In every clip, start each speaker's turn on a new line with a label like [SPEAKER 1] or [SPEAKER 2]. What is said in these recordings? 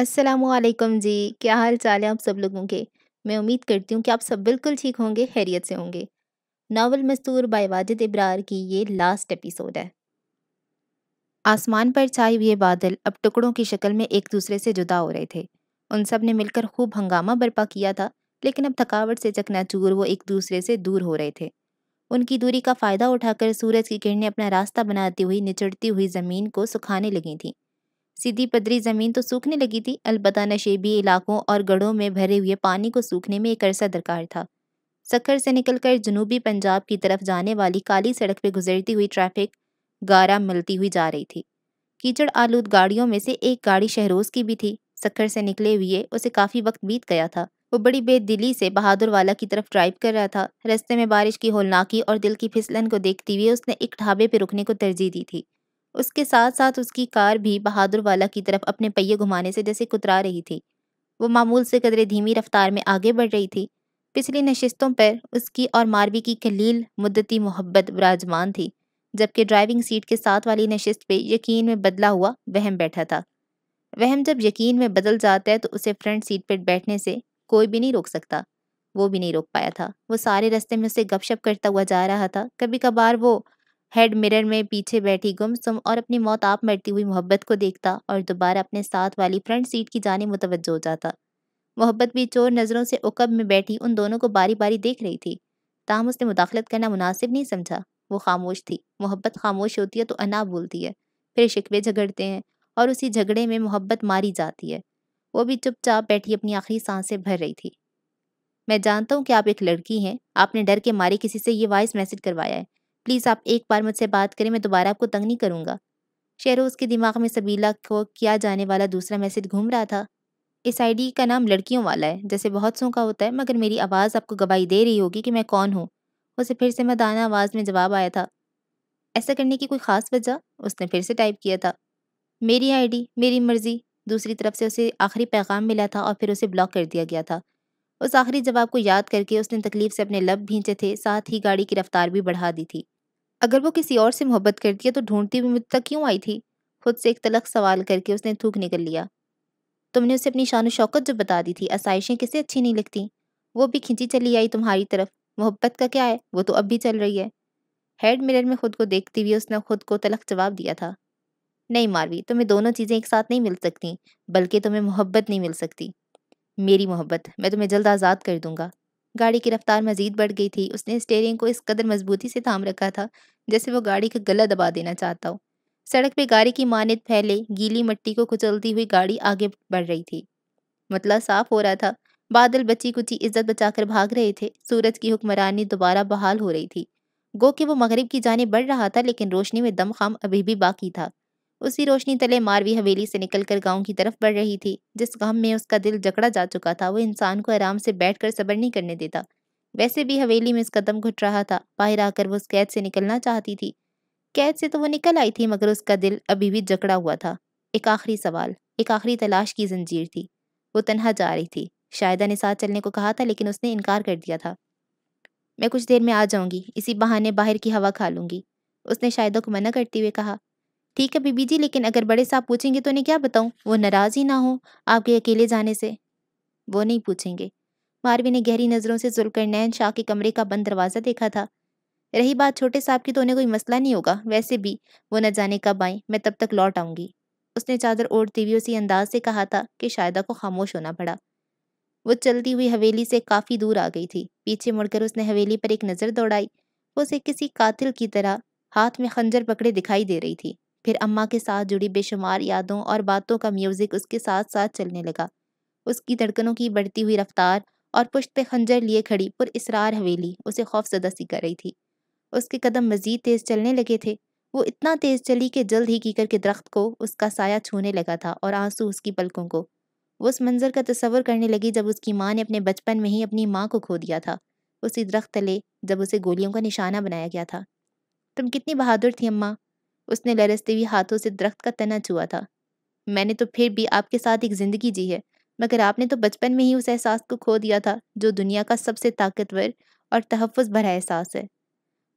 [SPEAKER 1] असलम जी क्या हाल चाल है आप सब लोगों के मैं उम्मीद करती हूँ कि आप सब बिल्कुल ठीक होंगे हैरियत से होंगे नावल मस्तूर बाय वाजिद इब्रार की ये लास्ट एपिसोड है आसमान पर छाए हुए बादल अब टुकड़ों की शक्ल में एक दूसरे से जुदा हो रहे थे उन सब ने मिलकर खूब हंगामा बर्पा किया था लेकिन अब थकावट से चकनाचूर वो एक दूसरे से दूर हो रहे थे उनकी दूरी का फ़ायदा उठाकर सूरज की किरणें अपना रास्ता बनाती हुई निचड़ती हुई ज़मीन को सुखाने लगी थीं सीधी पदरी ज़मीन तो सूखने लगी थी अलबत् नशेबी इलाकों और गढ़ों में भरे हुए पानी को सूखने में एक अरसा दरकार था सखर से निकलकर जनूबी पंजाब की तरफ जाने वाली काली सड़क पर गुजरती हुई ट्रैफिक गारा मिलती हुई जा रही थी कीचड़ आलूद गाड़ियों में से एक गाड़ी शहरोज की भी थी सखर से निकले हुए उसे काफ़ी वक्त बीत गया था वो बड़ी बेदिली से बहादुर वाला की तरफ ड्राइव कर रहा था रस्ते में बारिश की होलनाकी और दिल की फिसलन को देखते हुए उसने एक ढाबे पर रुकने को तरजीह दी थी उसके साथ साथ उसकी कार भी बहादुर वाला की तरफ अपने पहिए घुमाने से जैसे कुतरा रही थी वो मामूल से कदरे धीमी रफ्तार में आगे बढ़ रही थी पिछली नशस्तों पर उसकी और मारवी की कलील मुद्दती मोहब्बत विराजमान थी जबकि ड्राइविंग सीट के साथ वाली नशस्त पे यकीन में बदला हुआ वहम बैठा था वहम जब यकीन में बदल जाता है तो उसे फ्रंट सीट पर बैठने से कोई भी नहीं रोक सकता वो भी नहीं रोक पाया था वो सारे रास्ते में उसे गपशप करता हुआ जा रहा था कभी कभार वो हेड मिरर में पीछे बैठी गुमसुम और अपनी मौत आप मरती हुई मोहब्बत को देखता और दोबारा अपने साथ वाली फ्रंट सीट की जाने मुतवज हो जाता मोहब्बत भी चोर नज़रों से उकब में बैठी उन दोनों को बारी बारी देख रही थी ताहम उसने मुदाखलत करना मुनासिब नहीं समझा वो खामोश थी मोहब्बत खामोश होती है तो अना बोलती है फिर शिकवे झगड़ते हैं और उसी झगड़े में मोहब्बत मारी जाती है वो भी चुपचाप बैठी अपनी आखिरी सांसें भर रही थी मैं जानता हूँ कि आप एक लड़की हैं आपने डर के मारे किसी से ये वॉइस मैसेज करवाया है प्लीज़ आप एक बार मुझसे बात करें मैं दोबारा आपको तंग नहीं करूँगा शेरोज़ के दिमाग में सबीला को किया जाने वाला दूसरा मैसेज घूम रहा था इस आईडी का नाम लड़कियों वाला है जैसे बहुत सौ का होता है मगर मेरी आवाज़ आपको गवाही दे रही होगी कि मैं कौन हूँ उसे फिर से मदाना आवाज़ में जवाब आया था ऐसा करने की कोई ख़ास वजह उसने फिर से टाइप किया था मेरी आईडी मेरी मर्ज़ी दूसरी तरफ से उसे आखिरी पैगाम मिला था और फिर उसे ब्लॉक कर दिया गया था उस आखिरी जवाब को याद करके उसने तकलीफ से अपने लब भींचे थे साथ ही गाड़ी की रफ्तार भी बढ़ा दी थी अगर वो किसी और से मोहब्बत करती है तो ढूंढती हुई मुझ तक क्यों आई थी खुद से एक तलक सवाल करके उसने थूक निकल लिया तुमने उसे अपनी शान शौकत जो बता दी थी आसाइशें किसे अच्छी नहीं लगती वो भी खिंची चली आई तुम्हारी तरफ मोहब्बत का क्या है वो तो अब भी चल रही है हेड मिरर में खुद को देखती हुई उसने खुद को तलक जवाब दिया था नहीं मारवी तुम्हें दोनों चीज़ें एक साथ नहीं मिल सकती बल्कि तुम्हें मोहब्बत नहीं मिल सकती मेरी मोहब्बत मैं तुम्हें जल्द आज़ाद कर दूंगा गाड़ी की रफ्तार मजीद बढ़ गई थी उसने स्टेयरिंग को इस कदर मजबूती से थाम रखा था जैसे वो गाड़ी का गला दबा देना चाहता हो सड़क पे गाड़ी की मानद फैले गीली मिट्टी को कुचलती हुई गाड़ी आगे बढ़ रही थी मतला साफ हो रहा था बादल बची कुची इज्जत बचाकर भाग रहे थे सूरज की हुक्मरानी दोबारा बहाल हो रही थी गो कि वो मगरिब की जाने बढ़ रहा था लेकिन रोशनी में दम खाम अभी भी बाकी था उसी रोशनी तले मारवी हवेली से निकलकर गांव की तरफ बढ़ रही थी जिस गम में उसका दिल जकड़ा जा चुका था वो इंसान को आराम से बैठकर सबर नहीं करने देता वैसे भी हवेली में उस कदम घुट रहा था बाहर आकर वो उस कैद से निकलना चाहती थी कैद से तो वो निकल आई थी मगर उसका दिल अभी भी जकड़ा हुआ था एक आखिरी सवाल एक आखिरी तलाश की जंजीर थी वो तनहा जा रही थी शायदा ने साथ चलने को कहा था लेकिन उसने इनकार कर दिया था मैं कुछ देर में आ जाऊंगी इसी बहाने बाहर की हवा खा लूंगी उसने शायदा को मना करते हुए कहा ठीक है बीबी जी लेकिन अगर बड़े साहब पूछेंगे तो उन्हें क्या बताऊँ वो नाराज़ ही ना हो आपके अकेले जाने से वो नहीं पूछेंगे मारवी ने गहरी नज़रों से जुलकर नैन शाह के कमरे का बंद दरवाज़ा देखा था रही बात छोटे साहब की तो उन्हें कोई मसला नहीं होगा वैसे भी वो न जाने कब आए मैं तब तक लौट आऊँगी उसने चादर ओढ़ती हुई उसी अंदाज से कहा था कि शायदा को खामोश होना पड़ा वो चलती हुई हवेली से काफ़ी दूर आ गई थी पीछे मुड़कर उसने हवेली पर एक नज़र दौड़ाई वो उसे किसी कातिल की तरह हाथ में खंजर पकड़े दिखाई दे रही थी फिर अम्मा के साथ जुड़ी बेशुमार यादों और बातों का म्यूज़िक उसके साथ साथ चलने लगा उसकी धड़कनों की बढ़ती हुई रफ्तार और पुष्ट पे खंजर लिए खड़ी पुर इसरार हवेली उसे खौफजदा सी कर रही थी उसके कदम मजीद तेज़ चलने लगे थे वो इतना तेज़ चली कि जल्द ही कीकर के दरख्त को उसका साया छूने लगा था और आंसू उसकी पलकों को वो उस मंज़र का तस्वर करने लगी जब उसकी माँ ने अपने बचपन में ही अपनी माँ को खो दिया था उसी दरख्त तले जब उसे गोलियों का निशाना बनाया गया था तुम कितनी बहादुर थी अम्मा उसने लरसते हुए हाथों से दरख्त का तना छुआ था मैंने तो फिर भी आपके साथ एक ज़िंदगी जी है मगर आपने तो बचपन में ही उस एहसास को खो दिया था जो दुनिया का सबसे ताकतवर और तहफ़ भरा एहसास है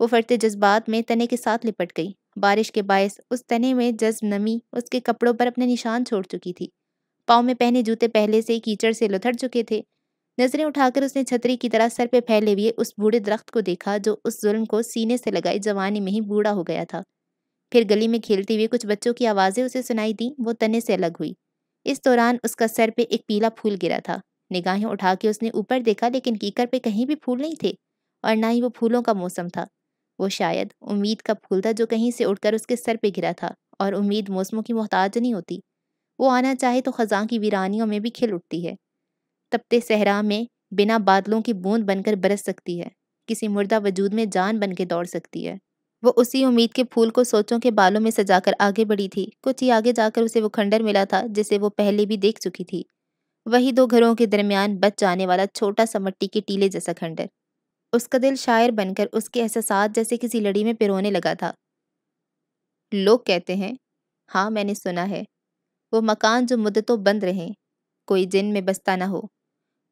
[SPEAKER 1] वो फटते जज्बात में तने के साथ लिपट गई बारिश के बायस उस तने में जज्ब नमी उसके कपड़ों पर अपने निशान छोड़ चुकी थी पाँव में पहने जूते पहले से कीचड़ से लथड़ चुके थे नजरें उठाकर उसने छतरी की तरह सर पे फैले हुए उस बूढ़े दरख्त को देखा जो उस जुल्म को सीने से लगाए जवानी में ही बूढ़ा हो गया था फिर गली में खेलते हुए कुछ बच्चों की आवाज़ें उसे सुनाई दी वो तने से अलग हुई इस दौरान उसका सर पे एक पीला फूल गिरा था निगाहें उठा के उसने ऊपर देखा लेकिन कीकर पे कहीं भी फूल नहीं थे और ना ही वो फूलों का मौसम था वो शायद उम्मीद का फूल था जो कहीं से उठकर उसके सर पे गिरा था और उम्मीद मौसमों की मोहताज नहीं होती वो आना चाहे तो ख़जां की वीरानियों में भी खिल उठती है तपते सहरा में बिना बादलों की बूंद बनकर बरस सकती है किसी मुर्दा वजूद में जान बन के दौड़ सकती है वो उसी उम्मीद के फूल को सोचों के बालों में सजाकर आगे बढ़ी थी कुछ ही आगे जाकर उसे वो खंडर मिला था जिसे वो पहले भी देख चुकी थी वही दो घरों के दरमियान बच जाने वाला छोटा सा मट्टी के टीले जैसा खंडर उसका दिल शायर बनकर उसके एहसास जैसे किसी लड़ी में पिरोने लगा था लोग कहते हैं हाँ मैंने सुना है वो मकान जो मुद्दतों बंद रहें कोई जिन में बसता ना हो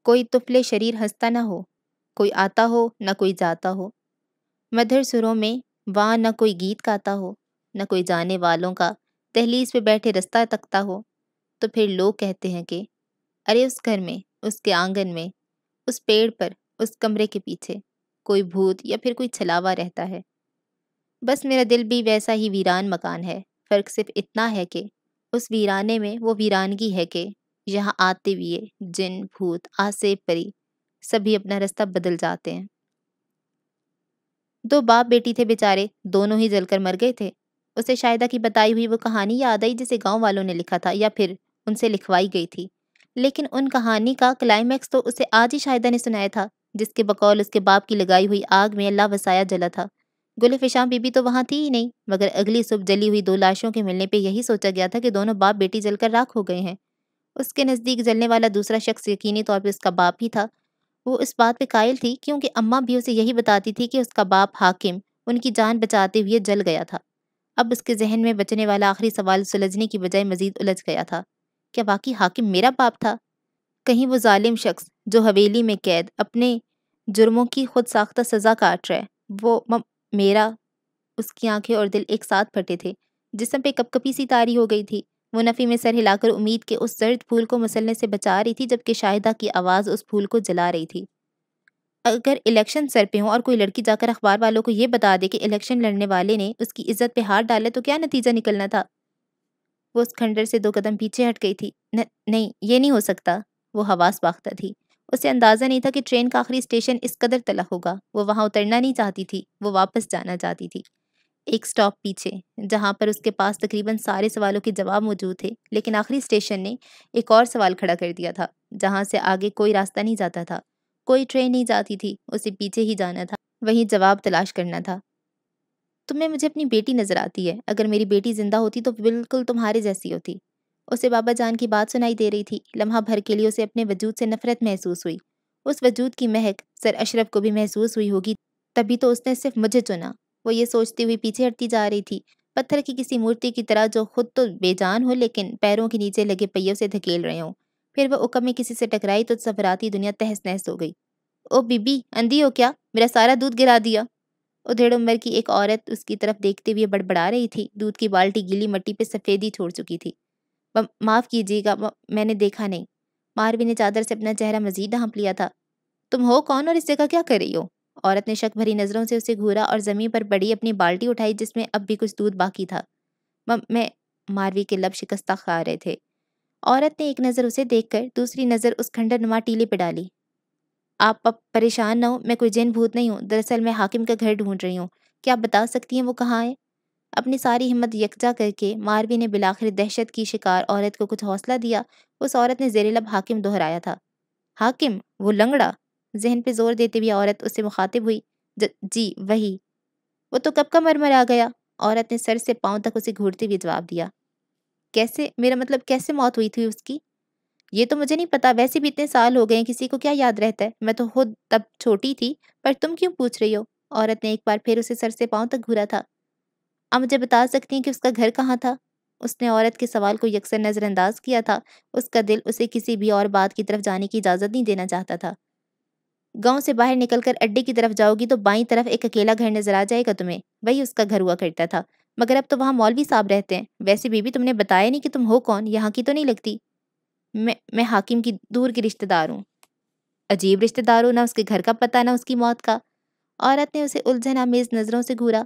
[SPEAKER 1] कोई तुफले शरीर हंसता ना हो कोई आता हो ना कोई जाता हो मधुर सुरों में वहाँ न कोई गीत गाता हो न कोई जाने वालों का तहलीस पे बैठे रास्ता तकता हो तो फिर लोग कहते हैं कि अरे उस घर में उसके आंगन में उस पेड़ पर उस कमरे के पीछे कोई भूत या फिर कोई छलावा रहता है बस मेरा दिल भी वैसा ही वीरान मकान है फ़र्क सिर्फ इतना है कि उस वीराने में वो वीरानगी है कि यहाँ आते हुए जिन भूत आसे परी सभी अपना रास्ता बदल जाते हैं दो बाप बेटी थे बेचारे दोनों ही जलकर मर गए थे उसे शायदा की बताई हुई वो कहानी याद आई जिसे गांव वालों ने लिखा था या फिर उनसे लिखवाई गई थी लेकिन उन कहानी का क्लाइमैक्स तो उसे आज ही शायदा ने सुनाया था जिसके बकौल उसके बाप की लगाई हुई आग में अल्लाह वसाया जला था गुल फिशाम बीबी तो वहाँ थी ही नहीं मगर अगली सुबह जली हुई दो लाशों के मिलने पर यही सोचा गया था कि दोनों बाप बेटी जलकर राख हो गए हैं उसके नज़दीक जलने वाला दूसरा शख्स यकीनी तौर पर उसका बाप ही था वो इस बात पे कायल थी क्योंकि अम्मा भी उसे यही बताती थी कि उसका बाप हाकिम उनकी जान बचाते हुए जल गया था अब उसके जहन में बचने वाला आखिरी सवाल सुलझने की बजाय मजीद उलझ गया था क्या वाकई हाकिम मेरा बाप था कहीं वो जालिम शख्स जो हवेली में कैद अपने जुर्मों की खुद साख्ता सज़ा काट रहा है वो मेरा उसकी आंखें और दिल एक साथ फटे थे जिसम पे कपकपी सी तारी हो गई थी मुनफ़ी में सर हिलाकर उम्मीद के उस जर्द फूल को मसलने से बचा रही थी जबकि शाहिदा की आवाज़ उस फूल को जला रही थी अगर इलेक्शन सर पे हो और कोई लड़की जाकर अखबार वालों को यह बता दे कि इलेक्शन लड़ने वाले ने उसकी इज्जत पे हाथ डाला तो क्या नतीजा निकलना था वो उस खंडर से दो कदम पीछे हट गई थी न, नहीं ये नहीं हो सकता वो हवास बाखता थी उसे अंदाज़ा नहीं था कि ट्रेन का आखिरी स्टेशन इस कदर तलक होगा वो वहाँ उतरना नहीं चाहती थी वो वापस जाना चाहती थी एक स्टॉप पीछे जहां पर उसके पास तकरीबन सारे सवालों के जवाब मौजूद थे लेकिन आखिरी स्टेशन ने एक और सवाल खड़ा कर दिया था जहां से आगे कोई रास्ता नहीं जाता था कोई ट्रेन नहीं जाती थी उसे पीछे ही जाना था वहीं जवाब तलाश करना था तुम्हें मुझे अपनी बेटी नज़र आती है अगर मेरी बेटी ज़िंदा होती तो बिल्कुल तुम्हारे जैसी होती उसे बाबा जान की बात सुनाई दे रही थी लम्हा भर के लिए उसे अपने वजूद से नफरत महसूस हुई उस वजूद की महक सर अशरफ को भी महसूस हुई होगी तभी तो उसने सिर्फ मुझे चुना वो ये सोचती हुई पीछे हटती जा रही थी पत्थर की किसी मूर्ति की तरह जो खुद तो बेजान हो लेकिन पैरों के नीचे लगे पहियों से धकेल रहे हों फिर वह उकम में किसी से टकराई तो सफराती दुनिया तहस नहस हो गई ओ बीबी अंधी हो क्या मेरा सारा दूध गिरा दिया उधेड़ उम्र की एक औरत उसकी तरफ देखते हुए बड़बड़ा रही थी दूध की बाल्टी गीली मट्टी पे सफ़ेदी छोड़ चुकी थी माफ़ कीजिएगा मैंने देखा नहीं मारवी ने चादर से अपना चेहरा मजीद ढांप लिया था तुम हो कौन और इस जगह क्या कर रही हो औरत ने शक भरी नज़रों से उसे घूरा और ज़मीन पर पड़ी अपनी बाल्टी उठाई जिसमें अब भी कुछ दूध बाकी था मैं मारवी के लब शिकस्ता खा रहे थे औरत ने एक नज़र उसे देखकर दूसरी नज़र उस खंडर नुमा टीले पर डाली आप अब परेशान ना हो मैं कोई जैन भूत नहीं हूँ दरअसल मैं हाकिम का घर ढूंढ रही हूँ क्या आप बता सकती हैं वो कहाँ है अपनी सारी हिम्मत यकजा करके मारवी ने बिलाखिर दहशत की शिकार औरत को कुछ हौसला दिया उस औरत ने लब हाकिम दोहराया था हाकिम वो लंगड़ा जहन पे जोर देते हुए औरत उससे मुखातिब हुई जी वही वो तो कब का मरमर आ गया औरत ने सर से पाँव तक उसे घूरते हुए जवाब दिया कैसे मेरा मतलब कैसे मौत हुई थी उसकी ये तो मुझे नहीं पता वैसे भी इतने साल हो गए किसी को क्या याद रहता है मैं तो खुद तब छोटी थी पर तुम क्यों पूछ रही हो औरत ने एक बार फिर उसे सर से पाँव तक घूरा था आप मुझे बता सकती हैं कि उसका घर कहाँ था उसने औरत के सवाल को यकसर नज़रअंदाज किया था उसका दिल उसे किसी भी और बात की तरफ जाने की इजाज़त नहीं देना चाहता था गांव से बाहर निकलकर अड्डे की तरफ जाओगी तो बाई तरफ एक अकेला घर नजर आ जाएगा तुम्हें वही उसका घर हुआ करता था मगर अब तो वहाँ मौलवी साहब रहते हैं वैसे बीबी तुमने बताया नहीं कि तुम हो कौन यहाँ की तो नहीं लगती मैं मैं हाकिम की दूर की रिश्तेदार हूँ अजीब रिश्तेदार हो ना उसके घर का पता ना उसकी मौत का औरत ने उसे उलझन आमेज नज़रों से घूरा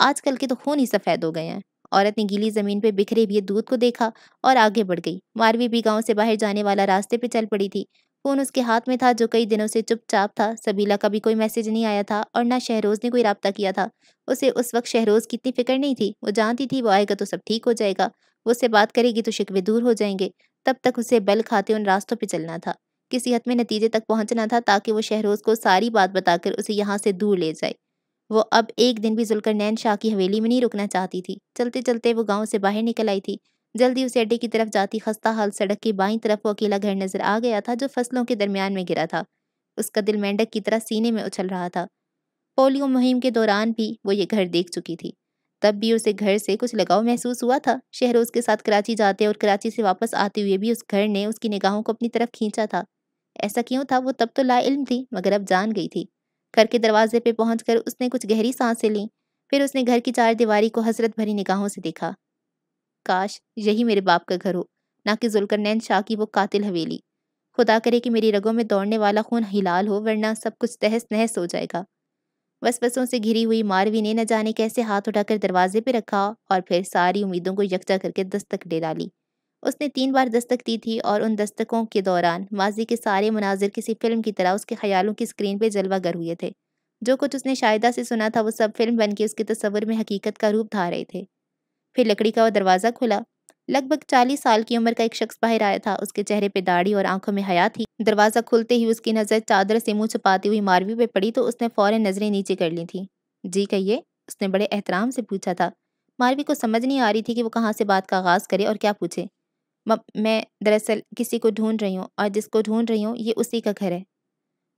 [SPEAKER 1] आजकल के तो खून ही सफ़ेद हो गए हैं औरत ने गीली ज़मीन पर बिखरे हुए दूध को देखा और आगे बढ़ गई मारवी भी गांव से बाहर जाने वाला रास्ते पर चल पड़ी थी फ़ोन उसके हाथ में था जो कई दिनों से चुपचाप था सबीला का भी कोई मैसेज नहीं आया था और ना शहरोज़ ने कोई रबता किया था उसे उस वक्त शहरोज़ की इतनी फिक्र नहीं थी वो जानती थी वो आएगा तो सब ठीक हो जाएगा वो उससे बात करेगी तो शिकवे दूर हो जाएंगे तब तक उसे बल खाते उन रास्तों पर चलना था किसी हद में नतीजे तक पहुंचना था ताकि वो शहरोज़ को सारी बात बताकर उसे यहाँ से दूर ले जाए वो अब एक दिन भी जुलकर नैन शाह की हवेली में नहीं रुकना चाहती थी चलते चलते वो गांव से बाहर निकल आई थी जल्दी उसे अड्डे की तरफ जाती खस्ता हाल सड़क की बाई तरफ वो अकेला घर नजर आ गया था जो फसलों के दरमियान में गिरा था उसका दिल मेंढक की तरह सीने में उछल रहा था पोलियो मुहिम के दौरान भी वो ये घर देख चुकी थी तब भी उसे घर से कुछ लगाव महसूस हुआ था शहरों के साथ कराची जाते और कराची से वापस आते हुए भी उस घर ने उसकी निगाहों को अपनी तरफ खींचा था ऐसा क्यों था वो तब तो ला इल्म थी मगर अब जान गई थी घर के दरवाजे पे पहुंचकर उसने कुछ गहरी सांसें ली फिर उसने घर की चार दीवारी को हसरत भरी निगाहों से देखा काश यही मेरे बाप का घर हो ना कि नैन शाह की वो कातिल हवेली खुदा करे कि मेरी रगों में दौड़ने वाला खून हिलाल हो वरना सब कुछ तहस नहस हो जाएगा बस बसों से घिरी हुई मारवी ने न जाने कैसे हाथ उठाकर दरवाजे पर रखा और फिर सारी उम्मीदों को यकजा करके दस्तक दे डाली उसने तीन बार दस्तक दी थी और उन दस्तकों के दौरान माजी के सारे मनाजिर किसी फिल्म की तरह उसके ख्यालों की स्क्रीन पर जलवागर हुए थे जो कुछ उसने शायदा से सुना था वो सब फिल्म बन के उसके तस्वर में हकीकत का रूप धा रहे थे फिर लकड़ी का वह दरवाज़ा खुला लगभग चालीस साल की उम्र का एक शख्स बाहर आया था उसके चेहरे पे दाढ़ी और आंखों में हया थी दरवाज़ा खुलते ही उसकी नज़र चादर से मुंह छुपाती हुई मारवी पे पड़ी तो उसने फ़ौरन नज़रें नीचे कर ली थी जी कहिए उसने बड़े एहतराम से पूछा था मारवी को समझ नहीं आ रही थी कि वो कहाँ से बात का आगाज़ करे और क्या पूछे मैं दरअसल किसी को ढूंढ रही हूँ और जिसको ढूंढ रही हूँ ये उसी का घर है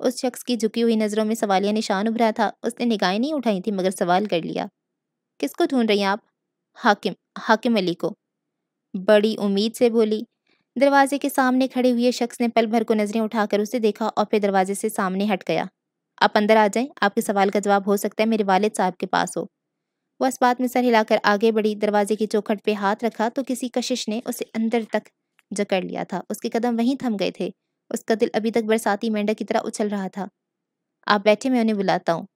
[SPEAKER 1] उस शख्स की झुकी हुई नज़रों में सवालिया निशान उभरा था उसने निगाहें नहीं उठाई थी मगर सवाल कर लिया किसको ढूंढ रही हैं आप हाकिम हाकिम अली को बड़ी उम्मीद से बोली दरवाजे के सामने खड़े हुए शख्स ने पल भर को नज़रें उठाकर उसे देखा और फिर दरवाजे से सामने हट गया आप अंदर आ जाएं आपके सवाल का जवाब हो सकता है मेरे वालिद साहब के पास हो वह इस बात में सर हिलाकर आगे बढ़ी दरवाजे की चौखट पे हाथ रखा तो किसी कशिश ने उसे अंदर तक जकड़ लिया था उसके कदम वहीं थम गए थे उसका दिल अभी तक बरसाती मेंढक की तरह उछल रहा था आप बैठे मैं उन्हें बुलाता हूँ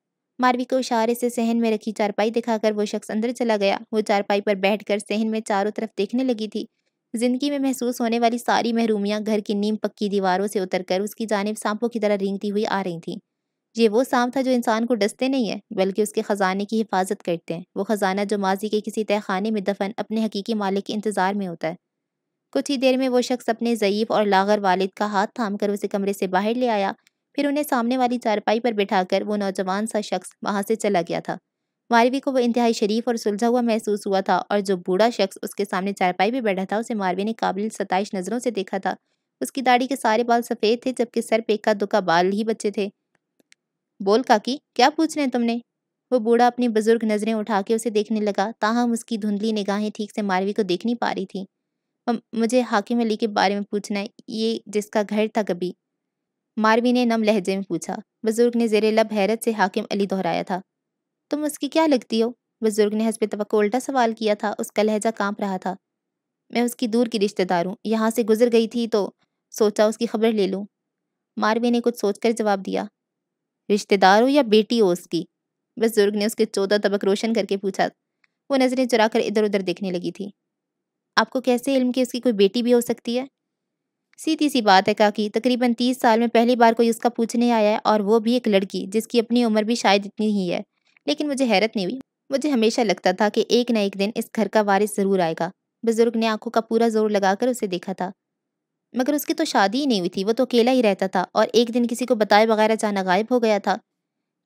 [SPEAKER 1] मारवी को इशारे से सहन में रखी चारपाई दिखाकर वो शख्स अंदर चला गया वो चारपाई पर बैठकर सहन में चारों तरफ देखने लगी थी जिंदगी में महसूस होने वाली सारी महरूमियाँ घर की नीम पक्की दीवारों से उतरकर उसकी जानब सांपों की तरह रेंगती हुई आ रही थीं ये वो सांप था जो इंसान को डसते नहीं है बल्कि उसके ख़जाने की हिफाजत करते हैं वो ख़जाना जो माजी के किसी तहखाने में दफन अपने हकीकी मालिक के इंतज़ार में होता है कुछ ही देर में वो शख्स अपने ज़यीफ़ और लागर वालिद का हाथ थाम कर उसे कमरे से बाहर ले आया फिर उन्हें सामने वाली चारपाई पर बिठाकर वो नौजवान सा शख्स वहाँ से चला गया था मारवी को वो इंतहाई शरीफ और सुलझा हुआ महसूस हुआ था और जो बूढ़ा शख्स उसके सामने चारपाई पर बैठा था उसे मारवी ने काबिल सताइश नज़रों से देखा था उसकी दाढ़ी के सारे बाल सफ़ेद थे जबकि सर पे इक्का दुका बाल ही बच्चे थे बोल काकी क्या पूछ रहे हैं तुमने वो बूढ़ा अपनी बुजुर्ग नज़रें उठा के उसे देखने लगा ताहम उसकी धुंधली निगाहें ठीक से मारवी को देख नहीं पा रही थी मुझे हाकिम अली के बारे में पूछना है ये जिसका घर था कभी मारवी ने नम लहजे में पूछा बुजुर्ग ने जेर लब हैरत से हाकिम अली दोहराया था तुम उसकी क्या लगती हो बुजुर्ग ने हंसपे तो उल्टा सवाल किया था उसका लहजा कांप रहा था मैं उसकी दूर की रिश्तेदार हूँ यहाँ से गुजर गई थी तो सोचा उसकी खबर ले लूँ मारवी ने कुछ सोचकर जवाब दिया रिश्तेदार हो या बेटी हो उसकी बुजुर्ग ने उसके चौदह तबक रोशन करके पूछा वो नज़रें चुरा कर इधर उधर देखने लगी थी आपको कैसे इल्म कि उसकी कोई बेटी भी हो सकती है सीधी सी बात है काकी तकरीबन तीस साल में पहली बार कोई उसका पूछने आया है और वो भी एक लड़की जिसकी अपनी उम्र भी शायद इतनी ही है लेकिन मुझे हैरत नहीं हुई मुझे हमेशा लगता था कि एक न एक दिन इस घर का वारिस ज़रूर आएगा बुजुर्ग ने आंखों का पूरा जोर लगाकर उसे देखा था मगर उसकी तो शादी ही नहीं हुई थी वो तो अकेला ही रहता था और एक दिन किसी को बताए बगैर अचानक गायब हो गया था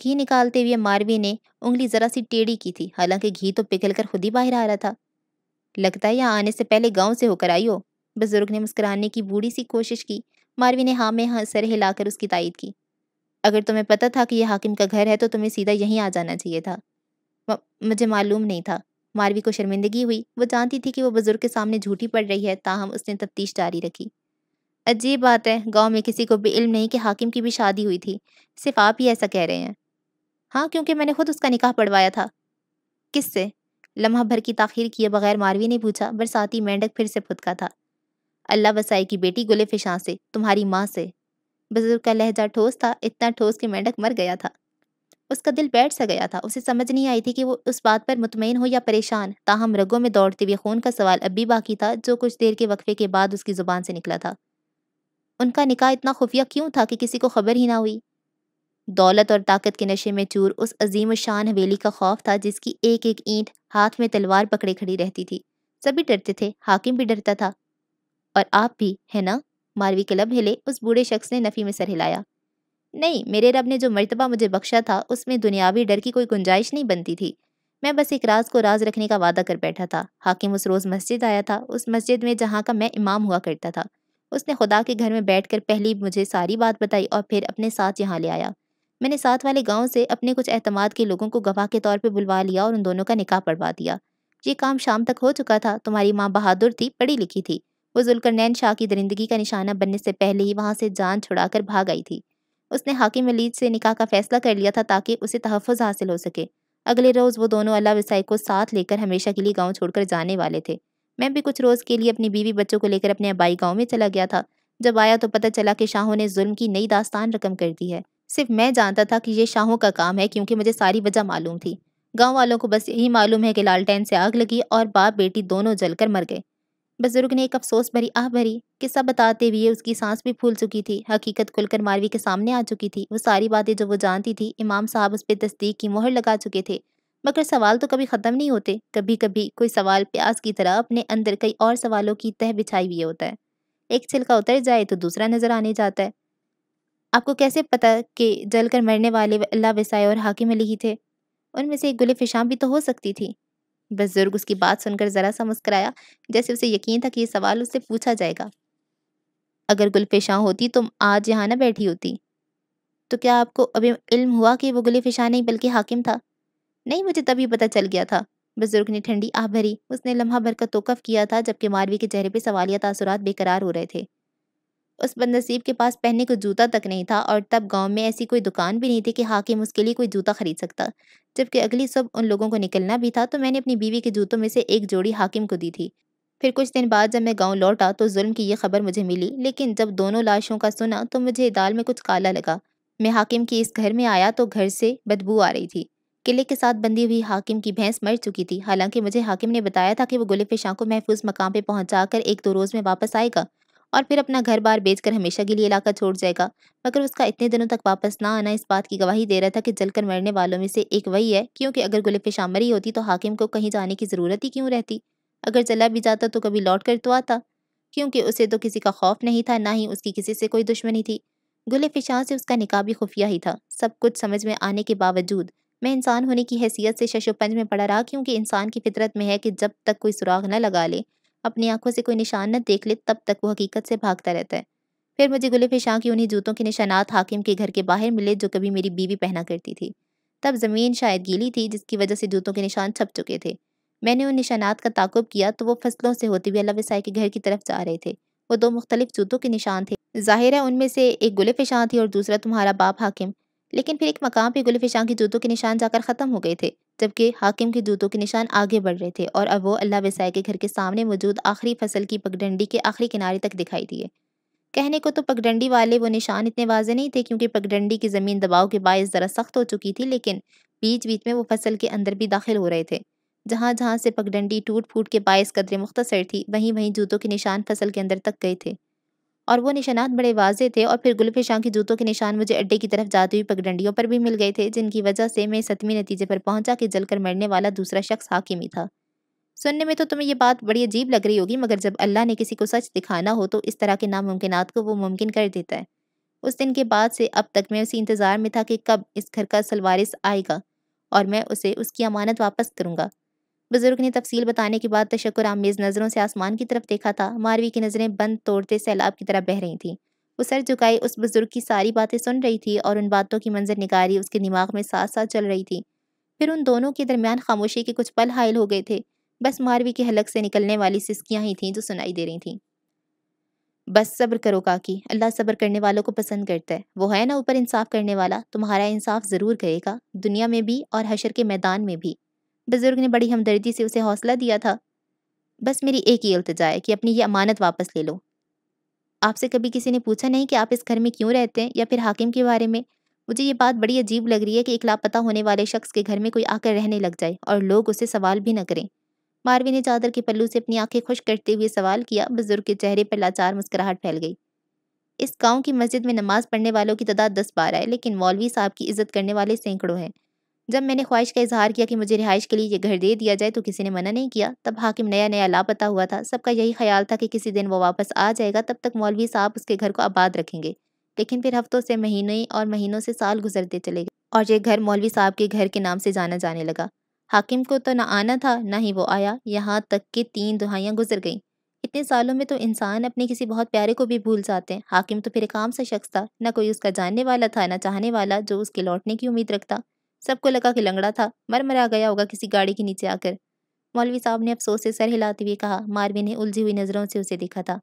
[SPEAKER 1] घी निकालते हुए मारवी ने उंगली ज़रा सी टेढ़ी की थी हालांकि घी तो पिघल कर खुद ही बाहर आ रहा था लगता है यहाँ आने से पहले गांव से होकर आई हो बुजुर्ग ने मुस्कुराने की बूढ़ी सी कोशिश की मारवी ने हाँ में हाँ सर हिलाकर उसकी तायद की अगर तुम्हें पता था कि यह हाकिम का घर है तो तुम्हें सीधा यहीं आ जाना चाहिए था मुझे मालूम नहीं था मारवी को शर्मिंदगी हुई वो जानती थी कि वो बुजुर्ग के सामने झूठी पड़ रही है ताहम उसने तफ्तीश जारी रखी अजीब बात है गांव में किसी को भी इल्म नहीं कि हाकिम की भी शादी हुई थी सिर्फ आप ही ऐसा कह रहे हैं हाँ क्योंकि मैंने खुद उसका निकाह पढ़वाया था किससे लम्हा भर की ताखिर किए बगैर मारवी ने पूछा बरसाती मेंढक फिर से फुदका था अल्लाह वसाई की बेटी गुले फिशां से तुम्हारी माँ से बुजुर्ग का लहजा ठोस था इतना ठोस कि मेंढक मर गया था उसका दिल बैठ सा गया था उसे समझ नहीं आई थी कि वो उस बात पर मुतमिन हो या परेशान ताहम रगों में दौड़ते हुए खून का सवाल अब भी बाकी था जो कुछ देर के वक्फे के बाद उसकी ज़ुबान से निकला था उनका निकाह इतना खुफिया क्यों था कि किसी को खबर ही ना हुई दौलत और ताकत के नशे में चूर उस अजीम शान हवेली का खौफ था जिसकी एक एक ईंट हाथ में तलवार पकड़े खड़ी रहती थी सभी डरते थे हाकिम भी डरता था और आप भी है ना मारवी के लब हिले उस बूढ़े शख्स ने नफ़ी में सर हिलाया नहीं मेरे रब ने जो मरतबा मुझे बख्शा था उसमें दुनियावी डर की कोई गुंजाइश नहीं बनती थी मैं बस एक राज को राज रखने का वादा कर बैठा था हाकिम उस रोज़ मस्जिद आया था उस मस्जिद में जहाँ का मैं इमाम हुआ करता था उसने खुदा के घर में बैठकर पहली मुझे सारी बात बताई और फिर अपने साथ यहाँ ले आया मैंने साथ वाले गांव से अपने कुछ अहतमाद के लोगों को गवाह के तौर पर बुलवा लिया और उन दोनों का निकाह पढ़वा दिया ये काम शाम तक हो चुका था तुम्हारी माँ बहादुर थी पढ़ी लिखी थी वो जुलकरनैन शाह की दरिंदगी का निशाना बनने से पहले ही वहाँ से जान छुड़ाकर भाग आई थी उसने हाकिम वलीद से निकाह का फैसला कर लिया था ताकि उसे तहफ़ हासिल हो सके अगले रोज़ वो दोनों अल्लाह वसाई को साथ लेकर हमेशा के लिए गाँव छोड़कर जाने वाले थे मैं भी कुछ रोज़ के लिए अपनी बीवी बच्चों को लेकर अपने अबाई गाँव में चला गया था जब आया तो पता चला कि शाहों ने जुल्म की नई दास्तान रकम कर दी है सिर्फ मैं जानता था कि ये शाहों का काम है क्योंकि मुझे सारी वजह मालूम थी गांव वालों को बस यही मालूम है कि लालटेन से आग लगी और बाप बेटी दोनों जलकर मर गए बुजुर्ग ने एक अफसोस भरी आह भरी किस्सा बताते हुए उसकी सांस भी फूल चुकी थी हकीकत खुलकर मारवी के सामने आ चुकी थी वो सारी बातें जो वो जानती थी इमाम साहब उस पर तस्दीक की मोहर लगा चुके थे मगर सवाल तो कभी ख़त्म नहीं होते कभी कभी कोई सवाल प्यास की तरह अपने अंदर कई और सवालों की तह बिछाई हुई होता है एक छिलका उतर जाए तो दूसरा नज़र आने जाता है आपको कैसे पता कि जलकर मरने वाले अल्लाह वसाए और हाकिम अली ही थे उनमें से एक गुल फिशाम भी तो हो सकती थी बुजुर्ग उसकी बात सुनकर ज़रा सा मुस्कराया जैसे उसे यकीन था कि यह सवाल उससे पूछा जाएगा अगर गुलफिशा होती तो आज यहाँ ना बैठी होती तो क्या आपको अभी इल्म हुआ कि वो गुलफिशा नहीं बल्कि हाकिम था नहीं मुझे तभी पता चल गया था बुजुर्ग ने ठंडी आह भरी उसने लम्हा भर का तोकफ किया था जबकि मारवी के चेहरे पर सवालिया तासुरात बेकरार हो रहे थे उस बदनसीब के पास पहनने को जूता तक नहीं था और तब गांव में ऐसी कोई दुकान भी नहीं थी कि हाकिम उसके लिए कोई जूता खरीद सकता जबकि अगली सब उन लोगों को निकलना भी था तो मैंने अपनी बीवी के जूतों में से एक जोड़ी हाकिम को दी थी फिर कुछ दिन बाद जब मैं गांव लौटा तो जुल्म की यह खबर मुझे मिली लेकिन जब दोनों लाशों का सुना तो मुझे दाल में कुछ काला लगा मैं हाकिम के इस घर में आया तो घर से बदबू आ रही थी किले के साथ बंधी हुई हाकिम की भैंस मर चुकी थी हालांकि मुझे हाकिम ने बताया था कि वो गुले फिशां को महफूज मकाम पर पहुंचा कर एक दो रोज़ में वापस आएगा और फिर अपना घर बार बेचकर हमेशा के लिए इलाका छोड़ जाएगा मगर उसका इतने दिनों तक वापस ना आना इस बात की गवाही दे रहा था कि जलकर मरने वालों में से एक वही है क्योंकि अगर गुलफ मरी होती तो हाकिम को कहीं जाने की ज़रूरत ही क्यों रहती अगर चला भी जाता तो कभी लौट कर तो आता क्योंकि उसे तो किसी का खौफ नहीं था ना ही उसकी किसी से कोई दुश्मनी थी गुल शाह से उसका निकाह भी खुफिया ही था सब कुछ समझ में आने के बावजूद मैं इंसान होने की हैसियत से शशोपंज में पड़ा रहा क्योंकि इंसान की फितरत में है कि जब तक कोई सुराग न लगा ले अपनी आंखों से कोई निशान न देख ले तब तक वो हकीकत से भागता रहता है फिर मुझे गुले शाह की उन्हीं जूतों के निशानात हाकिम के घर के बाहर मिले जो कभी मेरी बीवी पहना करती थी तब ज़मीन शायद गीली थी जिसकी वजह से जूतों के निशान छप चुके थे मैंने उन निशानात का ताकुब किया तो वो फसलों से होते हुए अल्लाह वसाई के घर की तरफ जा रहे थे वो दो मुख्तलिफ जूतों के निशान थे जाहिर है उनमें से एक गुले शाह थी और दूसरा तुम्हारा बाप हाकिम लेकिन फिर एक मकाम पे गुल के जूतों के निशान जाकर ख़त्म हो गए थे जबकि हाकिम के जूतों के निशान आगे बढ़ रहे थे और अब वो अल्लाह वसाय के घर के सामने मौजूद आखिरी फसल की पगडंडी के आखिरी किनारे तक दिखाई दिए कहने को तो पगडंडी वाले वो निशान इतने वाजे नहीं थे क्योंकि पगडंडी की ज़मीन दबाव के बायस ज़रा सख्त हो चुकी थी लेकिन बीच बीच में वो फसल के अंदर भी दाखिल हो रहे थे जहाँ जहाँ से पगडंडी टूट फूट के बायस कदरे मुख्तसर थी वहीं वहीं जूतों के निशान फसल के अंदर तक गए थे और वो निशानात बड़े वाजे थे और फिर गुल्फ शाह के जूतों के निशान मुझे अड्डे की तरफ जाती हुई पगडंडियों पर भी मिल गए थे जिनकी वजह से मैं सतमी नतीजे पर पहुंचा कि जलकर मरने वाला दूसरा शख्स हाकिम ही था सुनने में तो तुम्हें ये बात बड़ी अजीब लग रही होगी मगर जब अल्लाह ने किसी को सच दिखाना हो तो इस तरह के नामुमकिन को वो मुमकिन कर देता है उस दिन के बाद से अब तक मैं उसी इंतज़ार में था कि कब इस घर का सलवारिस आएगा और मैं उसे उसकी अमानत वापस करूँगा बुजुर्ग ने तफसील बताने के बाद तशक्र आमेज नज़रों से आसमान की तरफ देखा था मारवी की नज़रें बंद तोड़ते सैलाब की तरह बह रही थी वो सर झुकाई उस बुजुर्ग की सारी बातें सुन रही थी और उन बातों की मंजर निगारी उसके दिमाग में साथ साथ चल रही थी फिर उन दोनों के दरमियान खामोशी के कुछ पल हायल हो गए थे बस मारवी के हलक से निकलने वाली सिस्कियां ही थीं जो सुनाई दे रही थीं बस सब्र करो काकी अल्लाह सब्र करने वालों को पसंद करता है वो है ना ऊपर इंसाफ करने वाला तुम्हारा इंसाफ ज़रूर करेगा दुनिया में भी और हशर के मैदान में भी बुज़ुर्ग ने बड़ी हमदर्दी से उसे हौसला दिया था बस मेरी एक ही अल्तजा है कि अपनी ये अमानत वापस ले लो आपसे कभी किसी ने पूछा नहीं कि आप इस घर में क्यों रहते हैं या फिर हाकिम के बारे में मुझे ये बात बड़ी अजीब लग रही है कि एक लापता होने वाले शख्स के घर में कोई आकर रहने लग जाए और लोग उसे सवाल भी न करें मारवी ने चादर के पल्लू से अपनी आंखें खुश करते हुए सवाल किया बुजुर्ग के चेहरे पर लाचार मुस्कुराहट फैल गई इस गांव की मस्जिद में नमाज पढ़ने वालों की तादाद दस बारह है लेकिन मौलवी साहब की इज्जत करने वाले सैकड़ों हैं जब मैंने ख्वाहिश का इजहार किया कि मुझे रिहाइश के लिए ये घर दे दिया जाए तो किसी ने मना नहीं किया तब हाकिम नया नया लापता हुआ था सबका यही ख्याल था कि किसी दिन वो वापस आ जाएगा तब तक मौलवी साहब उसके घर को आबाद रखेंगे लेकिन फिर हफ्तों से महीने और महीनों से साल गुजरते चले गए और ये घर मौलवी साहब के घर के नाम से जाना जाने लगा हाकिम को तो ना आना था ना ही वो आया यहाँ तक कि तीन दुहाइयाँ गुजर गईं इतने सालों में तो इंसान अपने किसी बहुत प्यारे को भी भूल जाते हैं हाकिम तो फिर काम सा शख्स था ना कोई उसका जानने वाला था ना चाहने वाला जो उसके लौटने की उम्मीद रखता सबको लगा कि लंगड़ा था मरमरा गया होगा किसी गाड़ी के नीचे आकर मौलवी साहब ने अफसोस से सर हिलाते हुए कहा मारवी ने उलझी हुई नज़रों से उसे देखा था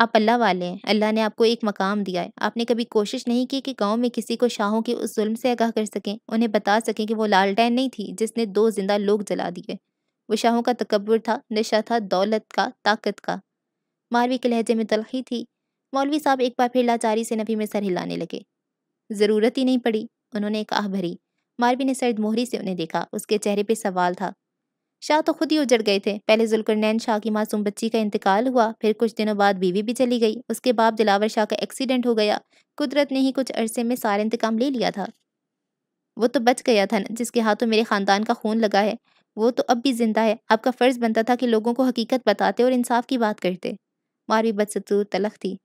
[SPEAKER 1] आप अल्लाह वाले हैं अल्लाह ने आपको एक मकाम दिया है आपने कभी कोशिश नहीं की कि गांव में किसी को शाहों के उस जुल्म से आगाह कर सकें उन्हें बता सकें कि वो लालटैन नहीं थी जिसने दो जिंदा लोग जला दिए वो शाहों का तकबर था नशा था दौलत का ताकत का मारवी के लहजे में तलखी थी मौलवी साहब एक बार फिर लाचारी से नफी में सर हिलाने लगे ज़रूरत ही नहीं पड़ी उन्होंने एक आह भरी मारवी ने सर्द मोहरी से उन्हें देखा उसके चेहरे पे सवाल था शाह तो खुद ही उजड़ गए थे पहले जुलकरनैन शाह की मासूम बच्ची का इंतकाल हुआ फिर कुछ दिनों बाद बीवी भी चली गई उसके बाद दिलावर शाह का एक्सीडेंट हो गया कुदरत ने ही कुछ अरसे में सारा इंतकाम ले लिया था वो तो बच गया था ना जिसके हाथों मेरे ख़ानदान का खून लगा है वो तो अब भी जिंदा है आपका फ़र्ज़ बनता था कि लोगों को हकीकत बताते और इंसाफ की बात करते मारवी बदसतूर तलख थी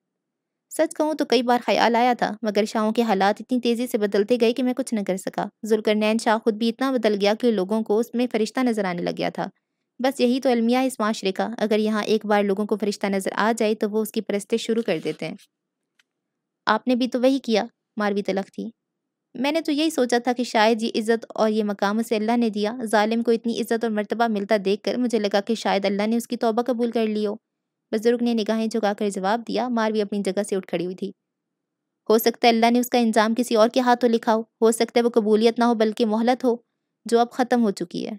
[SPEAKER 1] सच कहूँ तो कई बार ख्याल आया था मगर शाहों के हालात इतनी तेज़ी से बदलते गए कि मैं कुछ न कर सका जुलकरनैन शाह खुद भी इतना बदल गया कि लोगों को उसमें फ़रिश्ता नज़र आने लग गया था बस यही तो अलमिया इस माशरे का अगर यहाँ एक बार लोगों को फ़रिश्ता नज़र आ जाए तो वो उसकी परस्ते शुरू कर देते हैं आपने भी तो वही किया मारवी तलक थी मैंने तो यही सोचा था कि शायद ये इज़्ज़त और ये मकाम उसे अल्लाह ने दिया ालिम को इतनी इज़्ज़त और मरतबा मिलता देख कर मुझे लगा कि शायद अल्लाह ने उसकी तोबा कबूल कर ली हो बुजुर्ग ने निगाहें झुकाकर जवाब दिया मारवी अपनी जगह से उठ खड़ी हुई थी हो सकता है अल्लाह ने उसका इंजाम किसी और के हाथों लिखा हो हो सकता है वो कबूलियत ना हो बल्कि मोहलत हो जो अब ख़त्म हो चुकी है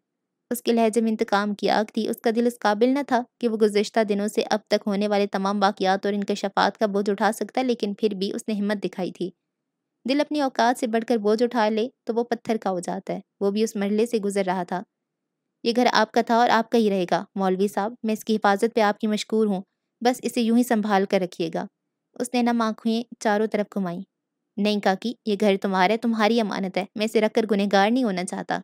[SPEAKER 1] उसके लहजे में इंतकाम की आग थी उसका दिल इस काबिल न था कि वो गुजशत दिनों से अब तक होने वाले तमाम वाकियात और इनके शफात का बोझ उठा सकता लेकिन फिर भी उसने हिम्मत दिखाई थी दिल अपनी औकात से बढ़कर बोझ उठा ले तो वो पत्थर का हो जाता है वो भी उस मरले से गुजर रहा था ये घर आपका था और आपका ही रहेगा मौलवी साहब मैं इसकी हिफाजत पे आपकी मशहूर हूँ बस इसे यूं ही संभाल कर रखिएगा उसने नम आँखें चारों तरफ घुमाई नहीं काकी ये घर तुम्हारा है तुम्हारी अमानत है मैं इसे रखकर गुनहगार नहीं होना चाहता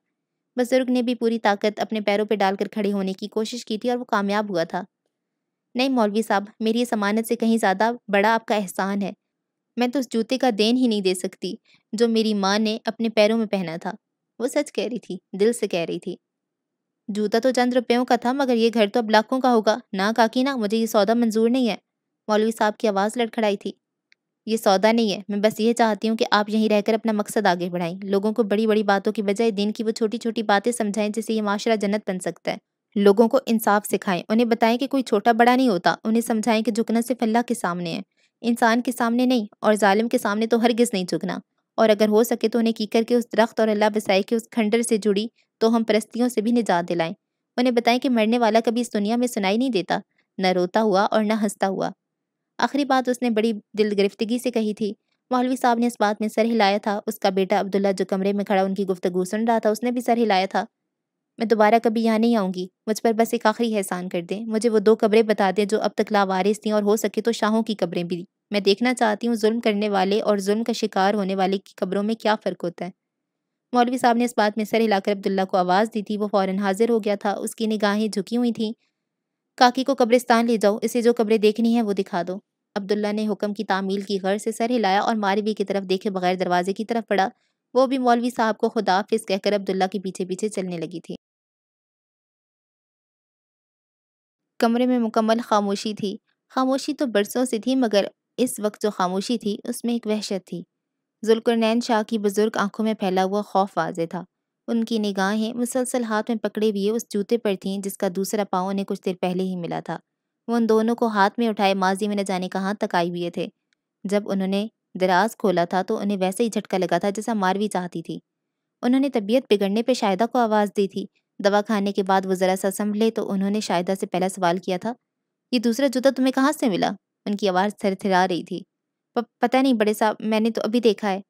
[SPEAKER 1] बुजुर्ग ने भी पूरी ताकत अपने पैरों पर डालकर खड़े होने की कोशिश की थी और वो कामयाब हुआ था नहीं मौलवी साहब मेरी इस अमानत से कहीं ज़्यादा बड़ा आपका एहसान है मैं तो उस जूते का देन ही नहीं दे सकती जो मेरी माँ ने अपने पैरों में पहना था वो सच कह रही थी दिल से कह रही थी जूता तो चंद रुपयों का था मगर ये घर तो अब लाखों का होगा ना काकी ना मुझे ये सौदा मंजूर नहीं है मौलवी साहब की आवाज़ लड़खड़ाई थी ये सौदा नहीं है मैं बस ये चाहती हूँ कि आप यहीं रहकर अपना मकसद आगे बढ़ाएं लोगों को बड़ी बड़ी बातों की बजाय दिन की वो छोटी छोटी बातें समझाएं जिससे ये माशरा जन्नत बन सकता है लोगों को इंसाफ सिखाएं उन्हें बताएं कि कोई छोटा बड़ा नहीं होता उन्हें समझाएं कि झुकना सिर्फ अल्लाह के सामने है इंसान के सामने नहीं और जालिम के सामने तो हरगिज़ नहीं झुकना और अगर हो सके तो उन्हें कीकर के उस दरख्त और अल्लाह बसाई के उस खंडर से जुड़ी तो हम परस्तियों से भी निजात दिलाएं उन्हें बताएं कि मरने वाला कभी इस दुनिया में सुनाई नहीं देता न रोता हुआ और न हंसता हुआ आखिरी बात उसने बड़ी दिल गिरफ्तगी से कही थी मौलवी साहब ने इस बात में सर हिलाया था उसका बेटा अब्दुल्ला जो कमरे में खड़ा उनकी गुफ्तगु सुन रहा था उसने भी सर हिलाया था मैं दोबारा कभी यहाँ नहीं आऊँगी मुझ पर बस एक आखिरी एहसान कर दें मुझे वो दो कब्रें बता दें जो अब तक लावारिस थी और हो सके तो शाहों की कब्रें भी मैं देखना चाहती हूँ जुल्म करने वाले और जुल्म का शिकार होने वाले की कब्रों में क्या फ़र्क होता है मौलवी साहब ने इस बात में सर हिलाकर अब्दुल्ला को आवाज़ दी थी वो फ़ौर हाजिर हो गया था उसकी निगाहें झुकी हुई थी काकी को कब्रिस्तान ले जाओ इसे जो कब्रें देखनी है वो दिखा दो अब्दुल्ला ने हुक्म की तामील की गर्ज से सर हिलाया और मारवी की तरफ देखे बगैर दरवाजे की तरफ पड़ा वो भी मौलवी साहब को खुदाफिज कहकर अब्दुल्ला के पीछे पीछे चलने लगी थी कमरे में मुकम्मल खामोशी थी खामोशी तो बरसों से थी मगर इस वक्त जो खामोशी थी उसमें एक वहशत थी जुलकरनैन शाह की बुज़ुर्ग आंखों में फैला हुआ खौफ वाज था उनकी निगाहें मुसलसल हाथ में पकड़े हुए उस जूते पर थीं जिसका दूसरा पाँव उन्हें कुछ देर पहले ही मिला था वो उन दोनों को हाथ में उठाए माजी में न जाने कहाँ तक आए हुए थे जब उन्होंने दराज खोला था तो उन्हें वैसे ही झटका लगा था जैसा मारवी चाहती थी उन्होंने तबीयत बिगड़ने पर शायदा को आवाज़ दी थी दवा खाने के बाद वो ज़रा सा संभले तो उन्होंने शायदा से पहला सवाल किया था ये दूसरा जूता तुम्हें कहाँ से मिला उनकी आवाज़ थरथरा रही थी पता नहीं बड़े साहब मैंने तो अभी देखा है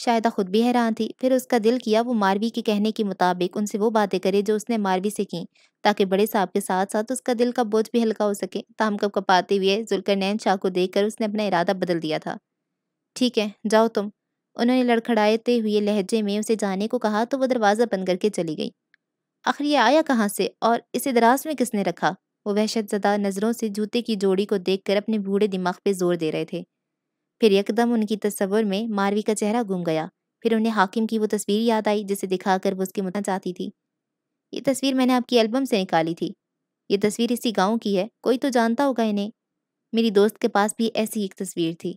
[SPEAKER 1] शायदा खुद भी हैरान थी फिर उसका दिल किया वो मारवी के कहने के मुताबिक उनसे वो बातें करे जो उसने मारवी से की ताकि बड़े साहब के साथ साथ उसका दिल का बोझ भी हल्का हो सके ताम कब कपाते हुए जुलकर नैन शाह को देखकर उसने अपना इरादा बदल दिया था ठीक है जाओ तुम उन्होंने लड़खड़ाते हुए लहजे में उसे जाने को कहा तो वो दरवाज़ा बंद करके चली गई आखिर ये आया कहाँ से और इसे दराज में किसने रखा वो जदा नज़रों से जूते की जोड़ी को देख कर अपने बूढ़े दिमाग पे जोर दे रहे थे फिर एकदम उनकी तस्वर में मारवी का चेहरा गुम गया फिर उन्हें हाकिम की वो तस्वीर याद आई जिसे दिखाकर वो उसके मुतना चाहती थी ये तस्वीर मैंने आपकी एल्बम से निकाली थी ये तस्वीर इसी गांव की है कोई तो जानता होगा इन्हें मेरी दोस्त के पास भी ऐसी एक तस्वीर थी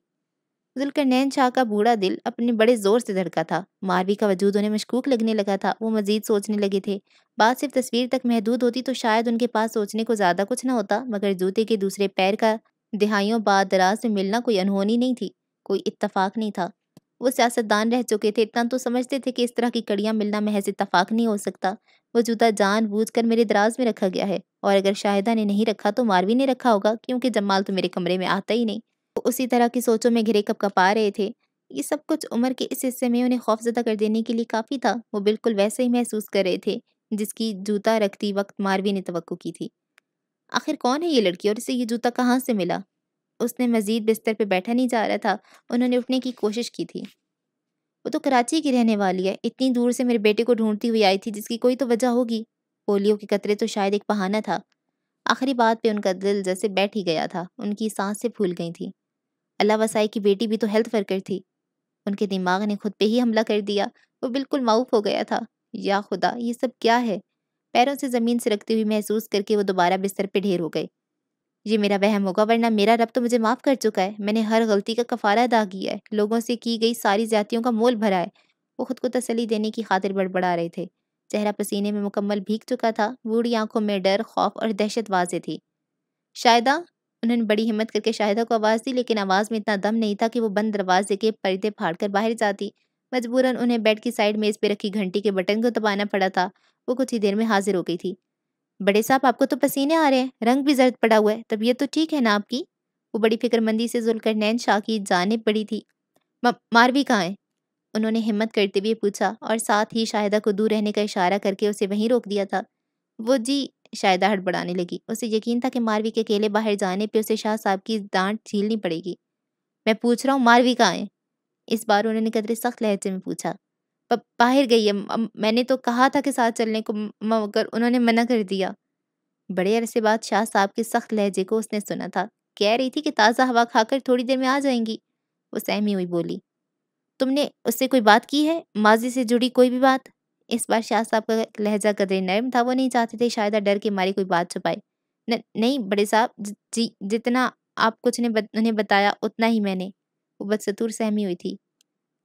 [SPEAKER 1] जुल्करनैन शाह का बूढ़ा दिल अपने बड़े जोर से धड़का था मारवी का वजूद उन्हें मशकूक लगने लगा था वो मजीद सोचने लगे थे बात सिर्फ तस्वीर तक महदूद होती तो शायद उनके पास सोचने को ज़्यादा कुछ ना होता मगर जूते के दूसरे पैर का दिहाइयों बाद दराज में मिलना कोई अनहोनी नहीं थी कोई इतफ़ाक नहीं था वो सियासतदान रह चुके थे इतना तो समझते थे कि इस तरह की कड़ियाँ मिलना महज इतफाक नहीं हो सकता वो जूता जान बूझ कर मेरे दराज में रखा गया है और अगर शाहिदा ने नहीं रखा तो मारवी ने रखा होगा क्योंकि जमाल तो मेरे कमरे में आता ही नहीं वो उसी तरह की सोचों में घिरे कप कपा रहे थे ये सब कुछ उम्र के इस हिस्से में उन्हें खौफजदा कर देने के लिए काफ़ी था वो बिल्कुल वैसे ही महसूस कर रहे थे जिसकी जूता रखती वक्त मारवी ने तो की थी आखिर कौन है ये लड़की और इसे ये जूता कहाँ से मिला उसने मज़ीद बिस्तर पर बैठा नहीं जा रहा था उन्होंने उठने की कोशिश की थी वो तो कराची की रहने वाली है इतनी दूर से मेरे बेटे को ढूंढती हुई आई थी जिसकी कोई तो वजह होगी पोलियो के कतरे तो शायद एक बहाना था आखिरी बात पे उनका दिल जैसे बैठ ही गया था उनकी सांसें फूल गई थी अल्लाह वसाई की बेटी भी तो हेल्थ वर्कर थी उनके दिमाग ने खुद पे ही हमला कर दिया वो बिल्कुल माउफ हो गया था या खुदा ये सब क्या है पैरों से ज़मीन से रखते हुए महसूस करके वो दोबारा बिस्तर पे ढेर हो गए ये मेरा वहम होगा वरना मेरा रब तो मुझे माफ़ कर चुका है मैंने हर गलती का कफारा अदा किया है लोगों से की गई सारी ज्यातियों का मोल भरा है वो खुद को तसली देने की खातिर बड़बड़ा रहे थे चेहरा पसीने में मुकम्मल भीग चुका था बूढ़ी आंखों में डर खौफ और दहशत वाजे थी शायदा उन्होंने बड़ी हिम्मत करके शाहिदा को आवाज़ दी लेकिन आवाज़ में इतना दम नहीं था कि वो बंद दरवाजे के पर्दे फाड़कर बाहर जाती मजबूरन उन्हें बेड की साइड मेज़ पर रखी घंटी के बटन को दबाना पड़ा था वो कुछ ही देर में हाजिर हो गई थी बड़े साहब आपको तो पसीने आ रहे हैं रंग भी जर्द पड़ा हुआ है तबीयत तो ठीक है ना आपकी वो बड़ी फिक्रमंदी से जुलकर नैन शाह की जानब पड़ी थी मारवी कहाँ है उन्होंने हिम्मत करते हुए पूछा और साथ ही शाहिदा को दूर रहने का इशारा करके उसे वहीं रोक दिया था वो जी शायदा हड़बड़ाने लगी उसे यकीन था कि मारवी के अकेले बाहर जाने पर उसे शाह साहब की डांट झीलनी पड़ेगी मैं पूछ रहा हूँ मारवी कहाँ है इस बार उन्होंने कदरे सख्त लहजे में पूछा बाहर गई है मैंने तो कहा था कि साथ चलने को मगर उन्होंने मना कर दिया बड़े अरसे बाद शाह साहब के सख्त लहजे को उसने सुना था कह रही थी कि ताज़ा हवा खाकर थोड़ी देर में आ जाएंगी वो सहमी हुई बोली तुमने उससे कोई बात की है माजी से जुड़ी कोई भी बात इस बार शाह साहब का लहजा कदरे नरम था वो नहीं चाहते थे शायद डर के मारे कोई बात छुपाए नहीं बड़े साहब जी जितना आप कुछ ने बत, उन्हें बताया उतना ही मैंने वो बदसतूर सहमी हुई थी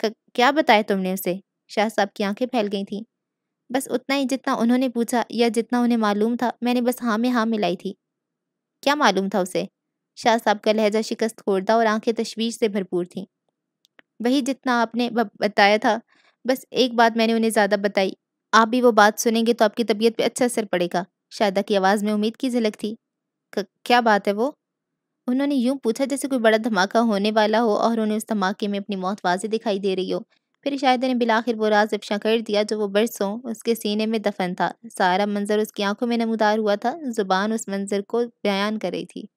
[SPEAKER 1] क्या बताया तुमने उसे शाह साहब की आंखें फैल गई थी बस उतना ही जितना उन्होंने पूछा या जितना उन्हें मालूम था मैंने बस हाँ में हाँ मिलाई थी क्या मालूम था उसे शाह साहब का लहजा शिकस्त खोड़ता और आंखें तशवीश से भरपूर थीं वही जितना आपने बताया था बस एक बात मैंने उन्हें ज़्यादा बताई आप भी वो बात सुनेंगे तो आपकी तबीयत पे अच्छा असर पड़ेगा शायदा की आवाज़ में उम्मीद की झलक थी क्या बात है वो उन्होंने यूं पूछा जैसे कोई बड़ा धमाका होने वाला हो और उन्हें उस धमाके में अपनी मौत वाजे दिखाई दे रही हो फिर शायद ने बिलाखिर वो राज अफशा कर दिया जो वो बरसों उसके सीने में दफन था सारा मंजर उसकी आंखों में नमदार हुआ था जुबान उस मंजर को बयान कर रही थी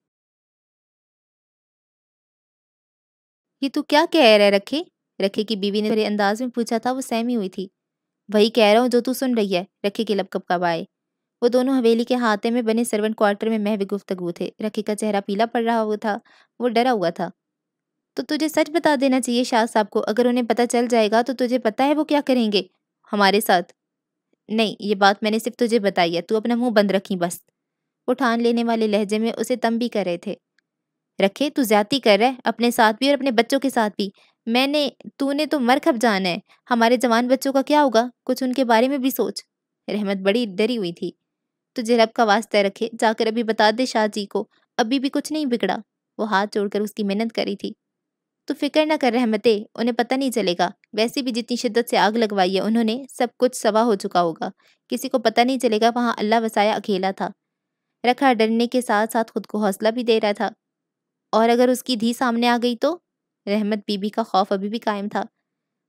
[SPEAKER 1] ये तू क्या कह रहे रखी रखे की बीवी ने मेरे अंदाज में पूछा था वो सहमी हुई थी वही कह रहा हूँ जो तू सुन रही है रखे के लपकप कब आए वो दोनों हवेली के हाथे में बने सर्वेंट क्वार्टर में महवी गुफ्तगु थे रखे का चेहरा पीला पड़ रहा हुआ था वो डरा हुआ था तो तुझे सच बता देना चाहिए शाह साहब को अगर उन्हें पता चल जाएगा तो तुझे पता है वो क्या करेंगे हमारे साथ नहीं ये बात मैंने सिर्फ तुझे बताई है तू अपना मुंह बंद रखी बस वो ठान लेने वाले लहजे में उसे तम भी कर रहे थे रखे तू ज्यादा कर रहे अपने साथ भी और अपने बच्चों के साथ भी मैंने तूने तो मर खप जाना है हमारे जवान बच्चों का क्या होगा कुछ उनके बारे में भी सोच रहमत बड़ी डरी हुई थी तो जिरब का वास्ता रखे जाकर अभी बता दे शाह जी को अभी भी कुछ नहीं बिगड़ा वो हाथ जोड़कर उसकी मेहनत करी थी तो फिक्र ना कर रहमते उन्हें पता नहीं चलेगा वैसे भी जितनी शिद्दत से आग लगवाई है उन्होंने सब कुछ सवा हो चुका होगा किसी को पता नहीं चलेगा वहाँ अल्लाह वसाया अकेला था रखा डरने के साथ साथ खुद को हौसला भी दे रहा था और अगर उसकी धी सामने आ गई तो रहमत बीबी का खौफ अभी भी कायम था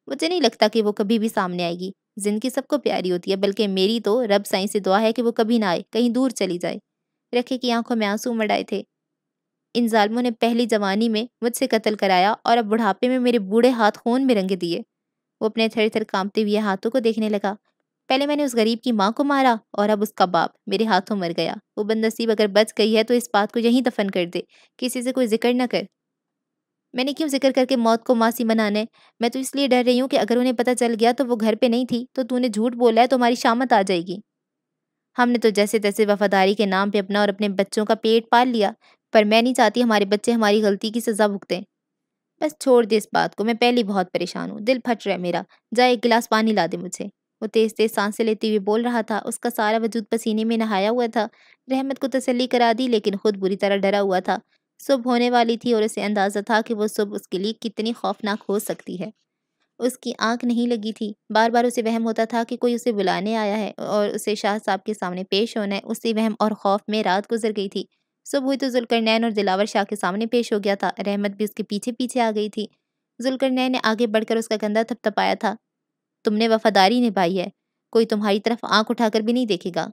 [SPEAKER 1] मुझे नहीं लगता कि वो कभी भी सामने आएगी जिंदगी सबको प्यारी होती है बल्कि मेरी तो रब साई से दुआ है कि वो कभी ना आए कहीं दूर चली जाए रखे की आंखों में आंसू मडाए थे इन जालमों ने पहली जवानी में मुझसे कत्ल कराया और अब बुढ़ापे में मेरे बूढ़े हाथ खून में रंग दिए वो अपने थर थर कांपते हुए हाथों को देखने लगा पहले मैंने उस गरीब की माँ को मारा और अब उसका बाप मेरे हाथों मर गया वो बदनसीब अगर बच गई है तो इस बात को यहीं दफन कर दे किसी से कोई जिक्र न कर मैंने क्यों जिक्र करके मौत को मासी बनाने मैं तो इसलिए डर रही हूँ कि अगर उन्हें पता चल गया तो वो घर पे नहीं थी तो तूने झूठ बोला है तो हमारी शामत आ जाएगी हमने तो जैसे तैसे वफादारी के नाम पे अपना और अपने बच्चों का पेट पाल लिया पर मैं नहीं चाहती हमारे बच्चे हमारी गलती की सज़ा भुगतें बस छोड़ दे इस बात को मैं पहले बहुत परेशान हूँ दिल फट रहा है मेरा जा एक गिलास पानी ला दे मुझे वो तेज़ तेज़ सांसें लेते हुए बोल रहा था उसका सारा वजूद पसीने में नहाया हुआ था रहमत को तसली करा दी लेकिन खुद बुरी तरह डरा हुआ था सुबह होने वाली थी और उसे अंदाज़ा था कि वो सुबह उसके लिए कितनी खौफनाक हो सकती है उसकी आंख नहीं लगी थी बार बार उसे वहम होता था कि कोई उसे बुलाने आया है और उसे शाह साहब के सामने पेश होना है उसी वहम और खौफ में रात गुजर गई थी सुबह हुई तो जुलकरनैन और दिलावर शाह के सामने पेश हो गया था रहमत भी उसके पीछे पीछे आ गई थी जुलकरनैन ने आगे बढ़कर उसका कंधा थपथपाया था तुमने वफादारी निभाई है कोई तुम्हारी तरफ आंख उठाकर भी नहीं देखेगा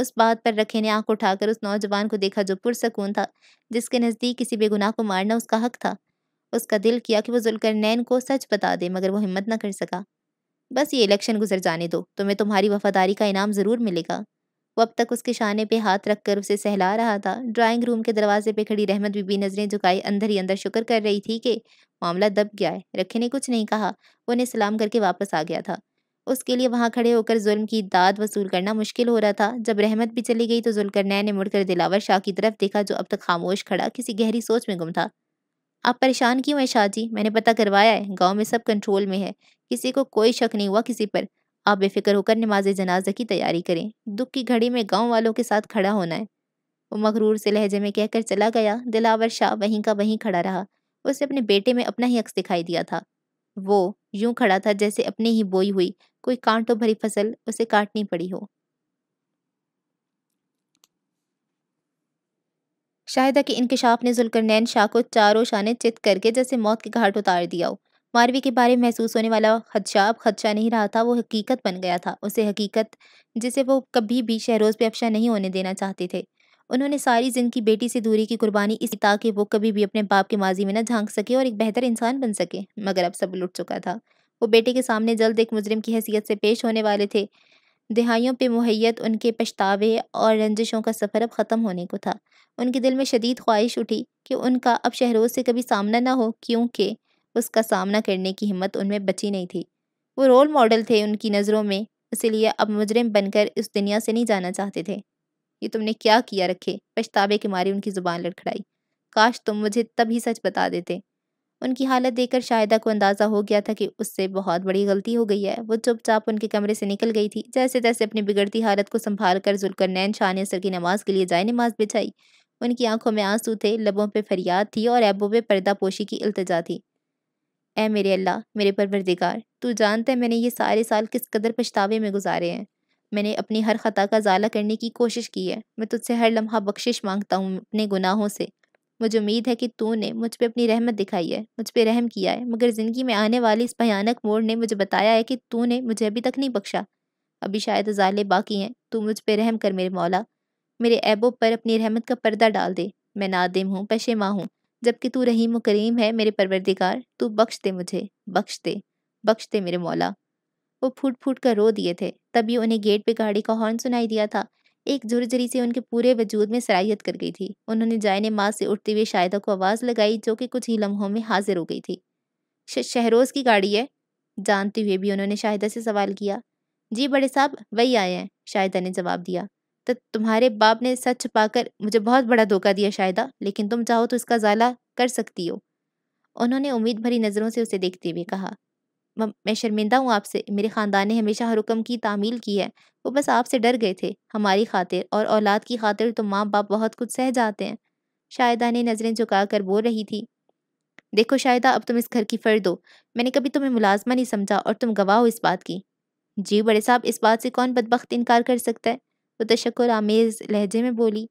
[SPEAKER 1] उस बात पर रखे ने आंख उठाकर उस नौजवान को देखा जो पुरसकून था जिसके नज़दीक किसी बेगुनाह को मारना उसका हक था उसका दिल किया कि वो नैन को सच बता दे मगर वो हिम्मत न कर सका बस ये इलेक्शन गुजर जाने दो तुम्हें तुम्हारी वफादारी का इनाम ज़रूर मिलेगा वो अब तक उसके शाने पे हाथ रखकर उसे सहला रहा था ड्राइंग रूम के दरवाजे पे खड़ी रहमत बीबी नजरें झुकाई अंदर ही अंदर शुक्र कर रही थी कि मामला दब गया है रखे ने कुछ नहीं कहा वो उन्हें सलाम करके वापस आ गया था उसके लिए वहाँ खड़े होकर जुल्म की दाद वसूल करना मुश्किल हो रहा था जब रहमत भी चली गई तो जुलकरनैन ने मुड़कर दिलावर शाह की तरफ देखा जो अब तक खामोश खड़ा किसी गहरी सोच में गुम था आप परेशान क्यों हैं शाह जी मैंने पता करवाया है गाँव में सब कंट्रोल में है किसी को कोई शक नहीं हुआ किसी पर आप बेफिक्र होकर नमाज जनाजे की तैयारी करें दुख की घड़ी में गाँव वालों के साथ खड़ा होना है वो मकरूर से लहजे में कहकर चला गया दिलावर शाह वहीं का वहीं खड़ा रहा उसे अपने बेटे में अपना ही अक्स दिखाई दिया था वो यूं खड़ा था जैसे अपने ही बोई हुई कोई कांटों भरी फसल उसे काटनी पड़ी हो शाहिदा के इंकशाफ ने जुलकरनैन शाह को चारों शाने चित करके जैसे मौत के घाट उतार दिया हो मारवी के बारे में महसूस होने वाला खदशा अब खदशा नहीं रहा था वो हकीकत बन गया था उसे हकीकत जिसे वो कभी भी शहरोज पे अफशा नहीं होने देना चाहते थे उन्होंने सारी जिंदगी बेटी से दूरी की कुर्बानी इसी ताकि वो कभी भी अपने बाप के माजी में न झांक सके और एक बेहतर इंसान बन सके मगर अब सब लुट चुका था वो बेटे के सामने जल्द एक मुजरिम की हैसियत से पेश होने वाले थे दिहाइयों पे मुहैत उनके पछतावे और रंजिशों का सफ़र अब ख़त्म होने को था उनके दिल में शदीद ख्वाहिश उठी कि उनका अब शहरों से कभी सामना ना हो क्योंकि उसका सामना करने की हिम्मत उनमें बची नहीं थी वो रोल मॉडल थे उनकी नज़रों में इसलिए अब मुजरिम बनकर इस दुनिया से नहीं जाना चाहते थे ये तुमने क्या किया रखे पछतावे के मारे उनकी ज़ुबान लड़खड़ाई काश तुम मुझे तभी सच बता देते उनकी हालत देखकर शाहिदा को अंदाज़ा हो गया था कि उससे बहुत बड़ी गलती हो गई है वो चुपचाप उनके कमरे से निकल गई थी जैसे तैसे अपनी बिगड़ती हालत को संभाल कर जुलकर नैन शाह ने सर की नमाज के लिए जाए नमाज बिछाई उनकी आंखों में आंसू थे लबों पे फरियाद थी और ऐबों पे पोशी की अल्तजा थी ए मेरे अल्लाह मेरे परवरदिगार तू जानता है मैंने ये सारे साल किस कदर पछतावे में गुजारे हैं मैंने अपनी हर ख़ता का जाला करने की कोशिश की है मैं तुझसे हर लम्हा बख्शिश मांगता हूँ अपने गुनाहों से मुझे उम्मीद है कि तूने मुझ पर अपनी रहमत दिखाई है मुझ पर रहम किया है मगर ज़िंदगी में आने वाली इस भयानक मोड़ ने मुझे बताया है कि तूने मुझे अभी तक नहीं बख्शा अभी शायद ज़ाले बाकी हैं तू मुझ पर रहम कर मेरे मौला मेरे ऐबों पर अपनी रहमत का पर्दा डाल दे मैं नादिम हूँ पेशेमा हूँ जबकि तू रहीम करीम है मेरे परवरदिगार तू बख्श दे मुझे बख्श दे बख्श दे मेरे मौला वो फूट फूट कर रो दिए थे तभी उन्हें गेट पे गाड़ी का हॉर्न सुनाई दिया था एक झुरझरी से उनके पूरे वजूद में सराहियत कर गई थी उन्होंने जाय माँ से उठते हुए शायदा को आवाज़ लगाई जो कि कुछ ही लम्हों में हाजिर हो गई थी शहरोज़ की गाड़ी है जानते हुए भी उन्होंने शाहिदा से सवाल किया जी बड़े साहब वही आए हैं शाहिदा ने जवाब दिया तो तुम्हारे बाप ने सच कर मुझे बहुत बड़ा धोखा दिया शाहिदा लेकिन तुम चाहो तो इसका जाला कर सकती हो उन्होंने उम्मीद भरी नज़रों से उसे देखते हुए कहा मैं शर्मिंदा हूँ आपसे मेरे ख़ानदान ने हमेशा हर हुक्म की तामील की है वो बस आपसे डर गए थे हमारी खातिर और औलाद की खातिर तो माँ बाप बहुत कुछ सह जाते हैं शायदा ने नज़रें झुका कर बोल रही थी देखो शायदा अब तुम इस घर की फ़र्द हो मैंने कभी तुम्हें मुलाजमा नहीं समझा और तुम गवाह हो इस बात की जी बड़े साहब इस बात से कौन बदबख्त इनकार कर सकता है वो तशक्र आमेज़ लहजे में बोली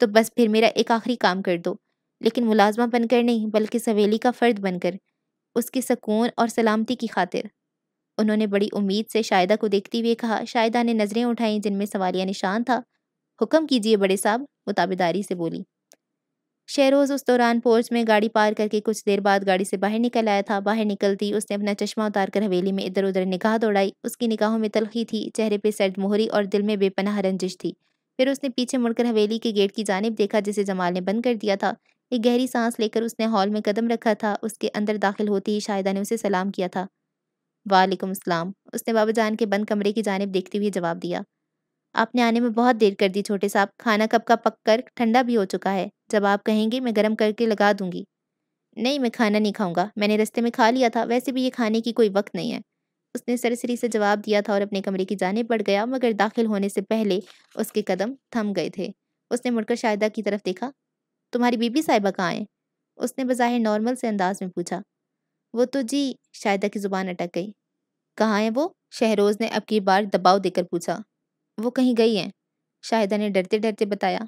[SPEAKER 1] तो बस फिर मेरा एक आखिरी काम कर दो लेकिन मुलाजमा बनकर नहीं बल्कि सवेली का फ़र्द बनकर उसके सकून और सलामती की खातिर उन्होंने बड़ी उम्मीद से शायदा को देखते हुए कहा शायदा ने नज़रें उठाई जिनमें सवालिया निशान था हुक्म कीजिए बड़े साहब मुताबिदारी से बोली शहरोज़ उस दौरान पोर्च में गाड़ी पार करके कुछ देर बाद गाड़ी से बाहर निकल आया था बाहर निकलती उसने अपना चश्मा उतार कर हवेली में इधर उधर निगाह दौड़ाई उसकी निगाहों में तलखी थी चेहरे पे सर्द मोहरी और दिल में बेपनाह रंजिश थी फिर उसने पीछे मुड़कर हवेली के गेट की जानब देखा जिसे जमाल ने बंद कर दिया था एक गहरी सांस लेकर उसने हॉल में कदम रखा था उसके अंदर दाखिल होते ही शायदा ने उसे सलाम किया था वालेकुम अस्सलाम। उसने बाबा जान के बंद कमरे की जानब देखते हुए जवाब दिया आपने आने में बहुत देर कर दी छोटे साहब खाना कब का पक कर ठंडा भी हो चुका है जब आप कहेंगे मैं गर्म करके लगा दूंगी नहीं मैं खाना नहीं खाऊंगा मैंने रस्ते में खा लिया था वैसे भी ये खाने की कोई वक्त नहीं है उसने सरसरी से जवाब दिया था और अपने कमरे की जाने पड़ गया मगर दाखिल होने से पहले उसके कदम थम गए थे उसने मुड़कर शायदा की तरफ देखा तुम्हारी बीबी साहिबा कहाँ हैं उसने बज़ाहिर नॉर्मल से अंदाज में पूछा वो तो जी शायदा की ज़ुबान अटक गई कहाँ हैं वो शहरोज़ ने अब की बार दबाव देकर पूछा वो कहीं गई हैं शाहिदा ने डरते डरते बताया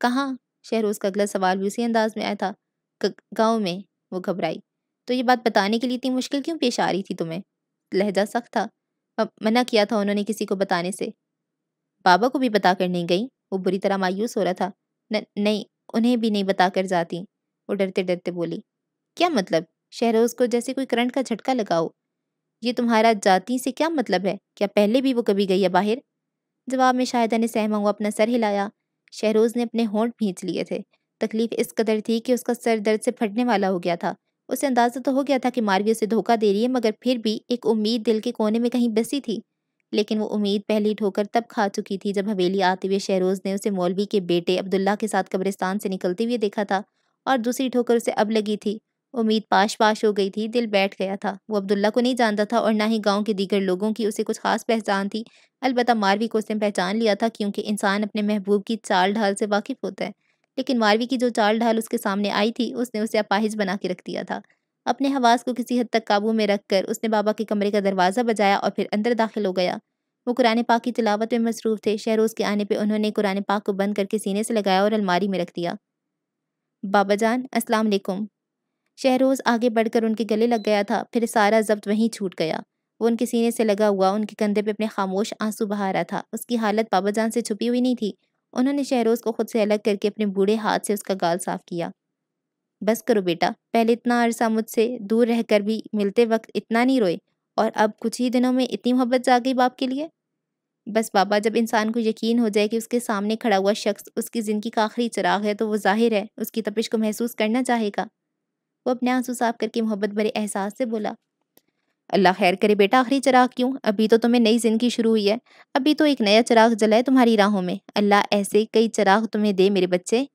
[SPEAKER 1] कहाँ शहरोज़ का अगला सवाल भी उसी अंदाज में आया था गाँव में वो घबराई तो ये बात बताने के लिए इतनी मुश्किल क्यों पेश आ रही थी तुम्हें लहजा सख्त था अब मना किया था उन्होंने किसी को बताने से बाबा को भी बता कर नहीं गई वो बुरी तरह मायूस हो रहा था न, नहीं उन्हें भी नहीं बताकर जाती वो डरते डरते बोली क्या मतलब शहरोज को जैसे कोई करंट का झटका लगाओ ये तुम्हारा जाति से क्या मतलब है क्या पहले भी वो कभी गई है बाहर जवाब में शाहिदा ने सहमा हुआ अपना सर हिलाया शहरोज ने अपने होंठ भींच लिए थे तकलीफ इस कदर थी कि उसका सर दर्द से फटने वाला हो गया था उसे अंदाज़ा तो हो गया था कि मारवी उसे धोखा दे रही है मगर फिर भी एक उम्मीद दिल के कोने में कहीं बसी थी लेकिन वो उम्मीद पहली ठोकर तब खा चुकी थी जब हवेली आते हुए शहरोज ने उसे मौलवी के बेटे अब्दुल्ला के साथ कब्रिस्तान से निकलते हुए देखा था और दूसरी ठोकर उसे अब लगी थी उम्मीद पाश पाश हो गई थी दिल बैठ गया था वो अब्दुल्ला को नहीं जानता था और ना ही गांव के दीगर लोगों की उसे कुछ खास पहचान थी अलबत्त मारवी को उसने पहचान लिया था क्योंकि इंसान अपने महबूब की चाल ढाल से वाकिफ होता है लेकिन मारवी की जो चाल ढाल उसके सामने आई थी उसने उसे अपाहिज बना के रख दिया था अपने हवास को किसी हद तक काबू में रख कर उसने बाबा के कमरे का दरवाज़ा बजाया और फिर अंदर दाखिल हो गया वो कुरान पाक की तिलावत में मसरूफ़ थे शहरोज़ के आने पर उन्होंने कुरान पाक को बंद करके सीने से लगाया और अलमारी में रख दिया बाबा जान अस्सलाम वालेकुम शहरोज़ आगे बढ़कर उनके गले लग गया था फिर सारा जब्त वहीं छूट गया वो उनके सीने से लगा हुआ उनके कंधे पे अपने खामोश आंसू बहा रहा था उसकी हालत बाबा जान से छुपी हुई नहीं थी उन्होंने शहरोज़ को खुद से अलग करके अपने बूढ़े हाथ से उसका गाल साफ किया बस करो बेटा पहले इतना अरसा मुझसे दूर रहकर भी मिलते वक्त इतना नहीं रोए और अब कुछ ही दिनों में इतनी मोहब्बत जा गई बाप के लिए बस बाबा जब इंसान को यकीन हो जाए कि उसके सामने खड़ा हुआ शख्स उसकी ज़िंदगी का आखिरी चिराग है तो वो जाहिर है उसकी तपिश को महसूस करना चाहेगा वो अपने आंसू साफ करके मोहब्बत भरे एहसास से बोला अल्लाह खैर करे बेटा आखिरी चिराग क्यों अभी तो तुम्हें नई ज़िंदगी शुरू हुई है अभी तो एक नया चिराग जलाए तुम्हारी राहों में अल्लाह ऐसे कई चिराग तुम्हें दे मेरे बच्चे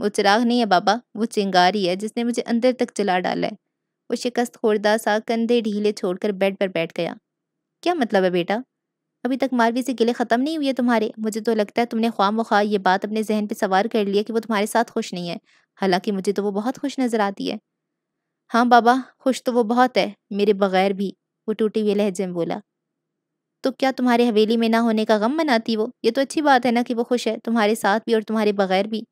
[SPEAKER 1] वो चिराग नहीं है बाबा वो चिंगारी है जिसने मुझे अंदर तक चला डाला है वो शिकस्त खोरदा सा कंधे ढीले छोड़कर बेड पर बैठ गया क्या मतलब है बेटा अभी तक मारवी से गिले ख़त्म नहीं हुए तुम्हारे मुझे तो लगता है तुमने ख्वा मुखा ये बात अपने जहन पर सवार कर लिया कि वो तुम्हारे साथ खुश नहीं है हालांकि मुझे तो वो बहुत खुश नज़र आती है हाँ बाबा खुश तो वो बहुत है मेरे बगैर भी वो टूटी हुए लहजे में बोला तो क्या तुम्हारी हवेली में ना होने का गम मनाती वो ये तो अच्छी बात है ना कि वो खुश है तुम्हारे साथ भी और तुम्हारे बगैर भी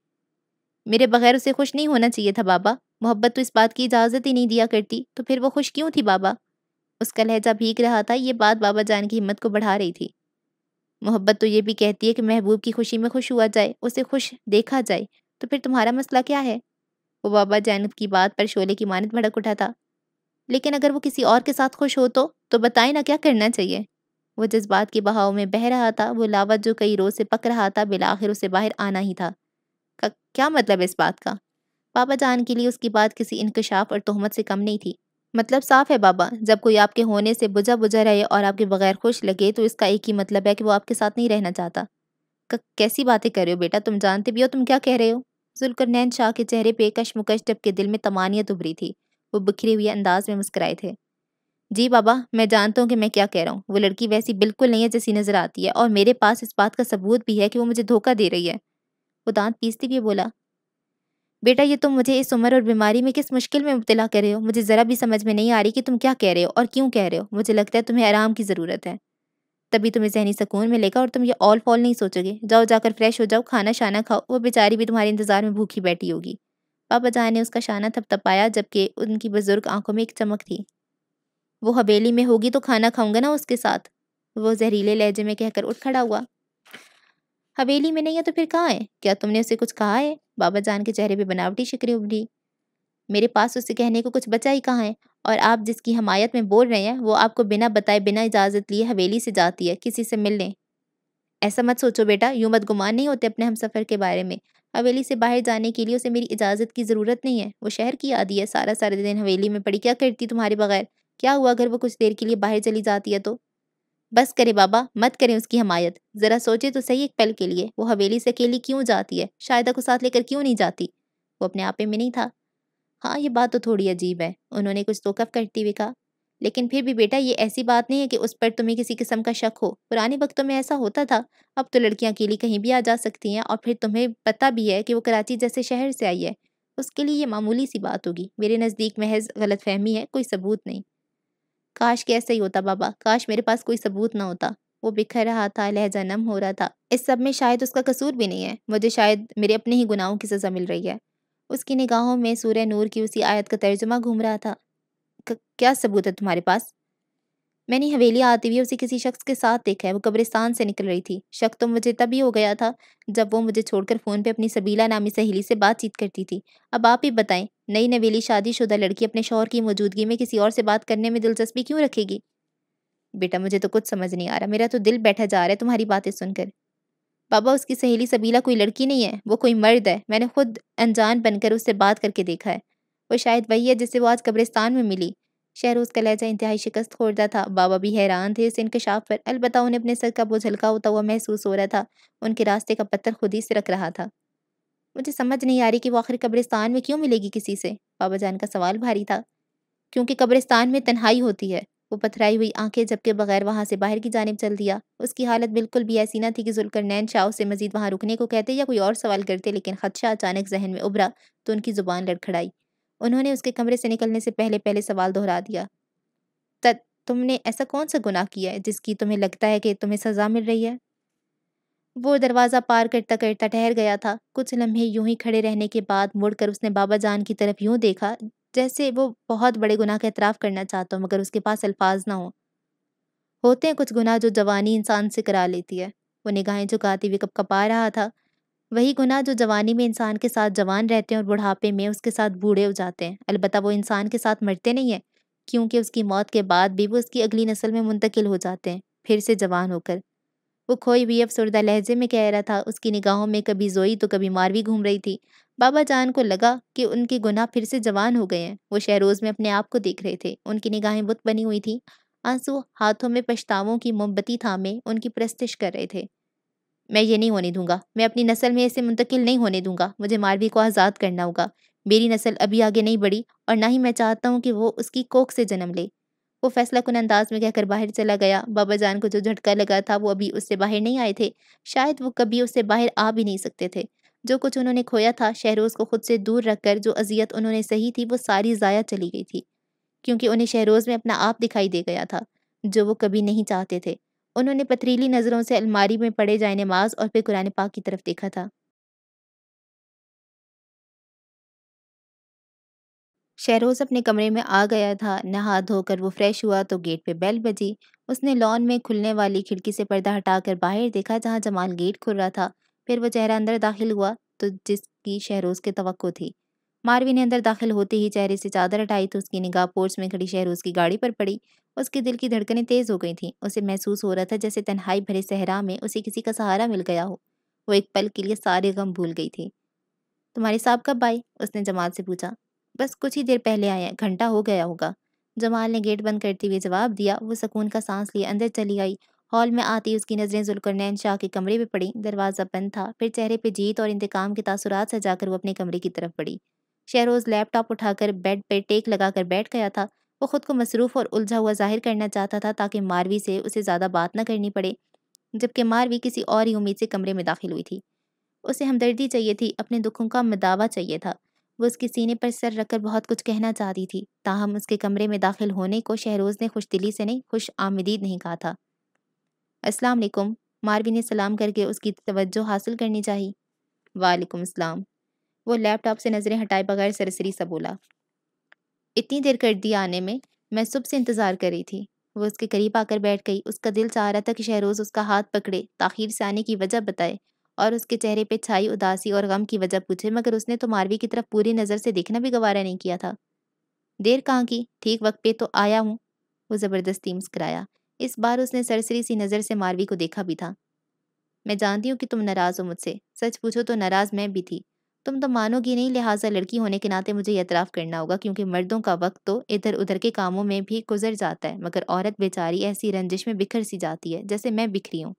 [SPEAKER 1] मेरे बगैर उसे खुश नहीं होना चाहिए था बाबा मोहब्बत तो इस बात की इजाज़त ही नहीं दिया करती तो फिर वो खुश क्यों थी बाबा उसका लहजा भीग रहा था ये बात बाबा जान की हिम्मत को बढ़ा रही थी मोहब्बत तो ये भी कहती है कि महबूब की खुशी में खुश हुआ जाए उसे खुश देखा जाए तो फिर तुम्हारा मसला क्या है वो बाबा जान की बात पर शोले की मानत भड़क उठा था लेकिन अगर वो किसी और के साथ खुश हो तो तो बताए ना क्या करना चाहिए वो जज्बात के बहाव में बह रहा था वो लावा जो कई रोज से पक रहा था बिलाखिर उसे बाहर आना ही था का क्या मतलब है इस बात का पापा जान के लिए उसकी बात किसी इंकशाफ और तहमत से कम नहीं थी मतलब साफ है बाबा जब कोई आपके होने से बुझा बुझा रहे और आपके बगैर खुश लगे तो इसका एक ही मतलब है कि वो आपके साथ नहीं रहना चाहता कैसी बातें कर रहे हो बेटा तुम जानते भी हो तुम क्या कह रहे हो जुलकर नैन शाह के चेहरे पे कशमकश जबकि दिल में तमानियत उभरी थी वो बिखरे हुए अंदाज में मुस्कराए थे जी बाबा मैं जानता हूँ कि मैं क्या कह रहा हूँ वो लड़की वैसी बिल्कुल नहीं है जैसी नज़र आती है और मेरे पास इस बात का सबूत भी है कि वो मुझे धोखा दे रही है वो दांत पीसते हुए बोला बेटा ये तुम मुझे इस उम्र और बीमारी में किस मुश्किल में मुबतला कर रहे हो मुझे ज़रा भी समझ में नहीं आ रही कि तुम क्या कह रहे हो और क्यों कह रहे हो मुझे लगता है तुम्हें आराम की ज़रूरत है तभी तुम्हें जहनी सुकून मिलेगा और तुम ये ऑल फॉल नहीं सोचोगे जाओ जाकर फ्रेश हो जाओ खाना शाना खाओ वो बेचारी भी तुम्हारे इंतज़ार में भूखी बैठी होगी पापा जान ने उसका शाना थपथपाया जबकि उनकी बुज़ुर्ग आंखों में एक चमक थी वो हवेली में होगी तो खाना खाऊंगा ना उसके साथ वो जहरीले लहजे में कहकर उठ खड़ा हुआ हवेली में नहीं है तो फिर कहाँ है क्या तुमने उसे कुछ कहा है बाबा जान के चेहरे पर बनावटी शिक्री उभरी मेरे पास उसे कहने को कुछ बचा ही कहाँ है और आप जिसकी हमायत में बोल रहे हैं वो आपको बिना बताए बिना इजाज़त लिए हवेली से जाती है किसी से मिलने ऐसा मत सोचो बेटा यूँ मत गुमान नहीं होते अपने हम सफ़र के बारे में हवेली से बाहर जाने के लिए उसे मेरी इजाज़त की ज़रूरत नहीं है वो शहर की आदि है सारा सारा दिन हवेली में पड़ी क्या करती तुम्हारे बगैर क्या हुआ अगर वो कुछ देर के लिए बाहर चली जाती है तो बस करे बाबा मत करें उसकी हमायत ज़रा सोचे तो सही एक पल के लिए वो हवेली से अकेली क्यों जाती है शायदा को साथ लेकर क्यों नहीं जाती वो अपने आपे में नहीं था हाँ ये बात तो थोड़ी अजीब है उन्होंने कुछ तोकफ करते हुए कहा लेकिन फिर भी बेटा ये ऐसी बात नहीं है कि उस पर तुम्हें किसी किस्म का शक हो पुराने वक्तों में ऐसा होता था अब तो लड़कियां अकेली कहीं भी आ जा सकती हैं और फिर तुम्हें पता भी है कि वो कराची जैसे शहर से आई है उसके लिए ये मामूली सी बात होगी मेरे नज़दीक महज गलत फहमी है कोई सबूत नहीं काश कैसे ही होता बाबा काश मेरे पास कोई सबूत ना होता वो बिखर रहा था लहजा नम हो रहा था इस सब में शायद उसका कसूर भी नहीं है मुझे शायद मेरे अपने ही गुनाहों की सज़ा मिल रही है उसकी निगाहों में सूर्य नूर की उसी आयत का तर्जुमा घूम रहा था क्या सबूत है तुम्हारे पास मैंने हवेली आती हुई उसे किसी शख्स के साथ देखा है वो कब्रिस्तान से निकल रही थी शक तो मुझे तभी हो गया था जब वो मुझे छोड़कर फ़ोन पे अपनी सबीला नामी सहेली से बातचीत करती थी अब आप ही बताएं नई नवेली शादीशुदा लड़की अपने शोहर की मौजूदगी में किसी और से बात करने में दिलचस्पी क्यों रखेगी बेटा मुझे तो कुछ समझ नहीं आ रहा मेरा तो दिल बैठा जा रहा है तुम्हारी बातें सुनकर बाबा उसकी सहेली सबीला कोई लड़की नहीं है वो कोई मर्द है मैंने खुद अनजान बनकर उससे बात करके देखा है वो शायद वही है जिससे वो आज कब्रिस्तान में मिली शहरोज का लहजा इंतहाई शिकस्त खोरदा था बाबा भी हैरान थे इस इंकशाफ पर अलबत्ता उन्हें अपने सर का बोझ हल्का होता हुआ महसूस हो रहा था उनके रास्ते का पत्थर खुद ही सिरक रहा था मुझे समझ नहीं आ रही कि वो आखिर कब्रिस्तान में क्यों मिलेगी किसी से बाबा जान का सवाल भारी था क्योंकि कब्रिस्तान में तन्हाई होती है वो पथराई हुई आंखें जबकि बगैर वहाँ से बाहर की जानब चल दिया उसकी हालत बिल्कुल भी ऐसी ना थी कि जुलकर नैन शाह से मजीद वहाँ रुकने को कहते या कोई और सवाल करते लेकिन खदशा अचानक जहन में उभरा तो उनकी ज़ुबान लड़खड़ाई उन्होंने उसके कमरे से निकलने से पहले पहले सवाल दोहरा दिया तुमने ऐसा कौन सा गुनाह किया है जिसकी तुम्हें लगता है कि तुम्हें सज़ा मिल रही है वो दरवाज़ा पार करता करता ठहर गया था कुछ लम्हे यूं ही खड़े रहने के बाद मुड़कर उसने बाबा जान की तरफ यूं देखा जैसे वो बहुत बड़े गुनाह का एतराफ़ करना चाहता हो मगर उसके पास अल्फाज ना हो होते हैं कुछ गुनाह जो जवानी इंसान से करा लेती है वो निगाहें झुकाते हुए कपा रहा था वही गुना जो जवानी में इंसान के साथ जवान रहते हैं और बुढ़ापे में उसके साथ बूढ़े हो जाते हैं अलबत् वो इंसान के साथ मरते नहीं हैं क्योंकि उसकी मौत के बाद भी वो उसकी अगली नस्ल में मुंतकिल हो जाते हैं फिर से जवान होकर वो खोई हुई अफसरदा लहजे में कह रहा था उसकी निगाहों में कभी जोई तो कभी मारवी घूम रही थी बाबा जान को लगा कि उनके गुनाह फिर से जवान हो गए हैं वो शहरोज़ में अपने आप को देख रहे थे उनकी निगाहें बुत बनी हुई थी आंसू हाथों में पछतावों की मोमबत्ती थामे उनकी प्रस्तिश कर रहे थे मैं ये नहीं होने दूंगा मैं अपनी नस्ल में इसे मुंतकिल नहीं होने दूंगा मुझे मालवी को आज़ाद करना होगा मेरी नस्ल अभी आगे नहीं बढ़ी और ना ही मैं चाहता हूँ कि वो उसकी कोख से जन्म ले वो फैसला कुन अंदाज में कहकर बाहर चला गया बाबा जान को जो झटका लगा था वो अभी उससे बाहर नहीं आए थे शायद वो कभी उससे बाहर आ भी नहीं सकते थे जो कुछ उन्होंने खोया था शहरोज को खुद से दूर रखकर जो अजियत उन्होंने सही थी वो सारी ज़ाया चली गई थी क्योंकि उन्हें शहरोज में अपना आप दिखाई दे गया था जो वो कभी नहीं चाहते थे उन्होंने पथरीली नज़रों से अलमारी में पड़े जाए नमाज और फिर कुरान पाक की तरफ देखा था शहरोज़ अपने कमरे में आ गया था नहा धोकर वो फ्रेश हुआ तो गेट पे बेल बजी उसने लॉन में खुलने वाली खिड़की से पर्दा हटाकर बाहर देखा जहाँ जमाल गेट खुल रहा था फिर वो चेहरा अंदर दाखिल हुआ तो जिसकी शहरोज़ की तो थी मारवी ने अंदर दाखिल होते ही चेहरे से चादर हटाई तो उसकी निगाह पोर्च में खड़ी शहरोज की गाड़ी पर पड़ी उसके दिल की धड़कनें तेज़ हो गई थीं उसे महसूस हो रहा था जैसे तन्हाई भरे सहरा में उसे किसी का सहारा मिल गया हो वो एक पल के लिए सारे गम भूल गई थी तुम्हारे साहब कब आए उसने जमाल से पूछा बस कुछ ही देर पहले आया घंटा हो गया होगा जमाल ने गेट बंद करते हुए जवाब दिया वो सुकून का सांस लिए अंदर चली आई हॉल में आती उसकी नज़रें जुलकरनैन शाह के कमरे पर पड़ी दरवाज़ा बंद था फिर चेहरे पर जीत और इंतकाम के तासुरात सजाकर वो अपने कमरे की तरफ पड़ी शहरोज़ लैपटॉप उठाकर बेड पर टेक लगाकर बैठ गया था वो ख़ुद को मसरूफ़ और उलझा हुआ जाहिर करना चाहता था ताकि मारवी से उसे ज़्यादा बात न करनी पड़े जबकि मारवी किसी और ही उम्मीद से कमरे में दाखिल हुई थी उसे हमदर्दी चाहिए थी अपने दुखों का मदावा चाहिए था वो उसके सीने पर सर रखकर बहुत कुछ कहना चाहती थी ताहम उसके कमरे में दाखिल होने को शहरोज़ ने खुश दिली से नहीं खुश आमदीद नहीं कहा था अस्सलाम वालेकुम मारवी ने सलाम करके उसकी तवज्जो हासिल करनी चाहिए वालेकुम अस्सलाम वो लैपटॉप से नज़रें हटाए बगैर सरसरी सा बोला इतनी देर कर दी आने में मैं सुबह से इंतज़ार कर रही थी वो उसके करीब आकर बैठ गई उसका दिल चाह रहा था कि शहरोज़ उसका हाथ पकड़े ताखिर से आने की वजह बताए और उसके चेहरे पर छाई उदासी और गम की वजह पूछे मगर उसने तो मारवी की तरफ पूरी नज़र से देखना भी गवारा नहीं किया था देर कहाँ की ठीक वक्त पे तो आया हूँ वो ज़बरदस्ती मुस्कराया इस बार उसने सरसरी सी नज़र से मारवी को देखा भी था मैं जानती हूँ कि तुम नाराज़ हो मुझसे सच पूछो तो नाराज़ मैं भी थी तुम तो मानोगी नहीं लिहाजा लड़की होने के नाते मुझे एतराफ़ करना होगा क्योंकि मर्दों का वक्त तो इधर उधर के कामों में भी गुजर जाता है मगर औरत बेचारी ऐसी रंजिश में बिखर सी जाती है जैसे मैं बिखरी हूँ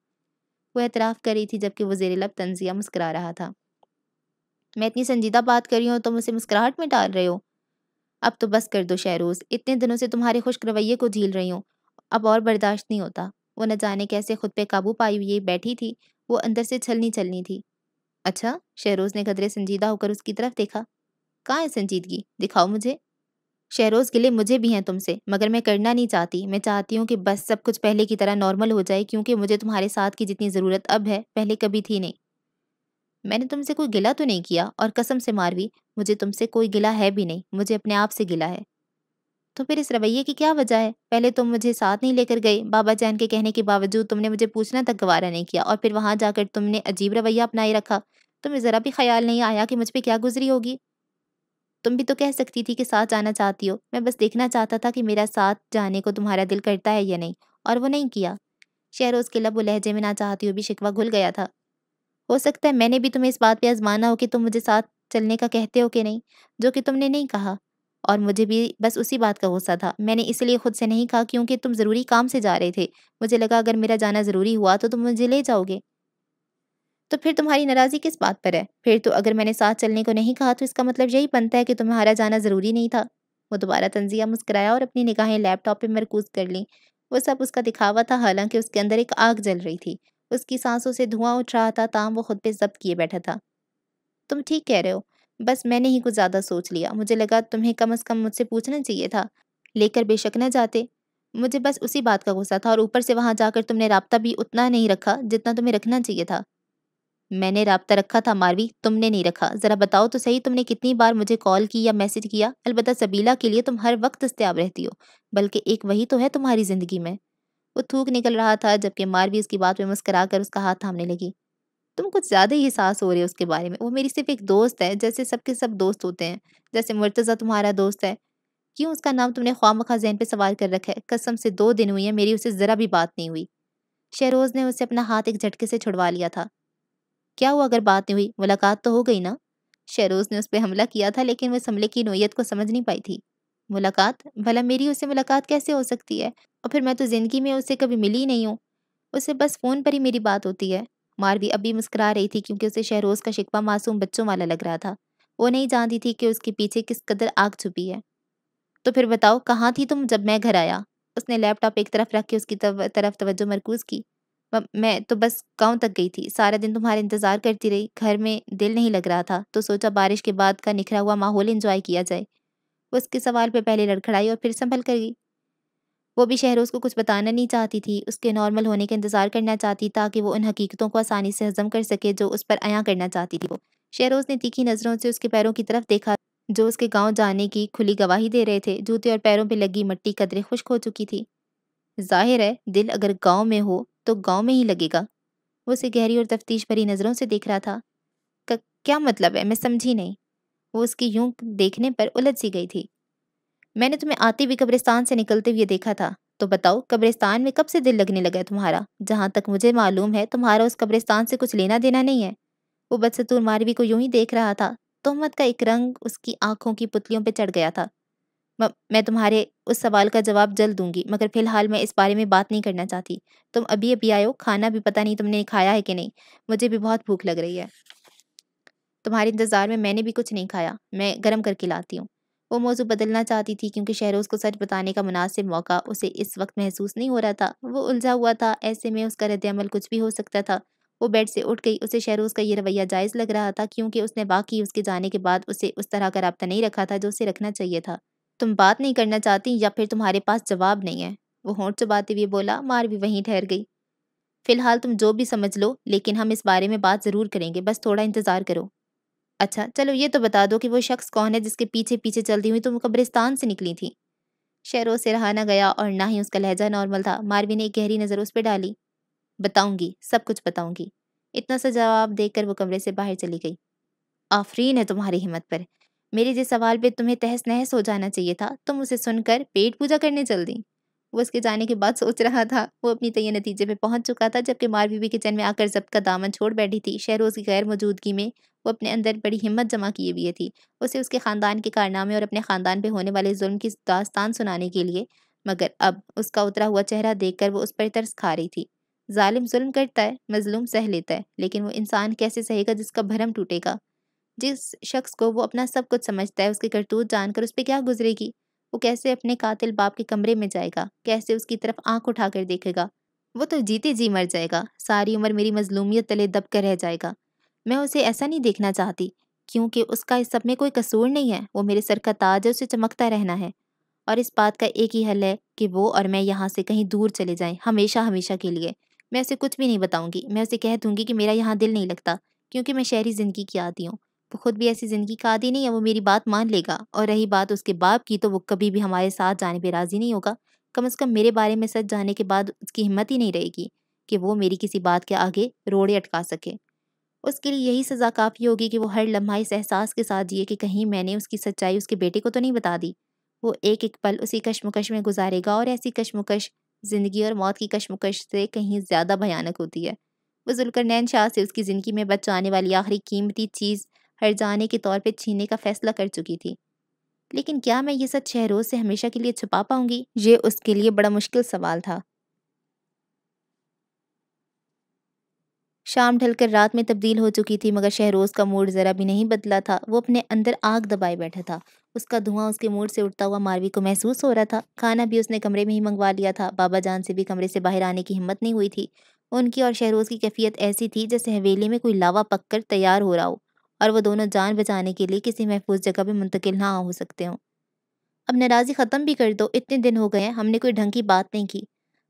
[SPEAKER 1] वो एतराफ़ कर रही थी जबकि वो जेर लब तंजिया मुस्करा रहा था मैं इतनी संजीदा बात कर रही हूँ तुम उसे मुस्कुराहट में डाल रहे हो अब तो बस कर दो शहरोज़ इतने दिनों से तुम्हारे खुश्क रवैये को झील रही हूँ अब और बर्दाश्त नहीं होता वो न जाने कैसे खुद पे काबू पाई हुई बैठी थी वो अंदर से छलनी छलनी थी अच्छा शहरोज ने गदरे संजीदा होकर उसकी तरफ देखा कहाँ है संजीदगी दिखाओ मुझे शहरोज गिले मुझे भी हैं तुमसे मगर मैं करना नहीं चाहती मैं चाहती हूँ कि बस सब कुछ पहले की तरह नॉर्मल हो जाए क्योंकि मुझे तुम्हारे साथ की जितनी ज़रूरत अब है पहले कभी थी नहीं मैंने तुमसे कोई गिला तो नहीं किया और कसम से मारवी मुझे तुमसे कोई गिला है भी नहीं मुझे अपने आप से गिला है तो फिर इस रवैये की क्या वजह है पहले तुम मुझे साथ नहीं लेकर गए बाबा जैन के कहने के बावजूद तुमने मुझे पूछना तक गवारा नहीं किया और फिर वहाँ जाकर तुमने अजीब रवैया अपनाए रखा तुम्हें ज़रा भी ख्याल नहीं आया कि मुझ पर क्या गुजरी होगी तुम भी तो कह सकती थी कि साथ जाना चाहती हो मैं बस देखना चाहता था कि मेरा साथ जाने को तुम्हारा दिल करता है या नहीं और वो नहीं किया शहरोज के लब लहजे में ना चाहती हुए भी शिकवा घुल गया था हो सकता है मैंने भी तुम्हें इस बात पे आजमाना हो कि तुम मुझे साथ चलने का कहते हो कि नहीं जो कि तुमने नहीं कहा और मुझे भी बस उसी बात का गुस्सा था मैंने इसलिए खुद से नहीं कहा क्योंकि तुम ज़रूरी काम से जा रहे थे मुझे लगा अगर मेरा जाना ज़रूरी हुआ तो तुम मुझे ले जाओगे तो फिर तुम्हारी नाराज़गी किस बात पर है फिर तो अगर मैंने साथ चलने को नहीं कहा तो इसका मतलब यही बनता है कि तुम्हारा जाना ज़रूरी नहीं था वो दोबारा तंजिया मुस्कराया और अपनी निगाहें लैपटॉप पर मरकूज कर ली वो सब उसका दिखावा था हालांकि उसके अंदर एक आग जल रही थी उसकी सांसों से धुआं उठ रहा था ताम वो खुद पे जब्त किए बैठा था तुम ठीक कह रहे हो बस मैंने ही कुछ ज़्यादा सोच लिया मुझे लगा तुम्हें कम अज़ कम मुझसे पूछना चाहिए था लेकर बेशक न जाते मुझे बस उसी बात का गुस्सा था और ऊपर से वहाँ जाकर तुमने रबता भी उतना नहीं रखा जितना तुम्हें रखना चाहिए था मैंने रबता रखा था मारवी तुमने नहीं रखा ज़रा बताओ तो सही तुमने कितनी बार मुझे कॉल की या मैसेज किया अलबत्त सबीला के लिए तुम हर वक्त दस्तियाब रहती हो बल्कि एक वही तो है तुम्हारी ज़िंदगी में वो थूक निकल रहा था जबकि मारवी उसकी बात में मुस्करा कर उसका हाथ थामने लगी तुम तो कुछ ज़्यादा ही एहसास हो रहे हो उसके बारे में वो मेरी सिर्फ एक दोस्त है जैसे सबके सब दोस्त होते हैं जैसे मुर्तज़ा तुम्हारा दोस्त है क्यों उसका नाम तुमने ख्वा मखा जहन पर सवाल कर रखा है कसम से दो दिन हुई है मेरी उससे ज़रा भी बात नहीं हुई शहरोज़ ने उसे अपना हाथ एक झटके से छुड़वा लिया था क्या हुआ अगर बात नहीं हुई मुलाकात तो हो गई ना शहरोज़ ने उस पर हमला किया था लेकिन वह हमले की नोयत को समझ नहीं पाई थी मुलाकात भला मेरी उससे मुलाकात कैसे हो सकती है और फिर मैं तो ज़िंदगी में उससे कभी मिली ही नहीं हूँ उससे बस फ़ोन पर ही मेरी बात होती है मारवी अब भी मुस्कुरा रही थी क्योंकि उसे शहरोज का शिकवा मासूम बच्चों वाला लग रहा था वो नहीं जानती थी कि उसके पीछे किस कदर आग छुपी है तो फिर बताओ कहाँ थी तुम जब मैं घर आया उसने लैपटॉप एक तरफ रख के उसकी तरफ तवज्जो मरकूज की मैं तो बस गांव तक गई थी सारा दिन तुम्हारे इंतज़ार करती रही घर में दिल नहीं लग रहा था तो सोचा बारिश के बाद का निखरा हुआ माहौल इंजॉय किया जाए उसके सवाल पे पहले लड़खड़ाई और फिर संभल कर गई वो भी शहरोज़ को कुछ बताना नहीं चाहती थी उसके नॉर्मल होने का इंतज़ार करना चाहती ताकि वो उन हकीकतों को आसानी से हजम कर सके जो उस पर आया करना चाहती थी वो शहरोज़ ने तीखी नज़रों से उसके पैरों की तरफ देखा जो उसके गांव जाने की खुली गवाही दे रहे थे जूते और पैरों पर लगी मट्टी कदरे खुश्क हो चुकी थी जाहिर है दिल अगर गाँव में हो तो गाँव में ही लगेगा वो उसे गहरी और तफ्तीश भरी नज़रों से देख रहा था क्या मतलब है मैं समझी नहीं वो उसकी यूं देखने पर उलझ सी गई थी मैंने तुम्हें आते हुए कब्रिस्तान से निकलते हुए देखा था तो बताओ कब्रिस्तान में कब से दिल लगने लगा तुम्हारा जहाँ तक मुझे मालूम है तुम्हारा उस कब्रिस्तान से कुछ लेना देना नहीं है वो बदसतूर मारवी को यूं ही देख रहा था तोहमत का एक रंग उसकी आंखों की पुतलियों पर चढ़ गया था म, मैं तुम्हारे उस सवाल का जवाब जल्द दूंगी मगर फिलहाल मैं इस बारे में बात नहीं करना चाहती तुम अभी अभी आयो खाना भी पता नहीं तुमने खाया है कि नहीं मुझे भी बहुत भूख लग रही है तुम्हारे इंतज़ार में मैंने भी कुछ नहीं खाया मैं गर्म करके लाती हूँ वो मौजू बदलना चाहती थी क्योंकि शहरोज को सच बताने का मुनासिब मौका उसे इस वक्त महसूस नहीं हो रहा था वो उलझा हुआ था ऐसे में उसका रद्दमल कुछ भी हो सकता था वो बेड से उठ गई उसे शहरोज का ये रवैया जायज़ लग रहा था क्योंकि उसने वाकई उसके जाने के बाद उसे उस तरह का रबता नहीं रखा था जो उसे रखना चाहिए था तुम बात नहीं करना चाहती या फिर तुम्हारे पास जवाब नहीं है वो होंठ चबाते हुए बोला मार भी वहीं ठहर गई फ़िलहाल तुम जो भी समझ लो लेकिन हम इस बारे में बात ज़रूर करेंगे बस थोड़ा इंतज़ार करो अच्छा चलो ये तो बता दो कि वो शख्स कौन है जिसके पीछे पीछे चलती हुई तुम तो कब्रिस्तान से निकली थी शहरों से रहा ना गया और ना ही उसका लहजा नॉर्मल था मारवी ने एक गहरी नज़र उस पर डाली बताऊंगी सब कुछ बताऊंगी इतना सा जवाब देकर वो कमरे से बाहर चली गई आफरीन है तुम्हारी हिम्मत पर मेरे जिस सवाल पे तुम्हें तहस नहस हो जाना चाहिए था तुम उसे सुनकर पेट पूजा करने चल दी वो उसके जाने के बाद सोच रहा था वो अपनी तय नतीजे पे पहुंच चुका था जबकि मार बीबी किचन में आकर जब्त का दामन छोड़ बैठी थी शहरोज की गैर मौजूदगी में वो अपने अंदर बड़ी हिम्मत जमा किए हुए थी उसे उसके ख़ानदान के कारनामे और अपने ख़ानदान पर होने वाले जुल्म की दास्तान सुनाने के लिए मगर अब उसका उतरा हुआ चेहरा देखकर वो उस पर तरस खा रही थी जालिम जुल्म करता है मजलूम सह लेता है लेकिन वो इंसान कैसे सहेगा जिसका भरम टूटेगा जिस शख्स को वो अपना सब कुछ समझता है उसके करतूत जानकर उस पर क्या गुजरेगी वो कैसे अपने कातिल बाप के कमरे में जाएगा कैसे उसकी तरफ आंख उठाकर देखेगा वो तो जीते जी मर जाएगा सारी उम्र मेरी मजलूमियत तले दबकर रह जाएगा मैं उसे ऐसा नहीं देखना चाहती क्योंकि उसका इस सब में कोई कसूर नहीं है वो मेरे सर का ताज है उसे चमकता रहना है और इस बात का एक ही हल है कि वो और मैं यहाँ से कहीं दूर चले जाएं हमेशा हमेशा के लिए मैं उसे कुछ भी नहीं बताऊंगी मैं उसे कह दूंगी कि मेरा यहाँ दिल नहीं लगता क्योंकि मैं शहरी ज़िंदगी की आदि हूँ वो खुद भी ऐसी ज़िंदगी का आदि नहीं है वो मेरी बात मान लेगा और रही बात उसके बाप की तो वो कभी भी हमारे साथ जाने पर राज़ी नहीं होगा कम अज़ कम मेरे बारे में सच जाने के बाद उसकी हिम्मत ही नहीं रहेगी कि वो मेरी किसी बात के आगे रोड़े अटका सके उसके लिए यही सज़ा काफ़ी होगी कि वो हर लम्हा इस एहसास के साथ जिए कि कहीं मैंने उसकी सच्चाई उसके बेटे को तो नहीं बता दी वो एक एक पल उसी कशमकश में गुजारेगा और ऐसी कशमकश ज़िंदगी और मौत की कशमकश से कहीं ज़्यादा भयानक होती है वो नैन शाह से उसकी ज़िंदगी में बच जाने वाली आखिरी कीमती चीज़ हर जाने के तौर पर छीनने का फ़ैसला कर चुकी थी लेकिन क्या मैं ये सच रोज़ से हमेशा के लिए छुपा पाऊँगी ये उसके लिए बड़ा मुश्किल सवाल था शाम ढलकर रात में तब्दील हो चुकी थी मगर शहरोज़ का मूड ज़रा भी नहीं बदला था वो अपने अंदर आग दबाए बैठा था उसका धुआं उसके मूड से उठता हुआ मारवी को महसूस हो रहा था खाना भी उसने कमरे में ही मंगवा लिया था बाबा जान से भी कमरे से बाहर आने की हिम्मत नहीं हुई थी उनकी और शहरोज़ की कैफियत ऐसी थी जैसे हवेली में कोई लावा कर तैयार हो रहा हो और वो दोनों जान बचाने के लिए किसी महफूज जगह पर मुंतकिल ना हो सकते हों अब नाराज़ी ख़त्म भी कर दो इतने दिन हो गए हैं हमने कोई ढंग की बात नहीं की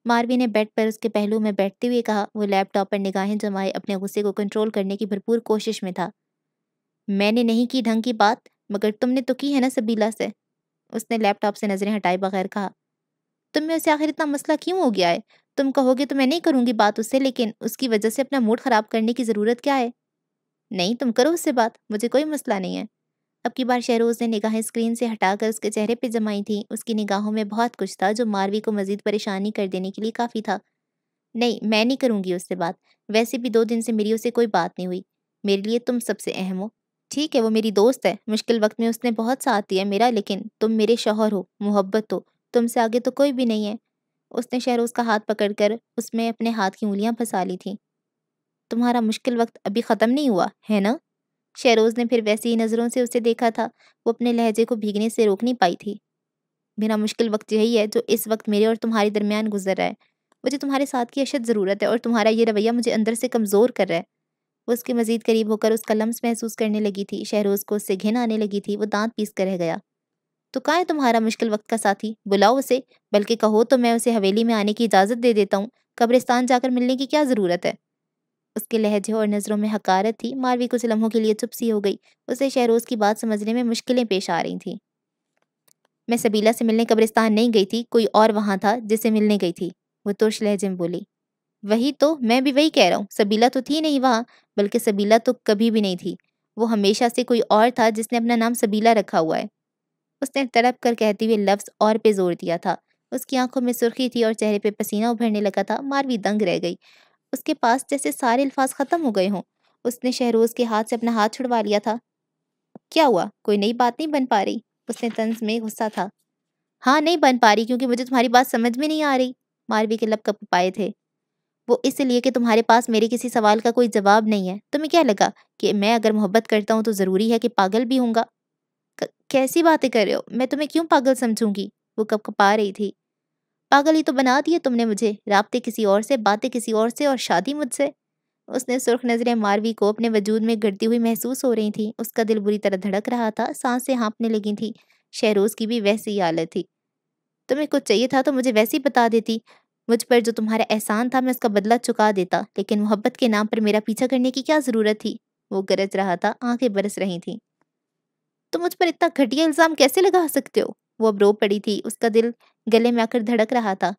[SPEAKER 1] मारवी ने बेड पर उसके पहलू में बैठते हुए कहा वो लैपटॉप पर निगाहें जमाए अपने गुस्से को कंट्रोल करने की भरपूर कोशिश में था मैंने नहीं की ढंग की बात मगर तुमने तो की है ना सबीला से उसने लैपटॉप से नज़रें हटाए बगैर कहा तुम में उसे आखिर इतना मसला क्यों हो गया है तुम कहोगे तो मैं नहीं करूँगी बात उससे लेकिन उसकी वजह से अपना मूड ख़राब करने की ज़रूरत क्या है नहीं तुम करो उससे बात मुझे कोई मसला नहीं है अब की बार शहरोज ने निगाहें स्क्रीन से हटाकर उसके चेहरे पर जमाई थी उसकी निगाहों में बहुत कुछ था जो मारवी को मजीद परेशानी कर देने के लिए काफ़ी था नहीं मैं नहीं करूँगी उससे बात वैसे भी दो दिन से मेरी उससे कोई बात नहीं हुई मेरे लिए तुम सबसे अहम हो ठीक है वो मेरी दोस्त है मुश्किल वक्त में उसने बहुत साथ दिया मेरा लेकिन तुम मेरे शोहर हो मोहब्बत हो तुमसे आगे तो कोई भी नहीं है उसने शहरोज का हाथ पकड़कर उसमें अपने हाथ की उंगलियां फंसा ली थीं तुम्हारा मुश्किल वक्त अभी ख़त्म नहीं हुआ है ना शहरोज ने फिर वैसी ही नज़रों से उसे देखा था वो अपने लहजे को भीगने से रोक नहीं पाई थी मेरा मुश्किल वक्त यही है जो इस वक्त मेरे और तुम्हारे दरमियान गुजर रहा है मुझे तुम्हारे साथ की अशद ज़रूरत है और तुम्हारा ये रवैया मुझे अंदर से कमज़ोर कर रहा है वो उसके मज़ीद करीब होकर उसका लम्स महसूस करने लगी थी शहरोज़ को उससे घिन आने लगी थी वो दांत पीस कर रह गया तो कहाँ है तुम्हारा मुश्किल वक्त का साथी बुलाओ उसे बल्कि कहो तो मैं उसे हवेली में आने की इजाज़त दे देता हूँ कब्रिस्तान जाकर मिलने की क्या ज़रूरत है उसके लहजे और नज़रों में हकारत थी मारवी कुछ लम्हों के लिए चुप सी हो गई उसे शहरोज़ की बात समझने में मुश्किलें पेश आ रही थीं मैं सबीला से मिलने कब्रिस्तान नहीं गई थी कोई और वहाँ था जिसे मिलने गई थी वो तुर्श लहजे में बोली वही तो मैं भी वही कह रहा हूँ सबीला तो थी नहीं वहाँ बल्कि सबीला तो कभी भी नहीं थी वो हमेशा से कोई और था जिसने अपना नाम सबीला रखा हुआ है उसने तड़प कर कहते हुए लफ्ज़ और पे जोर दिया था उसकी आंखों में सुर्खी थी और चेहरे पे पसीना उभरने लगा था मारवी दंग रह गई उसके पास जैसे सारे अल्फाज ख़त्म हो गए हों उसने शहरोज़ के हाथ से अपना हाथ छुड़वा लिया था क्या हुआ कोई नई बात नहीं बन पा रही उसने तंज में गुस्सा था हाँ नहीं बन पा रही क्योंकि मुझे तुम्हारी बात समझ में नहीं आ रही मारवी के लब कप पाए थे वो इसलिए कि तुम्हारे पास मेरे किसी सवाल का कोई जवाब नहीं है तुम्हें क्या लगा कि मैं अगर मोहब्बत करता हूँ तो ज़रूरी है कि पागल भी होऊंगा कैसी बातें कर रहे हो मैं तुम्हें क्यों पागल समझूंगी वो कप कपा रही थी पागल ही तो बना दिए तुमने मुझे रबते किसी और से बातें किसी और से और शादी मुझसे उसने सुर्ख नज़रें मारवी को अपने वजूद में घटती हुई महसूस हो रही थी उसका दिल बुरी तरह धड़क रहा था सांसें हाँपने लगी थी शहरोज़ की भी वैसी ही हालत थी तुम्हें कुछ चाहिए था तो मुझे वैसे ही बता देती मुझ पर जो तुम्हारा एहसान था मैं उसका बदला चुका देता लेकिन मोहब्बत के नाम पर मेरा पीछा करने की क्या ज़रूरत थी वो गरज रहा था आंखें बरस रही थीं तुम मुझ पर इतना घटिया इल्ज़ाम कैसे लगा सकते हो वो अब रो पड़ी थी उसका दिल गले में आकर धड़क रहा था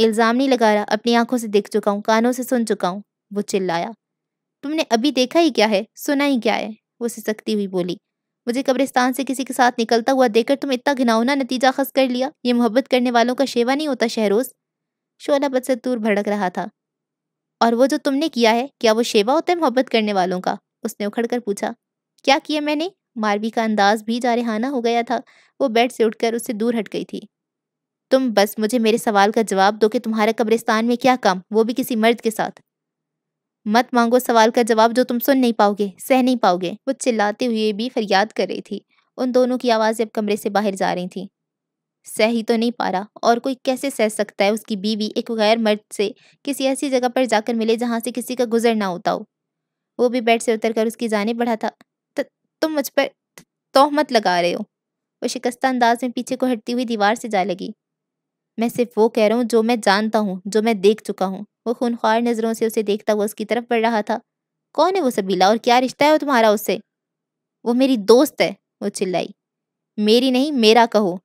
[SPEAKER 1] इल्ज़ाम नहीं लगा रहा अपनी आंखों से देख चुका हूँ कानों से सुन चुका हूँ वो चिल्लाया तुमने अभी देखा ही क्या है सुना ही क्या है वो सिसकती हुई बोली मुझे कब्रिस्तान से किसी के साथ निकलता हुआ देखकर तुम इतना घिनौना नतीजा खस कर लिया ये मोहब्बत करने वालों का शेवा नहीं होता शहरोज शोला बदसतूर भड़क रहा था और वो जो तुमने किया है क्या वो शेवा होता है मोहब्बत करने वालों का उसने उखड़ कर पूछा क्या किया मैंने मारवी का अंदाज भी जारहाना हो गया था वो बेड से उठकर उससे दूर हट गई थी तुम बस मुझे मेरे सवाल का जवाब दो कि तुम्हारा कब्रिस्तान में क्या काम वो भी किसी मर्द के साथ मत मांगो सवाल का जवाब जो तुम सुन नहीं पाओगे सह नहीं पाओगे वो चिल्लाते हुए भी फरियाद कर रही थी उन दोनों की आवाज़ें अब कमरे से बाहर जा रही थी सह ही तो नहीं पा रहा और कोई कैसे सह सकता है उसकी बीवी एक गैर मर्द से किसी ऐसी जगह पर जाकर मिले जहाँ से किसी का गुजर ना होता हो वो भी बेड से उतर कर उसकी जाने बढ़ा था तुम मुझ पर तोहमत लगा रहे हो वो शिकस्ता अंदाज में पीछे को हटती हुई दीवार से जा लगी मैं सिर्फ वो कह रहा हूँ जो मैं जानता हूँ जो मैं देख चुका हूँ वो खूनख्वार नज़रों से उसे देखता हुआ उसकी तरफ बढ़ रहा था कौन है वो सबीला और क्या रिश्ता है वो तुम्हारा उससे वो मेरी दोस्त है वो चिल्लाई मेरी नहीं मेरा कहो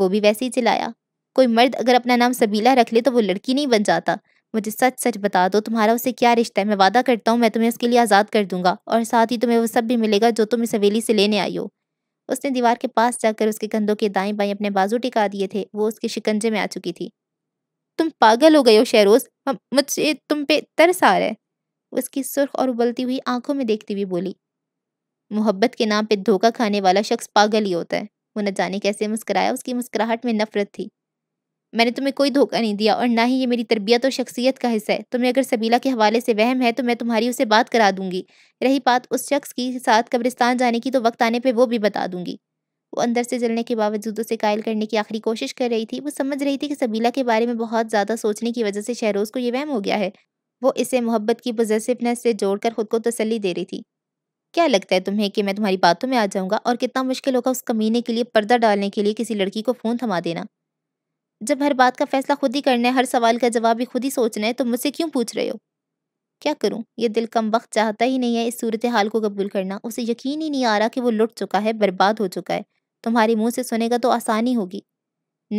[SPEAKER 1] वो भी वैसे ही चिल्लाया कोई मर्द अगर अपना नाम सबीला रख ले तो वो लड़की नहीं बन जाता मुझे सच सच बता दो तुम्हारा उसे क्या रिश्ता है मैं वादा करता हूँ मैं तुम्हें उसके लिए आज़ाद कर दूंगा और साथ ही तुम्हें वो सब भी मिलेगा जो तुम इस हवेली से लेने आई हो उसने दीवार के पास जाकर उसके कंधों के दाएं बाएं अपने बाजू टिका दिए थे वो उसके शिकंजे में आ चुकी थी तुम पागल हो गए हो शहरोज मुझे तुम पे तरस आ रहा है उसकी सुर्ख और उबलती हुई आंखों में देखती हुई बोली मोहब्बत के नाम पे धोखा खाने वाला शख्स पागल ही होता है वो न जाने कैसे मुस्कराया उसकी मुस्कुराहट में नफरत थी मैंने तुम्हें कोई धोखा नहीं दिया और ना ही ये मेरी तरबियत और शख्सियत का हिस्सा है तुम्हें अगर सबीला के हवाले से वहम है तो मैं तुम्हारी उसे बात करा दूंगी रही बात उस शख्स की साथ कब्रिस्तान जाने की तो वक्त आने पर वो भी बता दूंगी वो अंदर से जलने के बावजूद उसे कायल करने की आखिरी कोशिश कर रही थी वो समझ रही थी कि सबीला के बारे में बहुत ज़्यादा सोचने की वजह से शहरोज़ को ये वहम हो गया है वो इसे मोहब्बत की पोजेसिवनेस से जोड़कर खुद को तसली दे रही थी क्या लगता है तुम्हें कि मैं तुम्हारी बातों में आ जाऊंगा और कितना मुश्किल होगा उस कमीने के लिए पर्दा डालने के लिए किसी लड़की को फ़ोन थमा देना जब हर बात का फैसला खुद ही करना है हर सवाल का जवाब भी खुद ही सोचना है तो मुझसे क्यों पूछ रहे हो क्या करूं ये दिल कम वक्त चाहता ही नहीं है इस सूरत हाल को कबूल करना उसे यकीन ही नहीं आ रहा कि वो लुट चुका है बर्बाद हो चुका है तुम्हारे मुंह से सुनेगा तो आसानी होगी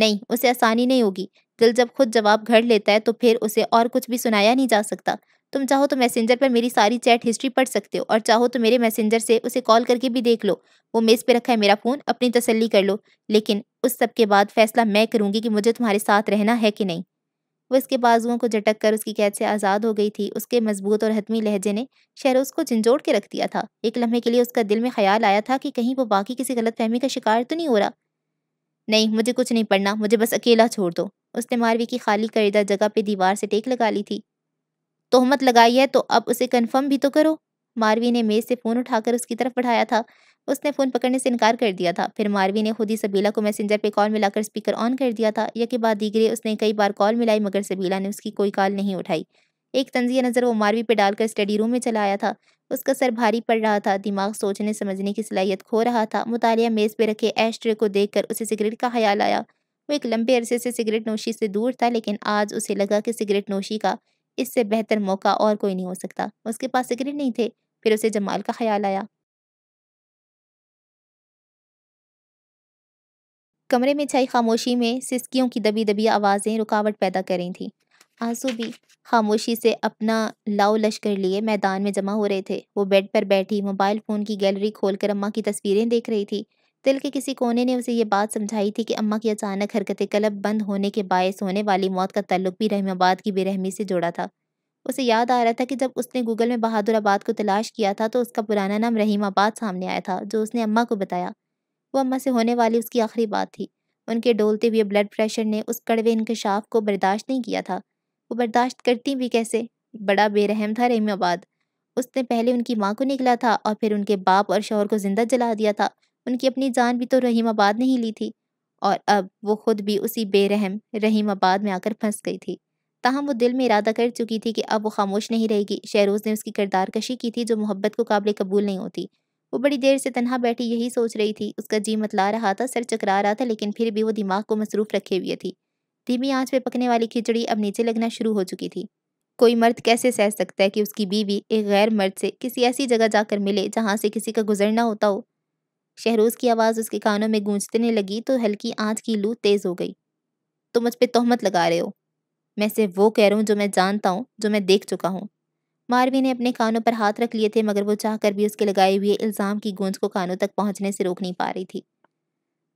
[SPEAKER 1] नहीं उसे आसानी नहीं होगी दिल जब खुद जवाब घड़ लेता है तो फिर उसे और कुछ भी सुनाया नहीं जा सकता तुम चाहो तो मैसेंजर पर मेरी सारी चैट हिस्ट्री पढ़ सकते हो और चाहो तो मेरे मैसेंजर से उसे कॉल करके भी देख लो वो मेज़ पे रखा है मेरा फ़ोन अपनी तसल्ली कर लो लेकिन उस सब के बाद फैसला मैं करूँगी कि मुझे तुम्हारे साथ रहना है कि नहीं वो इसके बाजुओं को झटक कर उसकी कैद से आज़ाद हो गई थी उसके मजबूत और हतमी लहजे ने शहरोज को झंझोड़ के रख दिया था एक लम्हे के लिए उसका दिल में ख्याल आया था कि कहीं वो बाकी किसी गलत फहमी का शिकार तो नहीं हो रहा नहीं मुझे कुछ नहीं पढ़ना मुझे बस अकेला छोड़ दो उसने मारवी की खाली करदा जगह पे दीवार से टेक लगा ली थी तोहमत लगाई है तो अब उसे कन्फर्म भी तो करो मारवी ने मेज से फ़ोन उठाकर उसकी तरफ बढ़ाया था उसने फ़ोन पकड़ने से इनकार कर दिया था फिर मारवी ने खुद ही सबीला को मैसेंजर पे कॉल मिलाकर स्पीकर ऑन कर दिया था या के बाद दीगरे उसने कई बार कॉल मिलाई मगर सबीला ने उसकी कोई कॉल नहीं उठाई एक तंजिया नज़र वो मारवी पे डालकर स्टडी रूम में चला आया था उसका सर भारी पड़ रहा था दिमाग सोचने समझने की सलाहियत खो रहा था मुतालिया मेज़ पे रखे ऐश को को कर उसे सिगरेट का ख्याल आया वो एक लंबे अरसे से सिगरेट नोशी से दूर था लेकिन आज उसे लगा कि सिगरेट नोशी का इससे बेहतर मौका और कोई नहीं हो सकता उसके पास सिगरेट नहीं थे फिर उसे जमाल का ख्याल आया कमरे में छाई खामोशी में सिसकियों की दबी दबी आवाज़ें रुकावट पैदा करी थीं आंसू भी खामोशी से अपना लाओ लश्कर लिए मैदान में जमा हो रहे थे वो बेड पर बैठी मोबाइल फ़ोन की गैलरी खोलकर अम्मा की तस्वीरें देख रही थी दिल के किसी कोने ने उसे ये बात समझाई थी कि अम्मा की अचानक हरकत कलब बंद होने के बायस होने वाली मौत का तल्लुक भी रहमाबाद की बेरहमी से जुड़ा था उसे याद आ रहा था कि जब उसने गूगल में बहादुराबाद को तलाश किया था तो उसका पुराना नाम रहीमाबाद सामने आया था जो उसने अम्मा को बताया वो अम्मा से होने वाली उसकी आखिरी बात थी उनके डोलते हुए ब्लड प्रेशर ने उस कड़वे इंकशाफ को बर्दाश्त नहीं किया था वो बर्दाश्त करती भी कैसे बड़ा बेरहम था रहीमाबाद उसने पहले उनकी माँ को निकला था और फिर उनके बाप और शोहर को जिंदा जला दिया था उनकी अपनी जान भी तो आबाद ने ही ली थी और अब वो खुद भी उसी बेरहम आबाद में आकर फंस गई थी ताहम वो दिल में इरादा कर चुकी थी कि अब वो खामोश नहीं रहेगी शहरोज़ ने उसकी किरदार कशी की थी जो मोहब्बत को काबिल कबूल नहीं होती वो बड़ी देर से तनहा बैठी यही सोच रही थी उसका जी मतला रहा था सर चकरा रहा था लेकिन फिर भी वो दिमाग को मसरूफ़ रखे हुए थी धीमी आँच पे पकने वाली खिचड़ी अब नीचे लगना शुरू हो चुकी थी कोई मर्द कैसे सह सकता है कि उसकी बीवी एक गैर मर्द से किसी ऐसी जगह जाकर मिले जहाँ से किसी का गुजरना होता हो शहरोज की आवाज़ उसके कानों में गूंजने लगी तो हल्की आंच की लू तेज़ हो गई तुम मुझ पर तोहमत लगा रहे हो मैं सिर्फ वो कह रहा हूँ जो मैं जानता हूँ जो मैं देख चुका हूँ मारवी ने अपने कानों पर हाथ रख लिए थे मगर वो चाह भी उसके लगाए हुए इल्ज़ाम की गूंज को कानों तक पहुँचने से रोक नहीं पा रही थी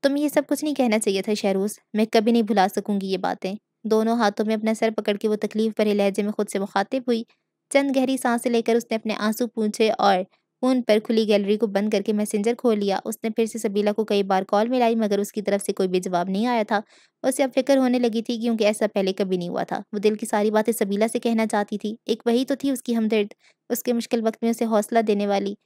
[SPEAKER 1] तुम ये सब कुछ नहीं कहना चाहिए था शहरोज मैं कभी नहीं भुला सकूंगी ये बातें दोनों हाथों में अपना सर पकड़ के वो तकलीफ भरे लहजे में खुद से मुखातिब हुई चंद गहरी सांसें लेकर उसने अपने आंसू पूछे और फोन पर खुली गैलरी को बंद करके मैसेंजर खोल लिया उसने फिर से सबीला को कई बार कॉल मिलाई मगर उसकी तरफ से कोई भी जवाब नहीं आया था उसे अब फिक्र होने लगी थी क्योंकि ऐसा पहले कभी नहीं हुआ था वो दिल की सारी बातें सबीला से कहना चाहती थी एक वही तो थी उसकी हमदर्द उसके मुश्किल वक्त में उसे हौसला देने वाली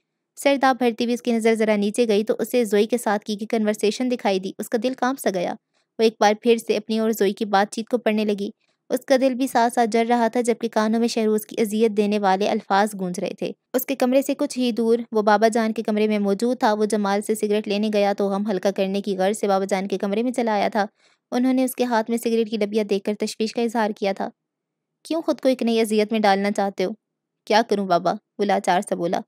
[SPEAKER 1] सरदाब भरती हुई उसकी नज़र ज़रा नीचे गई तो उसे जोई के साथ की कन्वर्सेशन दिखाई दी उसका दिल कांप सा गया वो एक बार फिर से अपनी और जोई की बातचीत को पढ़ने लगी उसका दिल भी साथ साथ जल रहा था जबकि कानों में शहरूज की अजियत देने वाले अल्फाज गूंज रहे थे उसके कमरे से कुछ ही दूर वो बाबा जान के कमरे में मौजूद था वो जमाल से सिगरेट लेने गया तो हम हल्का करने की गर्ज से बाबा जान के कमरे में चला आया था उन्होंने उसके हाथ में सिगरेट की डबिया देखकर तशवीश का इजहार किया था क्यों खुद को एक नई अजियत में डालना चाहते हो क्या करूँ बाबा बुलाचार लाचार सा बोला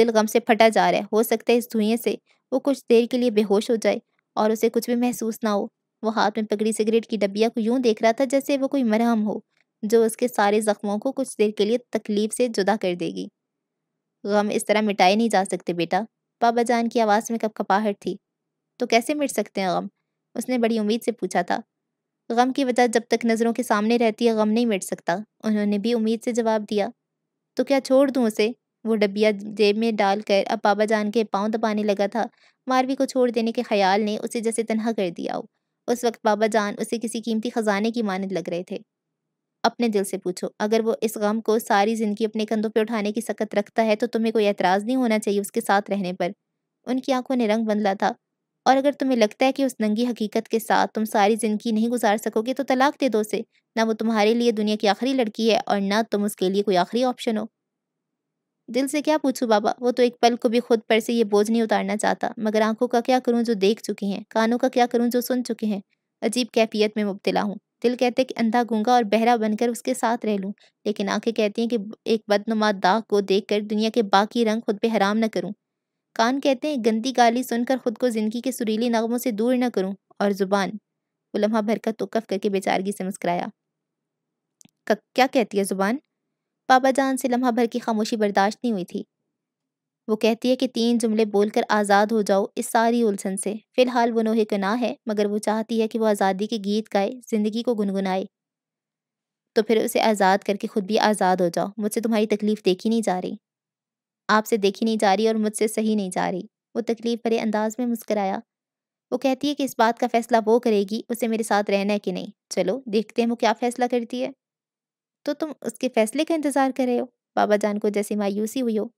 [SPEAKER 1] दिल गम से फटा जा रहा है हो सकता है इस धुएं से वो कुछ देर के लिए बेहोश हो जाए और उसे कुछ भी महसूस ना हो वो हाथ में पकड़ी सिगरेट की डबिया को यूं देख रहा था जैसे वो कोई मरहम हो जो उसके सारे जख्मों को कुछ देर के लिए तकलीफ से जुदा कर देगी गम इस तरह मिटाए नहीं जा सकते बेटा बाबा जान की आवाज़ में कपकपाहट थी तो कैसे मिट सकते हैं गम उसने बड़ी उम्मीद से पूछा था गम की वजह जब तक नज़रों के सामने रहती है गम नहीं मिट सकता उन्होंने भी उम्मीद से जवाब दिया तो क्या छोड़ दूँ उसे वो डबिया जेब में डालकर अब बाबा जान के पाँव दबाने लगा था मारवी को छोड़ देने के ख्याल ने उसे जैसे तनहा कर दिया हो उस वक्त बाबा जान उसे किसी कीमती खजाने की मानद लग रहे थे अपने दिल से पूछो अगर वो इस गम को सारी ज़िंदगी अपने कंधों पर उठाने की सकत रखता है तो तुम्हें कोई एतराज़ नहीं होना चाहिए उसके साथ रहने पर उनकी आंखों ने रंग बदला था और अगर तुम्हें लगता है कि उस नंगी हकीकत के साथ तुम सारी ज़िंदगी नहीं गुजार सकोगे तो तलाक दे दो से ना वो तुम्हारे लिए दुनिया की आखिरी लड़की है और ना तुम उसके लिए कोई आखिरी ऑप्शन हो दिल से क्या पूछूं बाबा वो तो एक पल को भी खुद पर से ये बोझ नहीं उतारना चाहता मगर आंखों का क्या करूं जो देख चुके हैं कानों का क्या करूं जो सुन चुके हैं अजीब कैफियत में मुबतला हूँ दिल कहते कि अंधा गूंगा और बहरा बनकर उसके साथ रह लूँ लेकिन आंखें कहती हैं कि एक बदनुमा दाग को देख कर दुनिया के बाकी रंग खुद पे हराम न करूँ कान कहते हैं गंदी गाली सुनकर खुद को ज़िंदगी के सुरीली नगमों से दूर न करूँ और ज़ुबान वो लम्हा भर का तोकफ करके बेचारगी से मुस्कराया क्या कहती है ज़ुबान बाबा जान से लम्हा भर की खामोशी बर्दाश्त नहीं हुई थी वो कहती है कि तीन जुमले बोलकर आज़ाद हो जाओ इस सारी उलझन से फ़िलहाल वो नोहे ना है मगर वो चाहती है कि वो आज़ादी के गीत गाए ज़िंदगी को गुनगुनाए तो फिर उसे आज़ाद करके खुद भी आज़ाद हो जाओ मुझसे तुम्हारी तकलीफ़ देखी नहीं जा रही आपसे देखी नहीं जा रही और मुझसे सही नहीं जा रही वो तकलीफ़ भरे अंदाज में मुस्कराया वो कहती है कि इस बात का फ़ैसला वो करेगी उसे मेरे साथ रहना है कि नहीं चलो देखते हैं वो क्या फ़ैसला करती है तो तुम उसके फैसले का इंतज़ार कर रहे हो बाबा जान को जैसे मायूसी हुई हो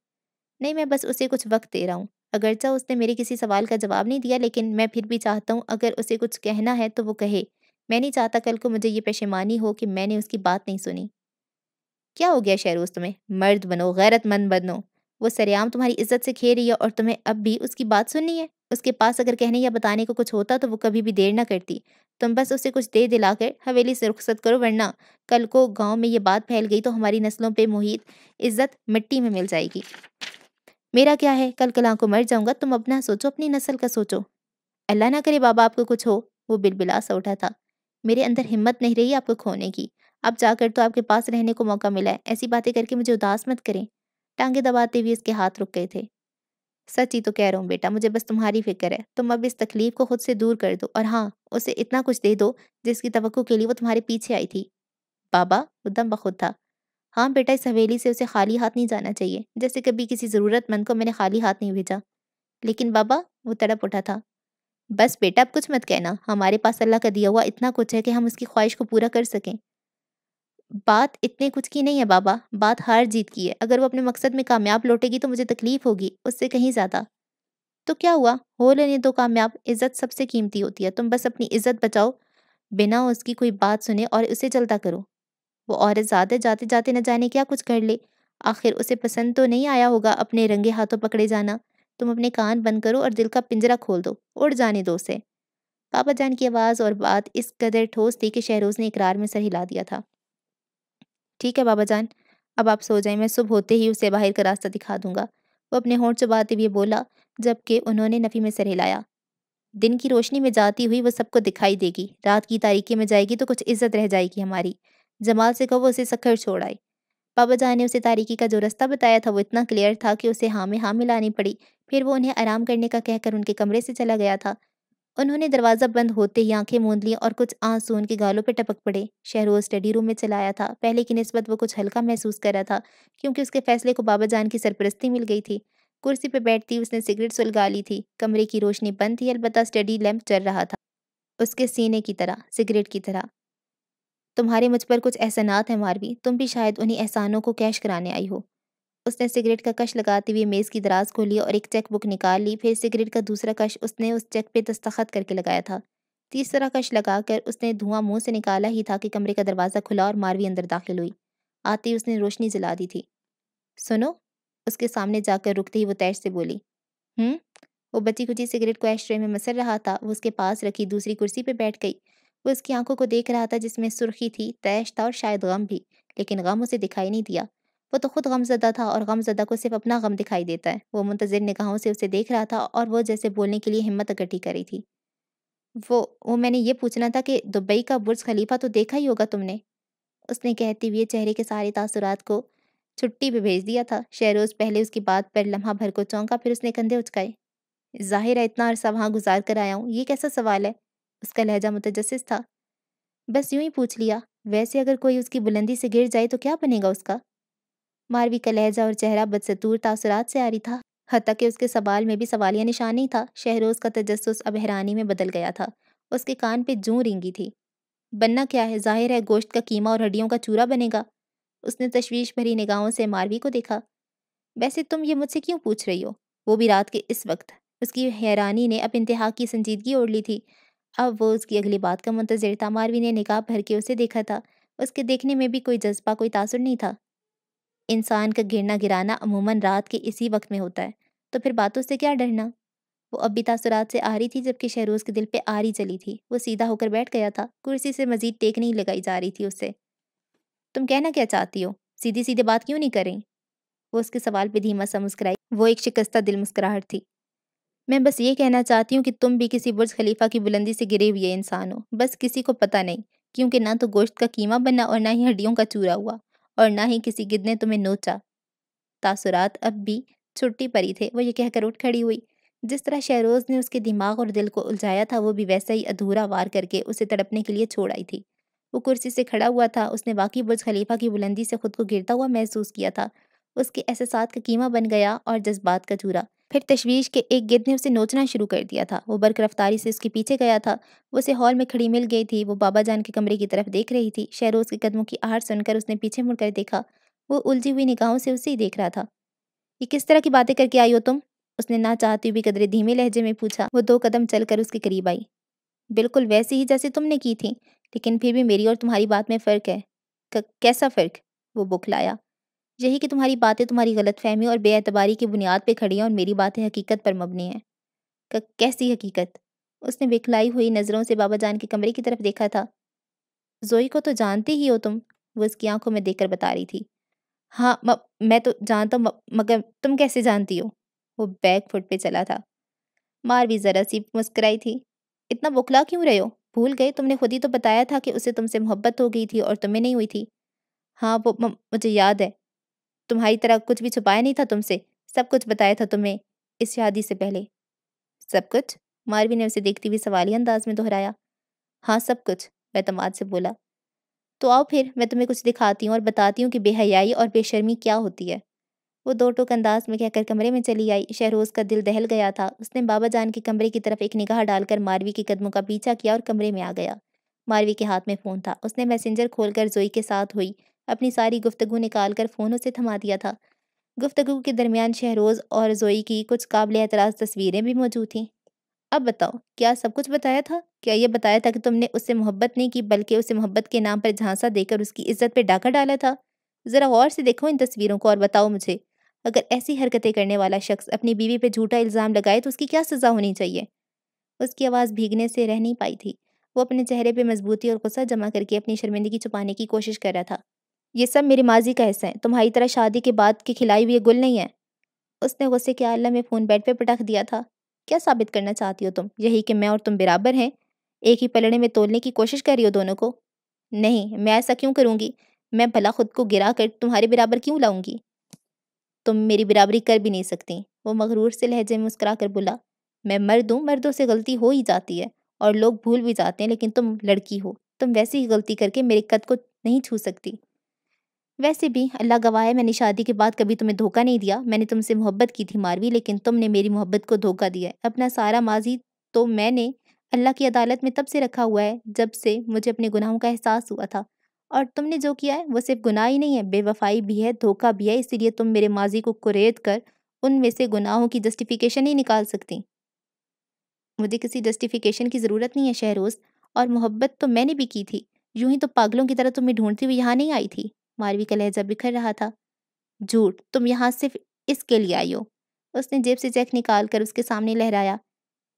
[SPEAKER 1] नहीं मैं बस उसे कुछ वक्त दे रहा हूँ अगरचा उसने मेरे किसी सवाल का जवाब नहीं दिया लेकिन मैं फिर भी चाहता हूँ अगर उसे कुछ कहना है तो वो कहे मैं नहीं चाहता कल को मुझे ये पेशेमानी हो कि मैंने उसकी बात नहीं सुनी क्या हो गया शहरोज तुम्हें मर्द बनो गैरतमंद बनो वो सरेआम तुम्हारी इज्जत से खेल रही है और तुम्हें अब भी उसकी बात सुननी है उसके पास अगर कहने या बताने को कुछ होता तो वो कभी भी देर ना करती तुम बस उसे कुछ दे दिलाकर हवेली से रुखसत करो वरना कल को गांव में ये बात फैल गई तो हमारी नस्लों पे मुहित इज्जत मिट्टी में मिल जाएगी मेरा क्या है कल कल को मर जाऊंगा तुम अपना सोचो अपनी नस्ल का सोचो अल्लाह ना करे बाबा आपको कुछ हो वो बिलबिला सा उठा था मेरे अंदर हिम्मत नहीं रही आपको खोने की अब जाकर तो आपके पास रहने को मौका मिला है ऐसी बातें करके मुझे उदास मत करें टांगे दबाते हुए उसके हाथ रुक गए थे सच्ची तो कह रहा हूँ बेटा मुझे बस तुम्हारी फिक्र है तुम अब इस तकलीफ को खुद से दूर कर दो और हाँ उसे इतना कुछ दे दो जिसकी तो के लिए वो तुम्हारे पीछे आई थी बाबा उदम बखुद था हाँ बेटा इस हवेली से उसे खाली हाथ नहीं जाना चाहिए जैसे कभी किसी ज़रूरतमंद को मैंने खाली हाथ नहीं भेजा लेकिन बाबा वो तड़प उठा था बस बेटा अब कुछ मत कहना हमारे पास अल्लाह का दिया हुआ इतना कुछ है कि हम उसकी ख्वाहिश को पूरा कर सकें बात इतने कुछ की नहीं है बाबा बात हार जीत की है अगर वो अपने मकसद में कामयाब लौटेगी तो मुझे तकलीफ होगी उससे कहीं ज़्यादा तो क्या हुआ हो लेने दो कामयाब इज्जत सबसे कीमती होती है तुम बस अपनी इज्जत बचाओ बिना उसकी कोई बात सुने और उसे चलता करो वो औरत ज़्यादा जाते जाते न जाने क्या कुछ कर ले आखिर उसे पसंद तो नहीं आया होगा अपने रंगे हाथों पकड़े जाना तुम अपने कान बंद करो और दिल का पिंजरा खोल दो उड़ जाने दो उसे पापा जान की आवाज़ और बात इस कदर ठोस थी कि शहरोज़ ने इकरार में सर हिला दिया था ठीक है बाबा जान अब आप सो जाएं मैं सुबह होते ही उसे बाहर का रास्ता दिखा दूंगा वो अपने होंठ चबाते हुए बोला जबकि उन्होंने नफ़ी में सर हिलाया दिन की रोशनी में जाती हुई वो सबको दिखाई देगी रात की तारीखी में जाएगी तो कुछ इज्जत रह जाएगी हमारी जमाल से कहो उसे सखर छोड़ आए बाबा जान ने उसे तारीखी का जो रास्ता बताया था वो इतना क्लियर था कि उसे हाँ में हाँ मिलानी पड़ी फिर वो उन्हें आराम करने का कहकर उनके कमरे से चला गया था उन्होंने दरवाज़ा बंद होते ही आंखें मूंद लीं और कुछ आंसू उनके गालों पर टपक पड़े शहरोज स्टडी रूम में चलाया था पहले की नस्बत वो कुछ हल्का महसूस कर रहा था क्योंकि उसके फैसले को बाबा जान की सरपरस्ती मिल गई थी कुर्सी पर बैठती उसने सिगरेट सुलगा ली थी कमरे की रोशनी बंद थी अलबत् स्टडी लैंप चल रहा था उसके सीने की तरह सिगरेट की तरह तुम्हारे मुझ पर कुछ एहसानात हैं मारवी तुम भी शायद उन्हीं एहसानों को कैश कराने आई हो उसने सिगरेट का कश लगाते हुए मेज़ की दराज खोली और एक चेक बुक निकाल ली फिर सिगरेट का दूसरा कश उसने उस चेक पे दस्तखत करके लगाया था तीसरा कश लगाकर उसने धुआं मुंह से निकाला ही था कि कमरे का दरवाज़ा खुला और मारवी अंदर दाखिल हुई आते ही उसने रोशनी जला दी थी सुनो उसके सामने जाकर रुकते ही वो तैश से बोली हम्म वो बची खुची सिगरेट को ऐश्रे में मसर रहा था वो उसके पास रखी दूसरी कुर्सी पर बैठ गई वो उसकी आंखों को देख रहा था जिसमें सुर्खी थी तैश था और शायद गम भी लेकिन गम उसे दिखाई नहीं दिया वो तो खुद गमजदा था और गमजदा को सिर्फ अपना गम दिखाई देता है वो मुंतजर निगाहों से उसे देख रहा था और वो जैसे बोलने के लिए हिम्मत इकट्ठी करी थी वो वो मैंने ये पूछना था कि दुबई का बुर्ज खलीफा तो देखा ही होगा तुमने उसने कहते हुए चेहरे के सारे तासुरात को छुट्टी पर भेज दिया था शहरोज़ पहले उसकी बात पर लम्हा भर को चौंका फिर उसने कंधे उचकाए जाहिर है इतना अरसा वहाँ गुजार कर आया हूँ ये कैसा सवाल है उसका लहजा मुतजस था बस यूं ही पूछ लिया वैसे अगर कोई उसकी बुलंदी से गिर जाए तो क्या बनेगा उसका मारवी का लहजा और चेहरा बदसतूर तासरात से आरी था हती कि उसके सवाल में भी सवालिया निशान नहीं था शहरोज का तजस्स अब हैरानी में बदल गया था उसके कान पर जू रिंगी थी बनना क्या है जाहिर है गोश्त का कीमा और हड्डियों का चूरा बनेगा उसने तशवीश भरी निगाहों से मारवी को देखा वैसे तुम ये मुझसे क्यों पूछ रही हो वो भी रात के इस वक्त उसकी हैरानी ने अब इंतहा की संजीदगी ओढ़ ली थी अब वो उसकी अगली बात का मुंतजर था मारवी ने निकाह भर के उसे देखा था उसके देखने में भी कोई जज्बा कोई तासर नहीं था इंसान का गिरना गिराना अमूमन रात के इसी वक्त में होता है तो फिर बातों से क्या डरना वो अब भी तासुरात से आ रही थी जबकि शहरोज़ के दिल पे आ रही चली थी वो सीधा होकर बैठ गया था कुर्सी से मजीद टेक नहीं लगाई जा रही थी उससे तुम कहना क्या चाहती हो सीधी सीधे बात क्यों नहीं करें वो उसके सवाल पे धीमा सा मुस्कराई वो एक शिकस्ता दिल मुस्कराहट थी मैं बस ये कहना चाहती हूँ कि तुम भी किसी बुर्ज खलीफा की बुलंदी से गिरे हुए इंसान हो बस किसी को पता नहीं क्योंकि ना तो गोश्त का कीमा बना और ना ही हड्डियों का चूरा हुआ और ना ही किसी गिद्ध ने तुम्हें नोचा तासुरात अब भी छुट्टी परी थे वो ये कहकर उठ खड़ी हुई जिस तरह शहरोज ने उसके दिमाग और दिल को उलझाया था वो भी वैसा ही अधूरा वार करके उसे तड़पने के लिए छोड़ आई थी वो कुर्सी से खड़ा हुआ था उसने वाकई बुर्ज खलीफा की बुलंदी से खुद को गिरता हुआ महसूस किया था उसके एहसास का कीमा बन गया और जज्बात का चूरा फिर तशवीश के एक गिद्ध ने उसे नोचना शुरू कर दिया था वो बर्क रफ्तारी से उसके पीछे गया था वो उसे हॉल में खड़ी मिल गई थी वो बाबा जान के कमरे की तरफ देख रही थी शहरोज के कदमों की आहट सुनकर उसने पीछे मुड़कर देखा वो उलझी हुई निगाहों से उसे ही देख रहा था ये किस तरह की बातें करके आई हो तुम उसने ना चाहती हुई कदरे धीमे लहजे में पूछा वो दो कदम चलकर उसके करीब आई बिल्कुल वैसे ही जैसे तुमने की थी लेकिन फिर भी मेरी और तुम्हारी बात में फ़र्क है कैसा फ़र्क वो बुखलाया यही कि तुम्हारी बातें तुम्हारी गलत फहमी और बेअतबारी की बुनियाद पर खड़ी हैं और मेरी बातें हकीकत पर मबनी हैं कैसी हकीकत उसने बिखलाई हुई नज़रों से बाबा जान के कमरे की तरफ देखा था जोई को तो जानती ही हो तुम वो उसकी आंखों में देखकर बता रही थी हाँ मैं तो जानता हूँ मगर तुम कैसे जानती हो वो बैक फुट पे चला था मार भी ज़रा सी मुस्कराई थी इतना बुखला क्यों रहे हो भूल गए तुमने खुद ही तो बताया था कि उसे तुमसे मोहब्बत हो गई थी और तुम्हें नहीं हुई थी हाँ वो म, मुझे याद है तुम्हारी तरह कुछ भी छुपाया नहीं था तुमसे सब कुछ बताया था तुम्हें इस शादी से पहले सब कुछ मारवी ने उसे देखती हुई सवालिया अंदाज में दोहराया हाँ सब कुछ मैं तमाद तो से बोला तो आओ फिर मैं तुम्हें कुछ दिखाती हूँ और बताती हूँ कि बेहयाई और बेशर्मी क्या होती है वो दो टोक अंदाज में कहकर कमरे में चली आई शहरोज़ का दिल दहल गया था उसने बाबा जान के कमरे की तरफ एक निगाह डालकर मारवी के कदमों का पीछा किया और कमरे में आ गया मारवी के हाथ में फ़ोन था उसने मैसेंजर खोलकर जोई के साथ हुई अपनी सारी गुफ्तु निकाल कर फ़ोनों से थमा दिया था गुफ्तु के दरमियान शहरोज़ और जोई की कुछ काबिल एतराज़ तस्वीरें भी मौजूद थीं अब बताओ क्या सब कुछ बताया था क्या यह बताया था कि तुमने उससे मोहब्बत नहीं की बल्कि उसे मोहब्बत के नाम पर झांसा देकर उसकी इज्जत पर डाका डाला था ज़रा गौर से देखो इन तस्वीरों को और बताओ मुझे अगर ऐसी हरकतें करने वाला शख्स अपनी बीवी पर झूठा इल्ज़ाम लगाए तो उसकी क्या सज़ा होनी चाहिए उसकी आवाज़ भीगने से रह नहीं पाई थी वो अपने चेहरे पर मजबूती और गुस्सा जमा करके अपनी शर्मिंदगी छुपाने की कोशिश कर रहा था ये सब मेरी माजी का हिस्सा है तुम्हारी तरह शादी के बाद की खिलाई हुई गुल नहीं है उसने गुस्से के आलम में फ़ोन बेड पर पटक दिया था क्या साबित करना चाहती हो तुम यही कि मैं और तुम बराबर हैं एक ही पलड़े में तोलने की कोशिश कर रही हो दोनों को नहीं मैं ऐसा क्यों करूँगी मैं भला खुद को गिरा कर तुम्हारे बराबर क्यों लाऊंगी तुम मेरी बराबरी कर भी नहीं सकती वो मगरूर से लहजे में मुस्करा कर बोला मैं मर्द हूँ मर्दों से गलती हो ही जाती है और लोग भूल भी जाते हैं लेकिन तुम लड़की हो तुम वैसी ही गलती करके मेरे कद को नहीं छू सकती वैसे भी अल्लाह गवाह है मैंने शादी के बाद कभी तुम्हें धोखा नहीं दिया मैंने तुमसे मोहब्बत की थी मारवी लेकिन तुमने मेरी मोहब्बत को धोखा दिया है अपना सारा माजी तो मैंने अल्लाह की अदालत में तब से रखा हुआ है जब से मुझे अपने गुनाहों का एहसास हुआ था और तुमने जो किया है वो सिर्फ गुनाह ही नहीं है बेवफाई भी है धोखा भी है इसीलिए तुम मेरे माजी को कुरेद कर उनमें से गुनाहों की जस्टिफिकेशन ही निकाल सकती मुझे किसी जस्टिफिकेशन की ज़रूरत नहीं है शहरोज़ और मोहब्बत तो मैंने भी की थी यूं ही तो पागलों की तरह तुम्हें ढूंढती हुई यहाँ नहीं आई थी मारवी का लहजा बिखर रहा था झूठ तुम यहाँ सिर्फ इसके लिए आई हो उसने जेब से चेक निकाल कर उसके सामने लहराया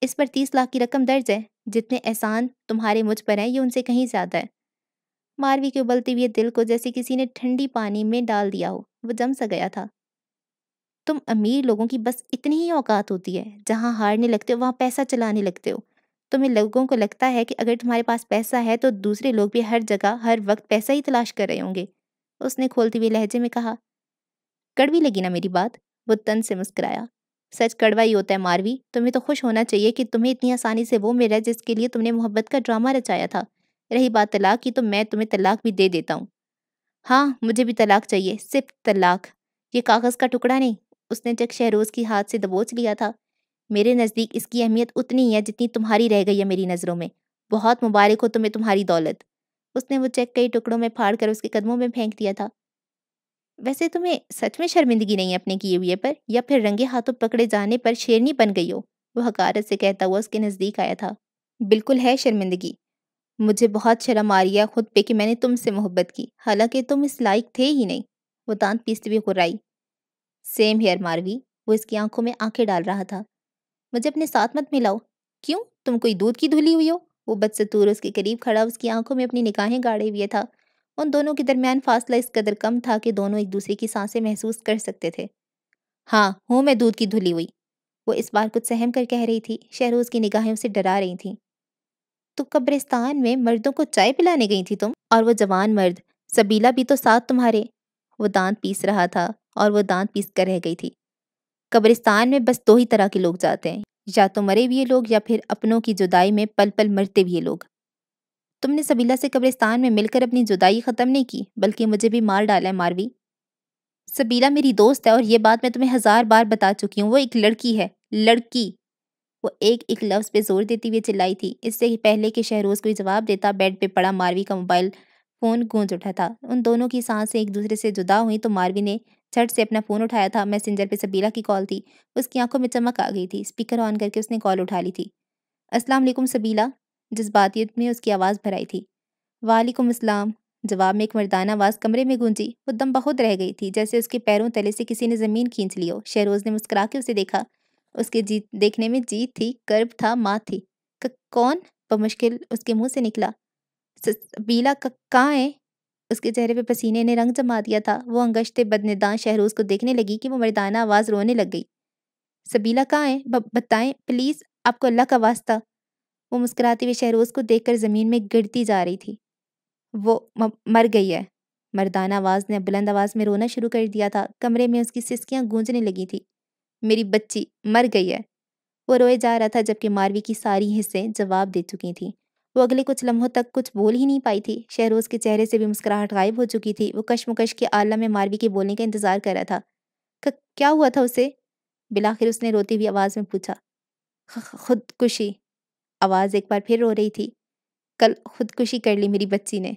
[SPEAKER 1] इस पर तीस लाख की रकम दर्ज है जितने एहसान तुम्हारे मुझ पर हैं ये उनसे कहीं ज़्यादा है मारवी के उबलते हुए दिल को जैसे किसी ने ठंडी पानी में डाल दिया हो वो जम सा गया था तुम अमीर लोगों की बस इतनी ही औकात होती है जहाँ हारने लगते हो वहाँ पैसा चलाने लगते हो तुम्हें लोगों को लगता है कि अगर तुम्हारे पास पैसा है तो दूसरे लोग भी हर जगह हर वक्त पैसा ही तलाश कर रहे होंगे उसने खोलते हुए लहजे में कहा कड़वी लगी ना मेरी बात वो तन से मुस्कराया सच कड़वा ही होता है मारवी तुम्हें तो खुश होना चाहिए कि तुम्हें इतनी आसानी से वो मिला जिसके लिए तुमने मोहब्बत का ड्रामा रचाया था रही बात तलाक की तो मैं तुम्हें तलाक भी दे देता हूँ हाँ मुझे भी तलाक चाहिए सिर्फ तलाक ये कागज़ का टुकड़ा नहीं उसने जब शहरोज़ की हाथ से दबोच लिया था मेरे नज़दीक इसकी अहमियत उतनी ही है जितनी तुम्हारी रह गई है मेरी नज़रों में बहुत मुबारक हो तुम्हें तुम्हारी दौलत उसने वो चेक कई टुकड़ों में फाड़ कर उसके कदमों में फेंक दिया था वैसे तुम्हें सच में शर्मिंदगी नहीं अपने किए हुए पर या फिर रंगे हाथों पकड़े जाने पर शेरनी बन गई हो वो हकारत से कहता हुआ उसके नज़दीक आया था बिल्कुल है शर्मिंदगी मुझे बहुत शर्म आ रही है खुद पे कि मैंने तुमसे मोहब्बत की हालांकि तुम इस लायक थे ही नहीं वो दांत पीसते हुए कुर्राई सेम हेयर मारवी वो इसकी आंखों में आंखें डाल रहा था मुझे अपने साथ मत मिलाओ क्यों तुम कोई दूध की धुली हुई हो वो बदसतूर उसके करीब खड़ा उसकी आंखों में अपनी निगाहें गाड़े हुए था उन दोनों के दरमियान फासला इस कदर कम था कि दोनों एक दूसरे की सांसें महसूस कर सकते थे हाँ हूँ मैं दूध की धुली हुई वो इस बार कुछ सहम कर कह रही थी शहरोज की निगाहें उसे डरा रही थीं तो कब्रिस्तान में मर्दों को चाय पिलाने गई थी तुम और वो जवान मर्द सबीला भी तो साथ तुम्हारे वो दांत पीस रहा था और वो दांत पीस कर रह गई थी कब्रिस्तान में बस दो ही तरह के लोग जाते हैं या तो मरे हुए लोग या फिर अपनों की जुदाई में पल पल मरते हुए लोग तुमने सबीला से कब्रिस्तान में मिलकर अपनी जुदाई ख़त्म नहीं की बल्कि मुझे भी मार डाला है मारवी सबीला मेरी दोस्त है और ये बात मैं तुम्हें हज़ार बार बता चुकी हूँ वो एक लड़की है लड़की वो एक एक लफ्ज़ पे जोर देती हुई चिल्लाई थी इससे पहले कि शहरोज़ कोई जवाब देता बेड पे पड़ा मारवी का मोबाइल फ़ोन गूंज उठा था उन दोनों की सांसें एक दूसरे से जुदा हुई तो मारवी ने झट से अपना फ़ोन उठाया था मैसेंजर पे सबीला की कॉल थी उसकी आंखों में चमक आ गई थी स्पीकर ऑन करके उसने कॉल उठा ली थी अस्सलाम वालेकुम सबीला जज्बातियत में उसकी आवाज़ भराई थी वालेकुम अस्सलाम जवाब में एक मर्दाना आवाज़ कमरे में गूंजी वो दम बहुत रह गई थी जैसे उसके पैरों तले से किसी ने ज़मीन खींच ली हो शहरोज़ ने मुस्करा के उसे देखा उसके जीत देखने में जीत थी कर्ब था माँ थी कौन बमुश्किल उसके मुँह से निकला सबीला कहाँ है उसके चेहरे पे पसीने ने रंग जमा दिया था वो अंगश्ते बदनेदान शहरोज को देखने लगी कि वो मर्दाना आवाज़ रोने लग गई सबीला कहाँ हैं बताएं प्लीज़ आपको अल्लाह का वास्ता वो मुस्कुराते हुए शहरोज को देखकर ज़मीन में गिरती जा रही थी वो मर गई है मर्दाना आवाज़ ने बुलंद आवाज़ में रोना शुरू कर दिया था कमरे में उसकी सिस्कियाँ गूंजने लगी थी मेरी बच्ची मर गई है वो रोए जा रहा था जबकि मारवी की सारी हिस्से जवाब दे चुकी थीं वो अगले कुछ लम्हों तक कुछ बोल ही नहीं पाई थी शहरोज के चेहरे से भी मुस्कुराहट गायब हो चुकी थी वो कशमकश के आलम में मारवी के बोलने का इंतजार कर रहा था क्या हुआ था उसे बिलाखिर उसने रोती हुई आवाज़ में पूछा खुदकुशी आवाज़ एक बार फिर रो रही थी कल खुदकुशी कर ली मेरी बच्ची ने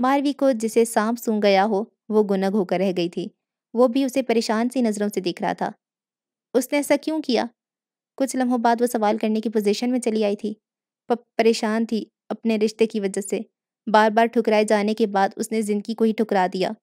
[SPEAKER 1] मारवी को जिसे सांप सूं गया हो वो गुनग होकर रह गई थी वो भी उसे परेशान सी नज़रों से देख रहा था उसने ऐसा क्यों किया कुछ लम्हों बाद वो सवाल करने की पोजीशन में चली आई थी परेशान थी अपने रिश्ते की वजह से बार बार ठुकराए जाने के बाद उसने जिंदगी को ही ठुकरा दिया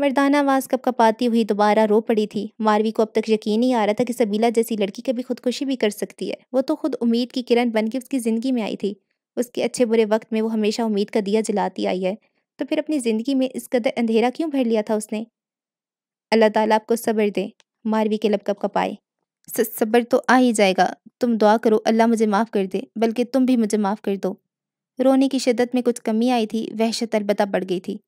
[SPEAKER 1] मर्दाना आवाज कप कपाती हुई दोबारा रो पड़ी थी मारवी को अब तक यकीन नहीं आ रहा था कि सबीला जैसी लड़की कभी खुदकुशी भी कर सकती है वो तो खुद उम्मीद की किरण बन के उसकी ज़िंदगी में आई थी उसके अच्छे बुरे वक्त में वो हमेशा उम्मीद का दिया जलाती आई है तो फिर अपनी ज़िंदगी में इस कदर अंधेरा क्यों भर लिया था उसने अल्लाह ताला आपको सब्र दे मारवी के लब कप कपाए सब्र तो आ ही जाएगा तुम दुआ करो अल्लाह मुझे माफ़ कर दे बल्कि तुम भी मुझे माफ़ कर दो रोने की शिद्दत में कुछ कमी आई थी वहशत अलबत्ता बढ़ गई थी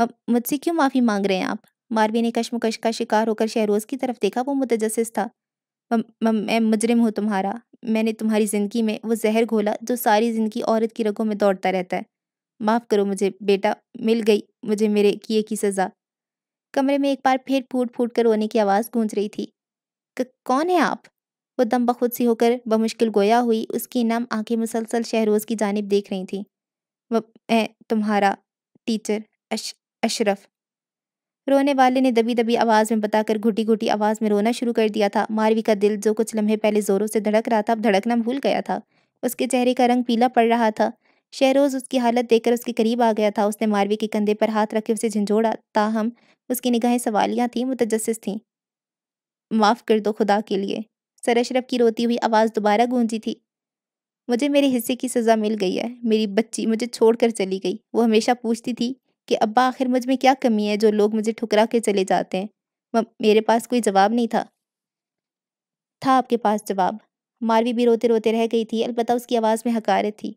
[SPEAKER 1] मुझसे क्यों माफ़ी मांग रहे हैं आप मारवी ने कश्मकश का शिकार होकर शहरोज़ की तरफ देखा वो मुतजस था मैं मुजरिम हूँ तुम्हारा मैंने तुम्हारी ज़िंदगी में वो जहर घोला जो सारी ज़िंदगी औरत की रगों में दौड़ता रहता है माफ़ करो मुझे बेटा मिल गई मुझे मेरे किए की सज़ा कमरे में एक बार फिर फूट फूट कर रोने की आवाज़ गूंज रही थी कौन है आप वो दम बखुद सी होकर बमुश्किल गोया हुई उसकी इनाम आंखें मुसलसल शहरोज़ की जानब देख रही थी ए तुम्हारा टीचर अश अशरफ रोने वाले ने दबी दबी आवाज़ में बताकर घुटी घुटी आवाज़ में रोना शुरू कर दिया था मारवी का दिल जो कुछ लम्हे पहले ज़ोरों से धड़क रहा था अब धड़कना भूल गया था उसके चेहरे का रंग पीला पड़ रहा था शहरोज़ उसकी हालत देखकर उसके करीब आ गया था उसने मारवी के कंधे पर हाथ रखे उसे झंझोड़ा ताहम उसकी निगाहें सवालियाँ थीं मुतजस थीं माफ़ कर दो खुदा के लिए अशरफ की रोती हुई आवाज़ दोबारा गूंजी थी मुझे मेरे हिस्से की सज़ा मिल गई है मेरी बच्ची मुझे छोड़कर चली गई वो हमेशा पूछती थी कि अब्बा आखिर मुझ में क्या कमी है जो लोग मुझे ठुकरा के चले जाते हैं मेरे पास कोई जवाब नहीं था था आपके पास जवाब मारवी भी रोते रोते रह गई थी अलबत् उसकी आवाज़ में हकारत थी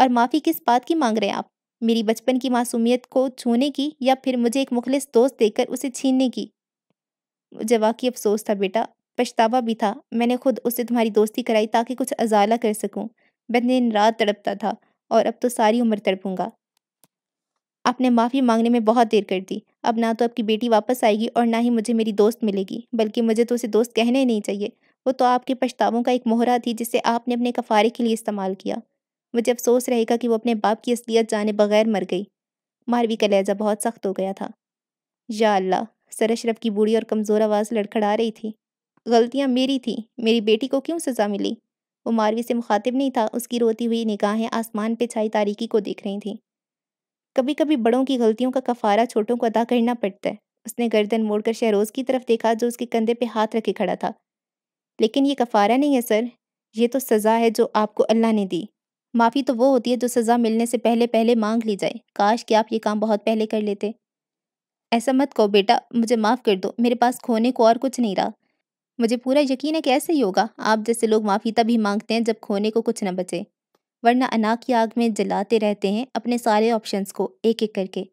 [SPEAKER 1] और माफ़ी किस बात की मांग रहे हैं आप मेरी बचपन की मासूमियत को छूने की या फिर मुझे एक मुखलिस दोस्त देकर उसे छीनने की जवा की अफसोस था बेटा पछतावा भी था मैंने खुद उससे तुम्हारी दोस्ती कराई ताकि कुछ अजाला कर सकूं मैं दिन रात तड़पता था और अब तो सारी उम्र तड़पूंगा आपने माफ़ी मांगने में बहुत देर कर दी अब ना तो आपकी बेटी वापस आएगी और ना ही मुझे मेरी दोस्त मिलेगी बल्कि मुझे तो उसे दोस्त कहने ही नहीं चाहिए वो तो आपके पछतावों का एक मोहरा थी जिसे आपने अपने कफारे के लिए इस्तेमाल किया मुझे अफसोस रहेगा कि वो अपने बाप की असलियत जाने बगैर मर गई मारवी का लहजा बहुत सख्त हो गया था या अल्लाह सरशरफ की बूढ़ी और कमज़ोर आवाज़ लड़खड़ा रही थी गलतियाँ मेरी थी मेरी बेटी को क्यों सज़ा मिली वो मारवी से मुखातिब नहीं था उसकी रोती हुई निगाहें आसमान पे छाई तारीकी को देख रही थी कभी कभी बड़ों की गलतियों का कफारा छोटों को अदा करना पड़ता है उसने गर्दन मोड़कर शहरोज की तरफ देखा जो उसके कंधे पे हाथ रखे खड़ा था लेकिन ये कफारा नहीं है सर ये तो सज़ा है जो आपको अल्लाह ने दी माफ़ी तो वो होती है जो सज़ा मिलने से पहले पहले मांग ली जाए काश कि आप ये काम बहुत पहले कर लेते ऐसा मत कहो बेटा मुझे माफ़ कर दो मेरे पास खोने को और कुछ नहीं रहा मुझे पूरा यकीन है कि ऐसे ही होगा आप जैसे लोग माफ़ी तभी मांगते हैं जब खोने को कुछ ना बचे वरना अना की आग में जलाते रहते हैं अपने सारे ऑप्शंस को एक एक करके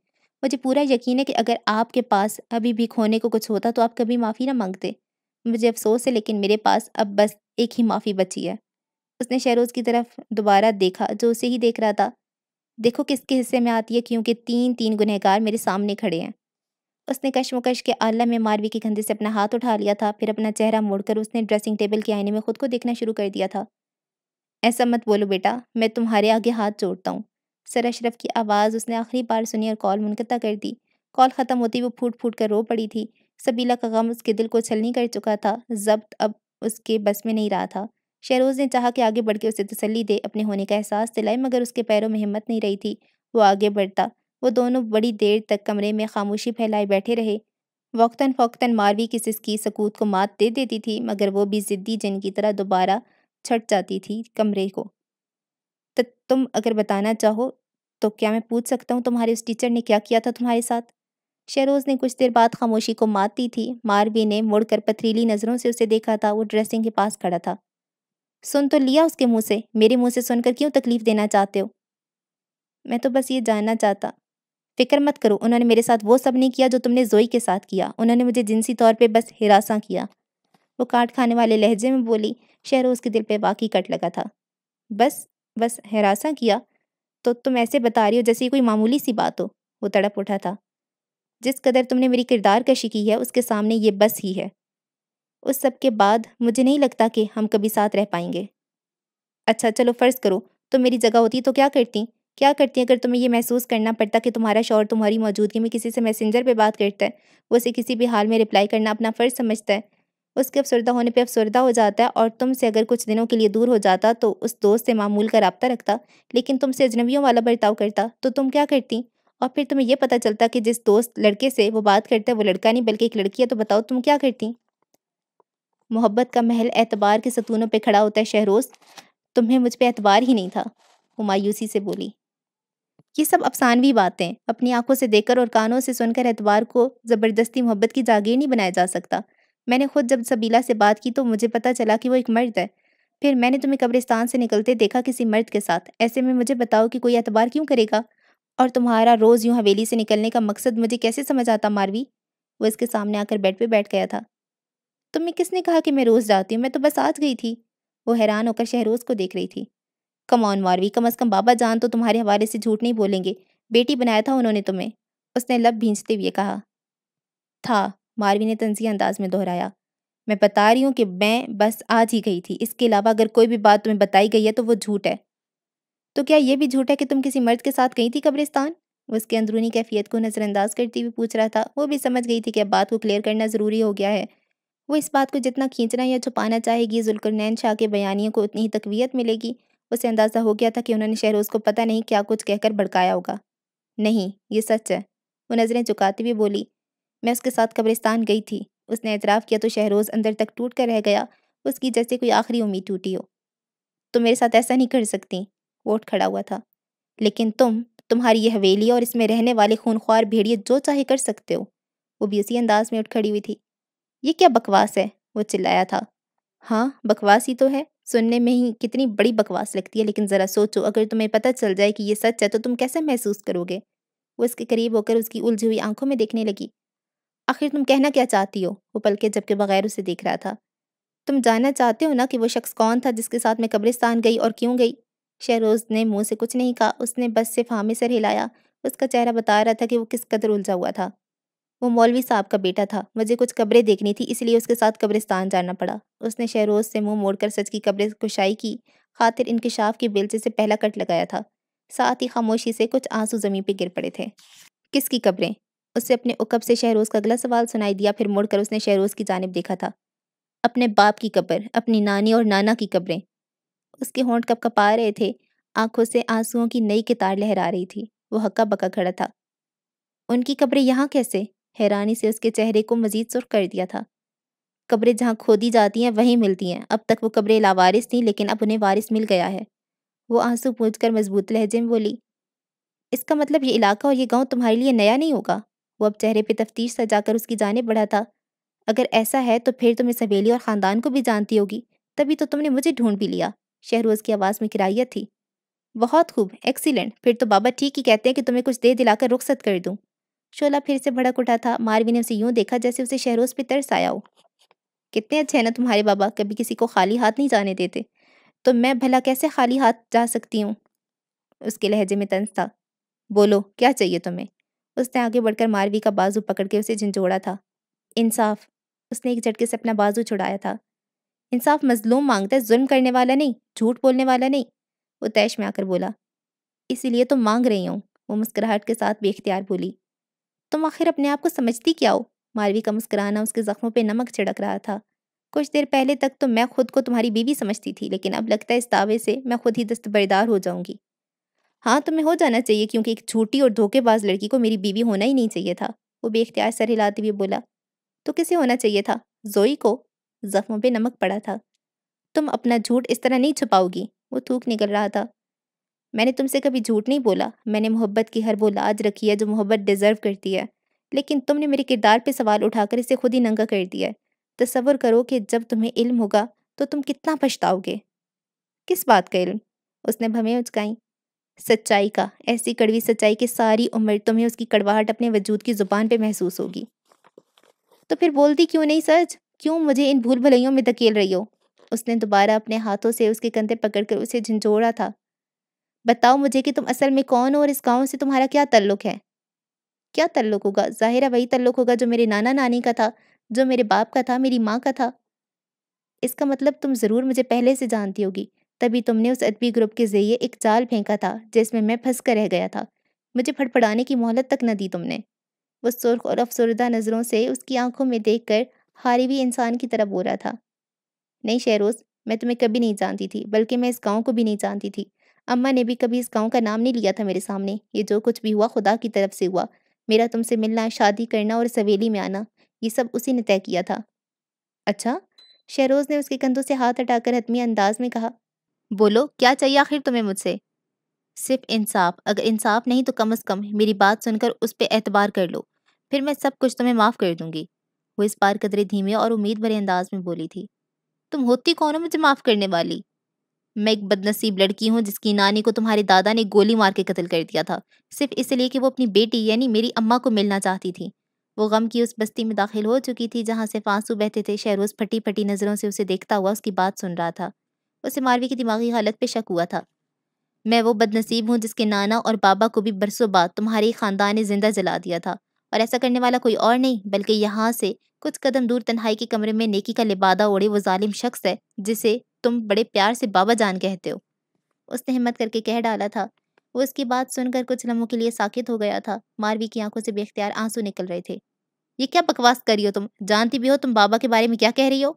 [SPEAKER 1] मुझे पूरा यकीन है कि अगर आपके पास अभी भी खोने को कुछ होता तो आप कभी माफ़ी ना मांगते मुझे अफसोस है लेकिन मेरे पास अब बस एक ही माफ़ी बची है उसने शहरोज़ की तरफ दोबारा देखा जो उसे ही देख रहा था देखो किसके हिस्से में आती है क्योंकि तीन तीन गुनहगार मेरे सामने खड़े हैं उसने कशमकश के आला में मारवी के कंधे से अपना हाथ उठा लिया था फिर अपना चेहरा मोड़कर उसने ड्रेसिंग टेबल के आईने में खुद को देखना शुरू कर दिया था ऐसा मत बोलो बेटा मैं तुम्हारे आगे हाथ जोड़ता हूँ सर अशरफ की आवाज़ उसने आखिरी बार सुनी और कॉल मुनकता कर दी कॉल ख़त्म होती वो फूट फूट कर रो पड़ी थी सबीला का गम उसके दिल को छलनी कर चुका था जब्त अब उसके बस में नहीं रहा था शहरोज़ ने चाहा कि आगे बढ़ के उसे तसली दे अपने होने का एहसास दिलाए मगर उसके पैरों में हिम्मत नहीं रही थी वो आगे बढ़ता वो दोनों बड़ी देर तक कमरे में खामोशी फैलाए बैठे रहे वक्ता फोक्ता मारवी की सिसकी सकूत को मात दे देती थी मगर वो भी ज़िद्दी जिन की तरह दोबारा छट जाती थी कमरे को तो तुम अगर बताना चाहो तो क्या मैं पूछ सकता हूँ तुम्हारे उस टीचर ने क्या किया था तुम्हारे साथ शहरोज़ ने कुछ देर बाद खामोशी को मात दी थी मारवी ने मुड़कर पथरीली नज़रों से उसे देखा था वो ड्रेसिंग के पास खड़ा था सुन तो लिया उसके मुंह से मेरे मुंह से सुनकर क्यों तकलीफ़ देना चाहते हो मैं तो बस ये जानना चाहता फिक्र मत करो उन्होंने मेरे साथ वो सब नहीं किया जो तुमने जोई के साथ किया उन्होंने मुझे जिनसी तौर पर बस हिरासा किया वो काट खाने वाले लहजे में बोली शहर उसके दिल पर वाकई कट लगा था बस बस हिरासा किया तो तुम ऐसे बता रही हो जैसे कोई मामूली सी बात हो वो तड़प उठा था जिस कदर तुमने मेरी किरदार कशी की है उसके सामने ये बस ही है उस सब के बाद मुझे नहीं लगता कि हम कभी साथ रह पाएंगे अच्छा चलो फ़र्ज़ करो तो मेरी जगह होती तो क्या करती क्या करती है अगर तुम्हें यह महसूस करना पड़ता कि तुम्हारा शोर तुम्हारी मौजूदगी में किसी से मैसेंजर पर बात करता है वो उसे किसी भी हाल में रिप्लाई करना अपना फ़र्ज समझता है उसके अफसरदा होने पे अफसरदा हो जाता है और तुमसे अगर कुछ दिनों के लिए दूर हो जाता तो उस दोस्त से मामूल का रबता रखता लेकिन तुमसे अजनबियों वाला बर्ताव करता तो तुम क्या करती और फिर तुम्हें यह पता चलता कि जिस दोस्त लड़के से वो बात करता है वो लड़का नहीं बल्कि एक लड़की है तो बताओ तुम क्या करती मोहब्बत का महल एतबार के सतूनों पर खड़ा होता है शहरोज तुम्हें मुझ पर एतबार ही नहीं था वो मायूसी से बोली ये सब अफसानवी बातें अपनी आंखों से देखकर और कानों से सुनकर एतवार को ज़बरदस्ती मोहब्बत की जागीर नहीं बनाया जा सकता मैंने खुद जब सबीला से बात की तो मुझे पता चला कि वो एक मर्द है फिर मैंने तुम्हें कब्रिस्तान से निकलते देखा किसी मर्द के साथ ऐसे में मुझे बताओ कि कोई एतबार क्यों करेगा और तुम्हारा रोज़ यूँ हवेली से निकलने का मकसद मुझे कैसे समझ आता मारवी वो इसके सामने आकर बेड पर बैठ गया था तुम्हें किसने कहा कि मैं रोज़ जाती हूँ मैं तो बस आज गई थी वो हैरान होकर शहरोज़ को देख रही थी कम ऑन मौरवी कम अज कम बाबा जान तो तुम्हारे हवाले से झूठ नहीं बोलेंगे बेटी बनाया था उन्होंने तुम्हें उसने लब भींचते हुए कहा था मारवी ने तंजी अंदाज में दोहराया मैं बता रही हूँ कि मैं बस आज ही गई थी इसके अलावा अगर कोई भी बात तुम्हें बताई गई है तो वो झूठ है तो क्या यह भी झूठ है कि तुम किसी मर्द के साथ गई थी कब्रिस्तान उसके अंदरूनी कैफियत को नज़रअंदाज करती हुई पूछ रहा था वो भी समझ गई थी कि अब बात को क्लियर करना ज़रूरी हो गया है वो इस बात को जितना खींचना या छुपाना चाहेगी जुलकरनैन शाह के बयानियों को उतनी ही तकवीत मिलेगी उसे अंदाज़ा हो गया था कि उन्होंने शहरोज को पता नहीं क्या कुछ कहकर भड़काया होगा नहीं ये सच है वो नज़रें झुकाती हुई बोली मैं उसके साथ कब्रिस्तान गई थी उसने एतराफ़ किया तो शहरोज़ अंदर तक टूट कर रह गया उसकी जैसे कोई आखिरी उम्मीद टूटी हो तुम मेरे साथ ऐसा नहीं कर सकती वोट खड़ा हुआ था लेकिन तुम तुम्हारी ये हवेली और इसमें रहने वाले खूनख्वार भेड़िए जो चाहे कर सकते हो वो भी उसी अंदाज में उठ खड़ी हुई थी ये क्या बकवास है वो चिल्लाया था हाँ बकवास ही तो है सुनने में ही कितनी बड़ी बकवास लगती है लेकिन ज़रा सोचो अगर तुम्हें पता चल जाए कि ये सच है तो तुम कैसे महसूस करोगे वो इसके करीब होकर उसकी उलझी हुई आंखों में देखने लगी आखिर तुम कहना क्या चाहती हो वो पलके जबकि बगैर उसे देख रहा था तुम जानना चाहते हो ना कि वो शख्स कौन था जिसके साथ मैं कब्रिस्तान गई और क्यों गई शहरोज ने मुंह से कुछ नहीं कहा उसने बस सिर्फ हामी सर हिलाया उसका चेहरा बता रहा था कि वो किस कदर उलझा हुआ था वो मौलवी साहब का बेटा था मुझे कुछ कब्रें देखनी थी इसलिए उसके साथ कब्रिस्तान जाना पड़ा उसने शहरोज से मुंह मोड़कर सच की कब्रें कुशाई की खातिर इनकशाफ के बेलचे से पहला कट लगाया था साथ ही खामोशी से कुछ आंसू ज़मीन पर गिर पड़े थे किसकी कब्रें उससे अपने उकब से शहरोज का अगला सवाल सुनाई दिया फिर मुड़कर उसने शहरोज की जानब देखा था अपने बाप की कब्र अपनी नानी और नाना की कब्रें उसके होंठ कप कपा रहे थे आंखों से आंसुओं की नई कितार लहरा रही थी वो हक्का बक्का खड़ा था उनकी कब्रें यहाँ कैसे हैरानी से उसके चेहरे को मजीद सुर्ख कर दिया था कब्रें जहाँ खोदी जाती हैं वहीं मिलती हैं अब तक वो कब्रें लावारिस थीं लेकिन अब उन्हें वारिस मिल गया है वो आंसू पूछ कर मजबूत लहजे में बोली इसका मतलब ये इलाका और ये गांव तुम्हारे लिए नया नहीं होगा वो अब चेहरे पे तफ्तीश सजाकर उसकी जाने बढ़ा था अगर ऐसा है तो फिर तुम्हें सवेली और ख़ानदान को भी जानती होगी तभी तो तुमने मुझे ढूंढ भी लिया शहरोज़ की आवाज़ में किरायत थी बहुत खूब एक्सीलेंट फिर तो बाबा ठीक ही कहते हैं कि तुम्हें कुछ दे दिलाकर रुख्सत कर दूँ शोला फिर से भड़क उठा था मारवी ने उसे यूं देखा जैसे उसे शहरोज पे तरस आया हो कितने अच्छे हैं ना तुम्हारे बाबा कभी किसी को खाली हाथ नहीं जाने देते तो मैं भला कैसे खाली हाथ जा सकती हूँ उसके लहजे में तंज था बोलो क्या चाहिए तुम्हें उसने आगे बढ़कर मारवी का बाजू पकड़ के उसे झंझोड़ा था इंसाफ उसने एक झटके से अपना बाजू छुड़ाया था इंसाफ मजलूम मांगता है जुल्म करने वाला नहीं झूठ बोलने वाला नहीं वो तैश में आकर बोला इसीलिए तो मांग रही हूँ वो मुस्कुराहट के साथ बेख्तियार बोली तुम आखिर अपने आप को समझती क्या हो मालवी का मुस्कराना उसके जख्मों पर नमक छिड़क रहा था कुछ देर पहले तक तो मैं खुद को तुम्हारी बीवी समझती थी लेकिन अब लगता है इस दावे से मैं खुद ही दस्तबरदार हो जाऊंगी हाँ तुम्हें हो जाना चाहिए क्योंकि एक झूठी और धोखेबाज लड़की को मेरी बीवी होना ही नहीं चाहिए था वो बेख्तियार सर हिलाते हुए बोला तो किसे होना चाहिए था जोई को जख्मों पे नमक पड़ा था तुम अपना झूठ इस तरह नहीं छुपाओगी वो थूक निकल रहा था मैंने तुमसे कभी झूठ नहीं बोला मैंने मोहब्बत की हर वो लाज रखी है जो मोहब्बत डिज़र्व करती है लेकिन तुमने मेरे किरदार पे सवाल उठाकर इसे खुद ही नंगा कर दिया है तस्वर करो कि जब तुम्हें इल्म होगा तो तुम कितना पछताओगे किस बात का इल्म उसने भमें उचकाई सच्चाई का ऐसी कड़वी सच्चाई की सारी उम्र तुम्हें उसकी कड़वाहट अपने वजूद की ज़ुबान पर महसूस होगी तो फिर बोलती क्यों नहीं सच क्यों मुझे इन भूल भलैयों में धकेल रही हो उसने दोबारा अपने हाथों से उसके कंधे पकड़कर उसे झंझोड़ा था बताओ मुझे कि तुम असल में कौन हो और इस गाँव से तुम्हारा क्या तल्लुक है क्या तल्लुक होगा ज़ाहिर है वही तल्लुक होगा जो मेरे नाना नानी का था जो मेरे बाप का था मेरी माँ का था इसका मतलब तुम ज़रूर मुझे पहले से जानती होगी तभी तुमने उस अदबी ग्रुप के ज़रिए एक जाल फेंका था जिसमें मैं फंस कर रह गया था मुझे फटफड़ाने की मोहलत तक न दी तुमने वो सुर्ख और अफसरदा नज़रों से उसकी आंखों में देख कर हारी हुई इंसान की तरह बोला था नहीं शहरोज़ मैं तुम्हें कभी नहीं जानती थी बल्कि मैं इस गाँव को भी नहीं जानती थी अम्मा ने भी कभी इस गांव का नाम नहीं लिया था मेरे सामने ये जो कुछ भी हुआ खुदा की तरफ से हुआ मेरा तुमसे मिलना शादी करना और सवेली में आना ये सब उसी ने तय किया था अच्छा शहरोज़ ने उसके कंधों से हाथ हटाकर हतमी अंदाज में कहा बोलो क्या चाहिए आखिर तुम्हें मुझसे सिर्फ इंसाफ अगर इंसाफ नहीं तो कम अज़ कम मेरी बात सुनकर उस पर एतबार कर लो फिर मैं सब कुछ तुम्हें माफ़ कर दूंगी वो इस बार कदरे धीमे और उम्मीद भरे अंदाज में बोली थी तुम होती कौन हो मुझे माफ़ करने वाली मैं एक बदनसीब लड़की हूँ जिसकी नानी को तुम्हारे दादा ने गोली मार के कत्ल कर दिया था सिर्फ इसलिए कि वो अपनी बेटी यानी मेरी अम्मा को मिलना चाहती थी वो गम की उस बस्ती में दाखिल हो चुकी थी जहाँ से फांसू बहते थे शहरोज फटी फटी नज़रों से उसे देखता हुआ उसकी बात सुन रहा था उसे मारवी की दिमागी हालत पर शक हुआ था मैं वो बदनसीब हूँ जिसके नाना और बाबा को भी बरसों बाद तुम्हारे ख़ानदान ने जिंदा जला दिया था और ऐसा करने वाला कोई और नहीं बल्कि यहाँ से कुछ कदम दूर तन्हाई के कमरे में नेकी का लिबादा ओढ़े वो जालिम शख्स है जिसे तुम बड़े प्यार से बाबा जान कहते हो उसने हिम्मत करके कह डाला था वो उसकी बात सुनकर कुछ लम्हों के लिए साकित हो गया था मारवी की आंखों से बेख्तियार आंसू निकल रहे थे ये क्या बकवास कर रही हो तुम जानती भी हो तुम बाबा के बारे में क्या कह रही हो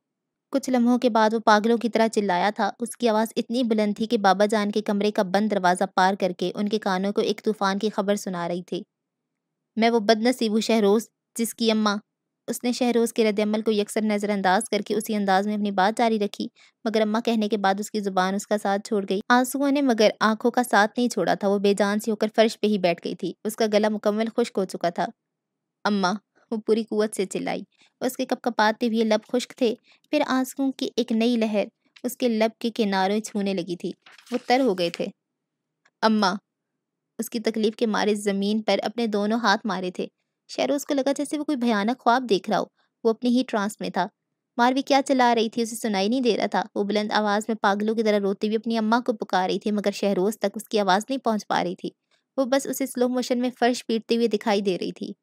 [SPEAKER 1] कुछ लम्हों के बाद वो पागलों की तरह चिल्लाया था उसकी आवाज़ इतनी बुलंद थी कि बाबा जान के कमरे का बंद दरवाज़ा पार करके उनके कानों को एक तूफ़ान की खबर सुना रही थी मैं वो बदनसीबू शहरोज जिसकी अम्मा उसने शहरोज़ के रद्दमल को यकसर नज़रअंदाज करके उसी अंदाज में अपनी बात जारी रखी मगर अम्मा कहने के बाद उसकी ज़ुबान उसका साथ छोड़ गई आंसुओं ने मगर आंखों का साथ नहीं छोड़ा था वो बेजान सी होकर फर्श पे ही बैठ गई थी उसका गला मुकम्मल खुश्क हो चुका था अम्मा वो पूरी कुत से चिल्लाई उसके कप कपाते हुए लब खुश्क थे फिर आंसुओं की एक नई लहर उसके लब के किनारों छूने लगी थी वो तर हो गए थे अम्मा उसकी तकलीफ़ के मारे ज़मीन पर अपने दोनों हाथ मारे थे शेरोज को लगा जैसे वो कोई भयानक ख्वाब देख रहा हो वो अपनी ही ट्रांस में था मारवी क्या चला रही थी उसे सुनाई नहीं दे रहा था वो बुलंद आवाज़ में पागलों की तरह रोते हुए अपनी अम्मा को पुकार रही थी मगर शहरोज तक उसकी आवाज़ नहीं पहुंच पा रही थी वो बस उसे स्लो मोशन में फर्श पीटते हुए दिखाई दे रही थी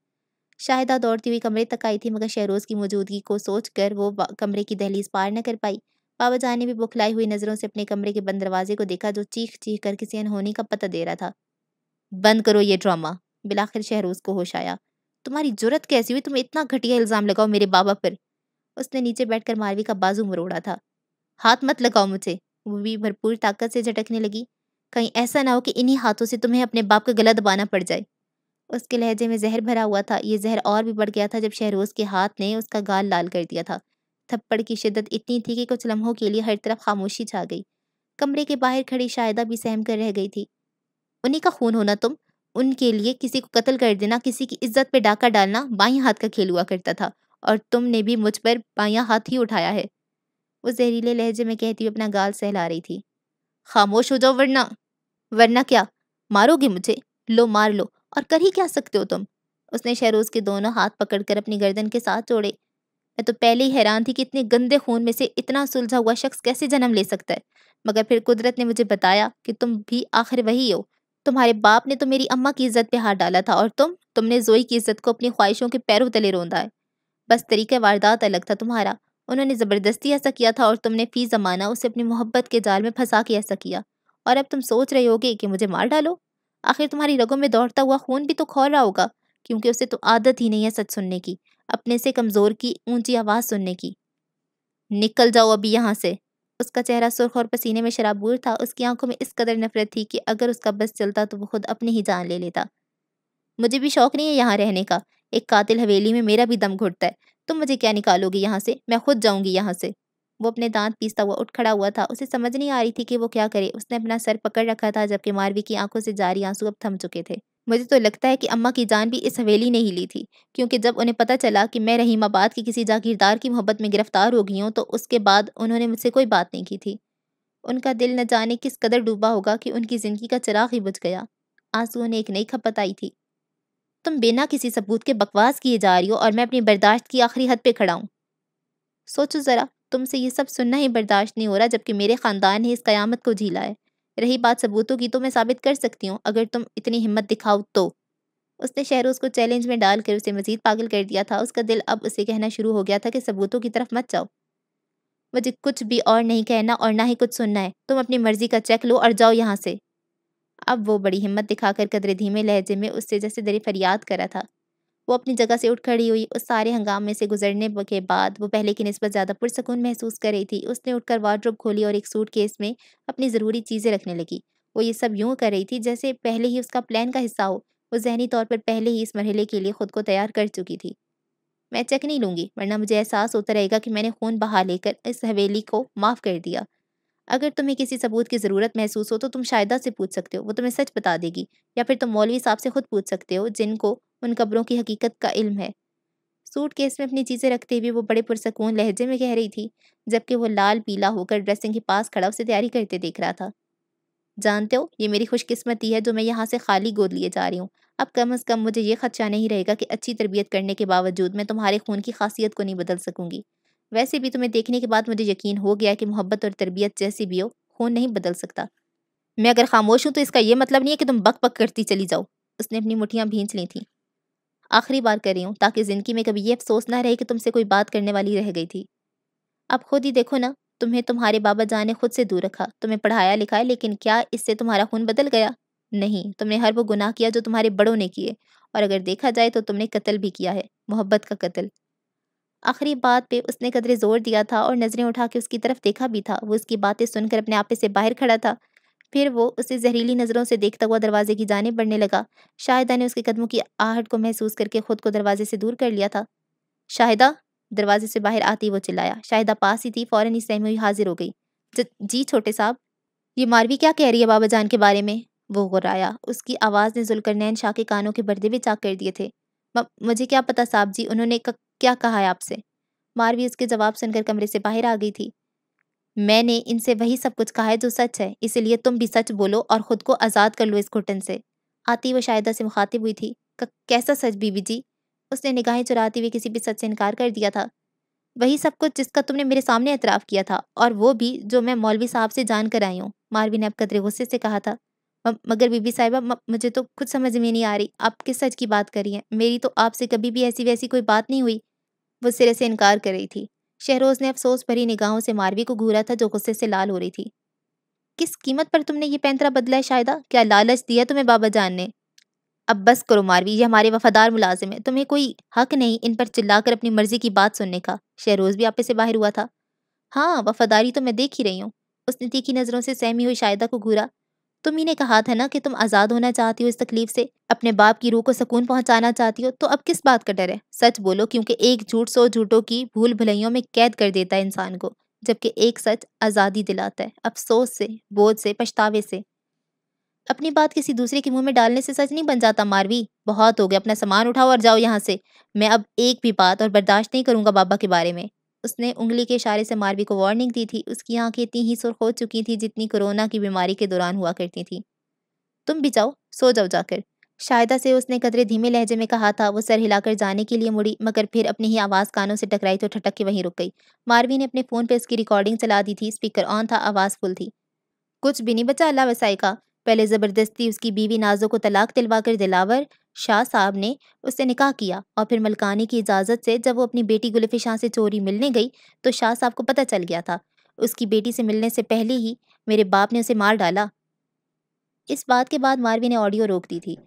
[SPEAKER 1] शाहिदा दौड़ती हुई कमरे तक आई थी मगर शहरोज की मौजूदगी को सोच कर वो कमरे की दहलीज पार न कर पाई बाबा जान ने भी बुखलाई हुई नज़रों से अपने कमरे के बंद दरवाजे को देखा जो चीख चीख कर किसी अनहोनी का पता दे रहा था बंद करो ये ड्रामा बिलाखिर शहरोज को होश आया तुम्हारी जरूरत कैसी हुई तुम इतना घटिया इल्ज़ाम लगाओ मेरे बाबा पर उसने नीचे बैठकर मारवी का बाजू मरोड़ा था हाथ मत लगाओ मुझे वो भी भरपूर ताकत से झटकने लगी कहीं ऐसा ना हो कि इन्हीं हाथों से तुम्हें अपने बाप का गला दबाना पड़ जाए उसके लहजे में जहर भरा हुआ था ये जहर और भी बढ़ गया था जब शहरोज के हाथ ने उसका गाल लाल कर दिया था थप्पड़ की शिद्दत इतनी थी कि कुछ लम्हों के लिए हर तरफ खामोशी छा गई कमरे के बाहर खड़ी शायदा भी सहम कर रह गई थी उन्हीं का खून होना तुम उनके लिए किसी को कत्ल कर देना किसी की इज्जत पे डाका डालना बाई हाथ का खेल हुआ करता था और तुमने भी मुझ पर बाया हाथ ही उठाया है वो जहरीले लहजे में कहती हुई अपना गाल सहला रही थी खामोश हो जाओ वरना वरना क्या मारोगे मुझे लो मार लो और कर ही क्या सकते हो तुम उसने शहरोज के दोनों हाथ पकड़कर अपनी गर्दन के साथ जोड़े मैं तो पहले ही हैरान थी कि इतने गंदे खून में से इतना सुलझा हुआ शख्स कैसे जन्म ले सकता है मगर फिर कुदरत ने मुझे बताया कि तुम भी आखिर वही हो तुम्हारे बाप ने तो मेरी अम्मा की इज्जत पे हाथ डाला था और तुम तुमने जोई की इज्जत को अपनी ख्वाहिशों के पैरों तले रोंदा है बस तरीका वारदात अलग था तुम्हारा उन्होंने ज़बरदस्ती ऐसा किया था और तुमने फ़ी ज़माना उसे अपनी मोहब्बत के जाल में फंसा के ऐसा किया और अब तुम सोच रहे होगे कि मुझे मार डालो आखिर तुम्हारी रगों में दौड़ता हुआ खून भी तो खोल रहा होगा क्योंकि उसे तो आदत ही नहीं है सच सुनने की अपने से कमज़ोर की ऊंची आवाज़ सुनने की निकल जाओ अभी यहाँ से उसका चेहरा सुर्ख और पसीने में शराबूर था उसकी आंखों में इस कदर नफरत थी कि अगर उसका बस चलता तो वो खुद अपनी ही जान ले लेता मुझे भी शौक नहीं है यहाँ रहने का एक कातिल हवेली में मेरा भी दम घुटता है तुम मुझे क्या निकालोगे यहाँ से मैं खुद जाऊँगी यहाँ से वो अपने दांत पीसता हुआ उठ खड़ा हुआ था उसे समझ नहीं आ रही थी कि वो क्या करे उसने अपना सर पकड़ रखा था जबकि मारवी की आंखों से जारी आंसू अब थम चुके थे मुझे तो लगता है कि अम्मा की जान भी इस हवेली ने ही ली थी क्योंकि जब उन्हें पता चला कि मैं रहीमाबाद की किसी जागीरदार की मोहब्बत में गिरफ्तार हो गई हूँ तो उसके बाद उन्होंने मुझसे कोई बात नहीं की थी उनका दिल न जाने किस कदर डूबा होगा कि उनकी ज़िंदगी का चिराग ही बुझ गया आंसुओं ने एक नई खपत आई थी तुम बिना किसी सबूत के बकवास किए जा रही हो और मैं अपनी बर्दाश्त की आखिरी हद पे खड़ा हूँ सोचो ज़रा तुमसे ये सब सुनना ही बर्दाश्त नहीं हो रहा जबकि मेरे ख़ानदान ने इस क़यामत को झीला है रही बात सबूतों की तो मैं साबित कर सकती हूँ अगर तुम इतनी हिम्मत दिखाओ तो उसने शहरोज को चैलेंज में डालकर उसे मजीद पागल कर दिया था उसका दिल अब उसे कहना शुरू हो गया था कि सबूतों की तरफ मत जाओ मुझे कुछ भी और नहीं कहना और ना ही कुछ सुनना है तुम अपनी मर्जी का चेक लो और जाओ यहाँ से अब वो बड़ी हिम्मत दिखाकर कदरे धीमे लहजे में उससे जैसे दरी फरियाद करा था वो अपनी जगह से उठ खड़ी हुई उस सारे हंगामे से गुजरने के बाद वो पहले की नस्बत ज़्यादा पुरसकून महसूस कर रही थी उसने उठकर वार्ड्रोब खोली और एक सूट केस में अपनी ज़रूरी चीज़ें रखने लगी वो ये सब यूँ कर रही थी जैसे पहले ही उसका प्लान का हिस्सा हो वो जहनी तौर पर पहले ही इस मरहले के लिए ख़ुद को तैयार कर चुकी थी मैं चेक नहीं लूँगी वरना मुझे एहसास होता रहेगा कि मैंने खून बहा लेकर इस हवेली को माफ़ कर दिया अगर तुम्हें किसी सबूत की ज़रूरत महसूस हो तो तुम शायदा से पूछ सकते हो वो तुम्हें सच बता देगी या फिर तुम मौलवी साहब से खुद पूछ सकते हो जिनको उन कब्रों की हकीकत का इल्म है सूट केस में अपनी चीज़ें रखते हुए वो बड़े पुरसकून लहजे में कह रही थी जबकि वो लाल पीला होकर ड्रेसिंग के पास खड़ा उसे तैयारी करते देख रहा था जानते हो ये मेरी खुशकिस्मती है जो मैं यहाँ से खाली गोद लिए जा रही हूँ अब कम अज़ कम मुझे ये खदशा नहीं रहेगा कि अच्छी तरबियत करने के बावजूद मैं तुम्हारे खून की खासियत को नहीं बदल सकूँगी वैसे भी तुम्हें देखने के बाद मुझे यकीन हो गया कि मोहब्बत और तरबियत जैसी भी हो खून नहीं बदल सकता मैं अगर खामोश हूँ तो इसका यह मतलब नहीं है कि तुम बक बक करती चली जाओ उसने अपनी मुठियाँ भींच ली थी आखिरी बार कर रही हूँ ताकि ज़िंदगी में कभी ये अफसोस ना रहे कि तुमसे कोई बात करने वाली रह गई थी अब खुद ही देखो ना तुम्हें तुम्हारे बाबा जान ने खुद से दूर रखा तुम्हें पढ़ाया लिखाया लेकिन क्या इससे तुम्हारा खून बदल गया नहीं तुमने हर वो गुनाह किया जो तुम्हारे बड़ों ने किए और अगर देखा जाए तो तुमने कत्ल भी किया है मोहब्बत का कत्ल आखिरी बात पे उसने कदरे जोर दिया था और नज़रें उठा के उसकी तरफ देखा भी था वो उसकी बातें सुनकर अपने आपे से बाहर खड़ा था फिर वो उसे जहरीली नज़रों से देखता हुआ दरवाजे की जाने बढ़ने लगा शाहिदा ने उसके कदमों की आहट को महसूस करके खुद को दरवाजे से दूर कर लिया था शाहिदा दरवाजे से बाहर आती वो चिल्लाया शाहिदा पास ही थी फ़ौरन ही सहमी हुई हाजिर हो गई जी छोटे साहब ये मारवी क्या कह रही है बाबा जान के बारे में वो गुर्राया उसकी आवाज़ ने जुलकरनैन शाह के कानों के पर्दे भी चाक कर दिए थे मुझे क्या पता साहब जी उन्होंने क्या कहा है आपसे मारवी उसके जवाब सुनकर कमरे से बाहर आ गई थी मैंने इनसे वही सब कुछ कहा है जो सच है इसलिए तुम भी सच बोलो और ख़ुद को आज़ाद कर लो इस घुटन से आती वो शायदा से मुखातिब हुई थी कैसा सच बीबी जी उसने निगाहें चुराती हुई किसी भी सच से इनकार कर दिया था वही सब कुछ जिसका तुमने मेरे सामने एतराफ़ किया था और वो भी जो मैं मौलवी साहब से जान कर आई हूँ मारवी ने अब कदरे गुस्से से कहा था मगर बीबी साहिबा मुझे तो कुछ समझ में नहीं आ रही आप किस सच की बात कर रही हैं मेरी तो आपसे कभी भी ऐसी वैसी कोई बात नहीं हुई वो सिरे से इनकार कर रही थी शहरोज ने अफसोस भरी निगाहों से मारवी को घूरा था जो गुस्से से लाल हो रही थी किस कीमत पर तुमने ये पैंतरा बदला है शायदा क्या लालच दिया तुम्हें बाबा जान ने अब बस करो मारवी ये हमारे वफादार मुलाजिम है तुम्हें कोई हक नहीं इन पर चिल्लाकर अपनी मर्जी की बात सुनने का शहरोज भी आपे से बाहर हुआ था हाँ वफादारी तो मैं देख ही रही हूँ उसने तीखी नज़रों से सहमी हुई शायदा को घूरा तुम ही ने कहा था ना कि तुम आज़ाद होना चाहती हो इस तकलीफ से अपने बाप की रूह को सुकून पहुंचाना चाहती हो तो अब किस बात का डर है सच बोलो क्योंकि एक झूठ सौ झूठों की भूल भुलैयों में कैद कर देता है इंसान को जबकि एक सच आज़ादी दिलाता है अफसोस से बोझ से पछतावे से अपनी बात किसी दूसरे के मुंह में डालने से सच नहीं बन जाता मारवी बहुत हो गया अपना सामान उठाओ और जाओ यहाँ से मैं अब एक भी बात और बर्दाश्त नहीं करूँगा बाबा के बारे में उसने उंगली के इशारे से मारवी को वार्निंग दी थी उसकी आंखें इतनी ही सुर्ख हो चुकी थी जितनी कोरोना की बीमारी के दौरान हुआ करती थी तुम भी जाओ सो जाओ जाकर शायदा से उसने कदरे धीमे लहजे में कहा था वो सर हिलाकर जाने के लिए मुड़ी मगर फिर अपनी ही आवाज़ कानों से टकराई तो ठटक के वहीं रुक गई मारवी ने अपने फ़ोन पर उसकी रिकॉर्डिंग चला दी थी स्पीकर ऑन था आवाज़ फुल थी कुछ भी नहीं बचा अल्लाह वसाई का पहले ज़बरदस्ती उसकी बीवी नाजो को तलाक दिलवा कर दिलावर शाह साहब ने उससे निकाह किया और फिर मलकानी की इजाज़त से जब वो अपनी बेटी गुलफ शाह से चोरी मिलने गई तो शाह साहब को पता चल गया था उसकी बेटी से मिलने से पहले ही मेरे बाप ने उसे मार डाला इस बात के बाद मारवी ने ऑडियो रोक दी थी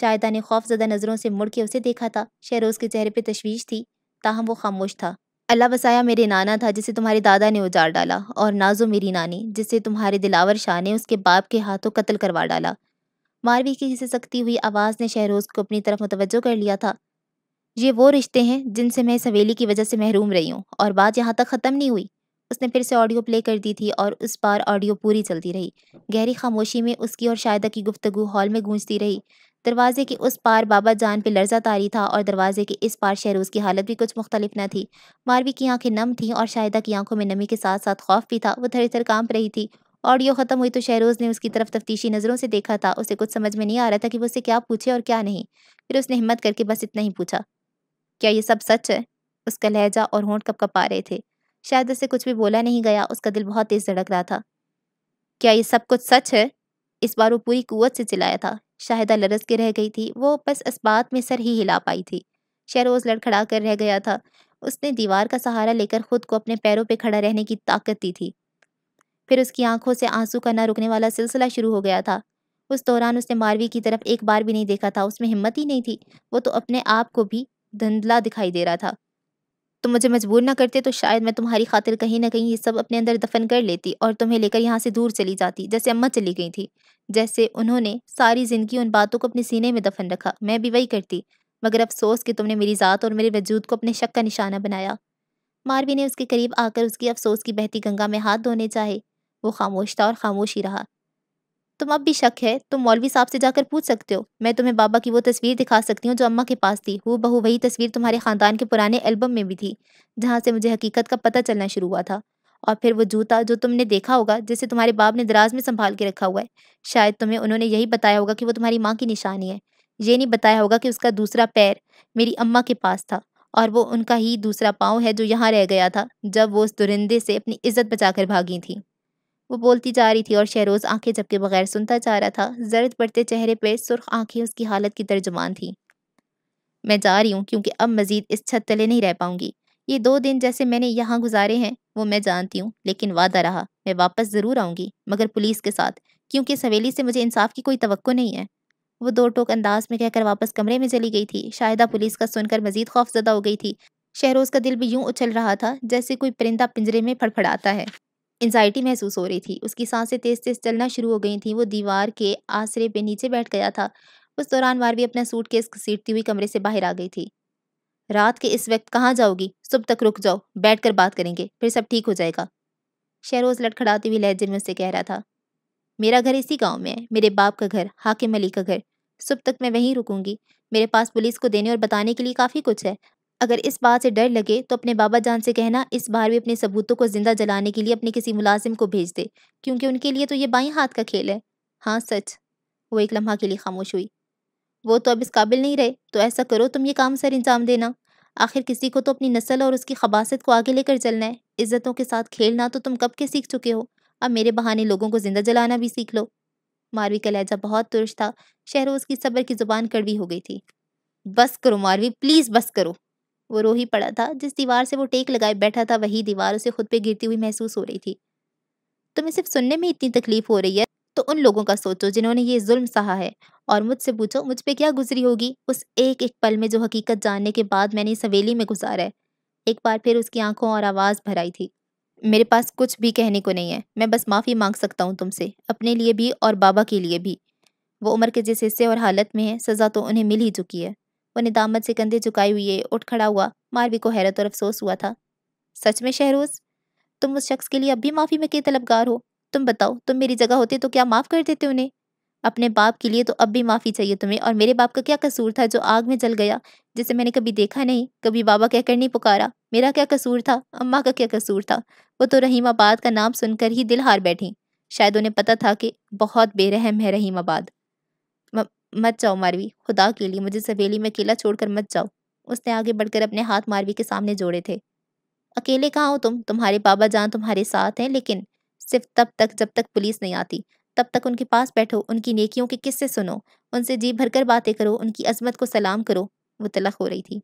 [SPEAKER 1] शायदा ने खौफजदा नज़रों से मुड़ के उसे देखा था शहरोज़ के चेहरे पर तशवीश थी ताहम वो खामोश था अल्लाह बसाया मेरे नाना था जिसे तुम्हारे दादा ने उजाड़ डाला और नाजो मेरी नानी जिसे तुम्हारे दिलावर शाह ने उसके बाप के हाथों कत्ल करवा डाला मारवी की सकती हुई आवाज़ ने शहरोज को अपनी तरफ मुतवजो कर लिया था ये वो रिश्ते हैं जिनसे मैं सवेली की वजह से महरूम रही हूँ और बात यहाँ तक ख़त्म नहीं हुई उसने फिर से ऑडियो प्ले कर दी थी और उस बार ऑडियो पूरी चलती रही गहरी खामोशी में उसकी और शायदा की गुफ्तगु हॉल में गूंजती रही दरवाजे के उस पार बाबा जान पे लर्जा तारी था और दरवाजे के इस पार शहरोज की हालत भी कुछ मुख्तलिफ न थी मारवी की आंखें नम थीं और शायदा की आंखों में नमी के साथ साथ खौफ भी था वो थर थर कांप रही थी ऑडियो ख़त्म हुई तो शहरोज़ ने उसकी तरफ तफ्तीशी नज़रों से देखा था उसे कुछ समझ में नहीं आ रहा था कि वो उसे क्या पूछे और क्या नहीं फिर उसने हिम्मत करके बस इतना ही पूछा क्या ये सब सच है उसका लहजा और होंठ आ रहे थे शायद उसे कुछ भी बोला नहीं गया उसका दिल बहुत तेज़ धड़क रहा था क्या ये सब कुछ सच है इस बार वो पूरी कुत से चिल्लाया था शाहिदा लरस के रह गई थी वो बस इस बात में सर ही हिला पाई थी शहरोज लड़खड़ा कर रह गया था उसने दीवार का सहारा लेकर खुद को अपने पैरों पर खड़ा रहने की ताकत दी थी फिर उसकी आंखों से आंसू का न रुकने वाला सिलसिला शुरू हो गया था उस दौरान उसने मारवी की तरफ एक बार भी नहीं देखा था उसमें हिम्मत ही नहीं थी वो तो अपने आप को भी धुंधला दिखाई दे रहा था तुम मुझे मजबूर ना करते तो शायद मैं तुम्हारी खातिर कहीं ना कहीं ये सब अपने अंदर दफन कर लेती और तुम्हें लेकर यहाँ से दूर चली जाती जैसे अम्मा चली गई थी जैसे उन्होंने सारी ज़िंदगी उन बातों को अपने सीने में दफन रखा मैं भी वही करती मगर अफसोस कि तुमने मेरी ज़ात और मेरे वजूद को अपने शक का निशाना बनाया मारवी ने उसके करीब आकर उसकी अफसोस की बहती गंगा में हाथ धोने चाहे वो खामोश था और खामोश ही रहा तुम अब भी शक है तुम मौलवी साहब से जाकर पूछ सकते हो मैं तुम्हें बाबा की वो तस्वीर दिखा सकती हूँ जो अम्मा के पास थी वो बहू वही तस्वीर तुम्हारे ख़ानदान के पुराने एल्बम में भी थी जहाँ से मुझे हकीकत का पता चलना शुरू हुआ था और फिर वो जूता जो तुमने देखा होगा जिसे तुम्हारे बाप ने दराज में संभाल के रखा हुआ है शायद तुम्हें उन्होंने यही बताया होगा कि वो तुम्हारी माँ की निशानी है ये नहीं बताया होगा कि उसका दूसरा पैर मेरी अम्मा के पास था और वो उनका ही दूसरा पाँव है जो यहाँ रह गया था जब वो उस दुरिंदे से अपनी इज्जत बचाकर भागी थी वो बोलती जा रही थी और शहरोज आंखें झपके बगैर सुनता जा रहा था जर्द पड़ते चेहरे पर सुर्ख आंखें उसकी हालत की तर्जुमान थी मैं जा रही हूँ क्योंकि अब मज़ीद इस छत तले नहीं रह पाऊंगी ये दो दिन जैसे मैंने यहाँ गुजारे हैं वो मैं जानती हूँ लेकिन वादा रहा मैं वापस ज़रूर आऊंगी मगर पुलिस के साथ क्योंकि सवेली से मुझे इंसाफ की कोई तो नहीं है वो दो टोक अंदाज में कहकर वापस कमरे में चली गई थी शायदा पुलिस का सुनकर मजीद खौफजदा हो गई थी शहरोज़ का दिल भी यूं उछल रहा था जैसे कोई परिंदा पिंजरे में फड़फड़ाता है एनजाइटी महसूस हो रही थी उसकी सांसें तेज़ तेज़ चलना शुरू हो गई थी वो दीवार के आसरे पे नीचे बैठ गया था उस दौरान मारवी अपना सूट केस घसीटती हुई कमरे से बाहर आ गई थी रात के इस वक्त कहाँ जाओगी सुबह तक रुक जाओ बैठ कर बात करेंगे फिर सब ठीक हो जाएगा शहरोज लटखड़ाती हुई लहजे में उससे कह रहा था मेरा घर इसी गाँव में है मेरे बाप का घर हाकिम अली का घर सुबह तक मैं वहीं रुकूंगी मेरे पास पुलिस को देने और बताने के लिए काफ़ी कुछ है अगर इस बात से डर लगे तो अपने बाबा जान से कहना इस बार भी अपने सबूतों को जिंदा जलाने के लिए अपने किसी मुलाजिम को भेज दे क्योंकि उनके लिए तो ये बाई हाथ का खेल है हाँ सच वो एक लम्हा के लिए खामोश हुई वो तो अब इस काबिल नहीं रहे तो ऐसा करो तुम ये काम सर इंजाम देना आखिर किसी को तो अपनी नस्ल और उसकी खबासत को आगे लेकर चलना है इज्जतों के साथ खेलना तो तुम कब के सीख चुके हो अब मेरे बहाने लोगों को जिंदा जलाना भी सीख लो मारवी का लहजा बहुत तुरश था शहरों की सब्र की जुबान कड़वी हो गई थी बस करो मारवी प्लीज़ बस करो वो रो ही पड़ा था जिस दीवार से वो टेक लगाए बैठा था वही दीवार उसे खुद पे गिरती हुई महसूस हो रही थी तुम्हें सिर्फ सुनने में इतनी तकलीफ हो रही है तो उन लोगों का सोचो जिन्होंने ये जुल्म सहा है और मुझसे पूछो मुझ पर क्या गुजरी होगी उस एक एक पल में जो हकीकत जानने के बाद मैंने इस हवेली में गुजारा है एक बार फिर उसकी आंखों और आवाज़ भराई थी मेरे पास कुछ भी कहने को नहीं है मैं बस माफ़ी मांग सकता हूँ तुमसे अपने लिए भी और बाबा के लिए भी वो उम्र के जिस हिस्से और हालत में है सज़ा तो उन्हें मिल ही चुकी है वह निदामत से कंधे झुकाए हुए उठ खड़ा हुआ मारवी को हैरत और अफसोस हुआ था सच में शहरोज तुम उस शख्स के लिए अब भी माफ़ी में के तलबगार हो तुम बताओ तुम मेरी जगह होते तो क्या माफ़ कर देते उन्हें अपने बाप के लिए तो अब भी माफ़ी चाहिए तुम्हें और मेरे बाप का क्या कसूर था जो आग में जल गया जिसे मैंने कभी देखा नहीं कभी बाबा कहकर नहीं पुकारा मेरा क्या कसूर था अम्मा का क्या कसूर था वो तो रहीमाबाद का नाम सुनकर ही दिल हार बैठी शायद उन्हें पता था कि बहुत बेरहम है रहीमाबाद मत जाओ मारवी खुदा के लिए मुझे सवेली में अकेला छोड़कर मत जाओ उसने आगे बढ़कर अपने हाथ मारवी के सामने जोड़े थे अकेले कहाँ हो तुम तुम्हारे बाबा जान तुम्हारे साथ हैं लेकिन सिर्फ तब तक जब तक पुलिस नहीं आती तब तक उनके पास बैठो उनकी नेकियों के किस्से सुनो उनसे जी भरकर बातें करो उनकी अजमत को सलाम करो वो तलक हो रही थी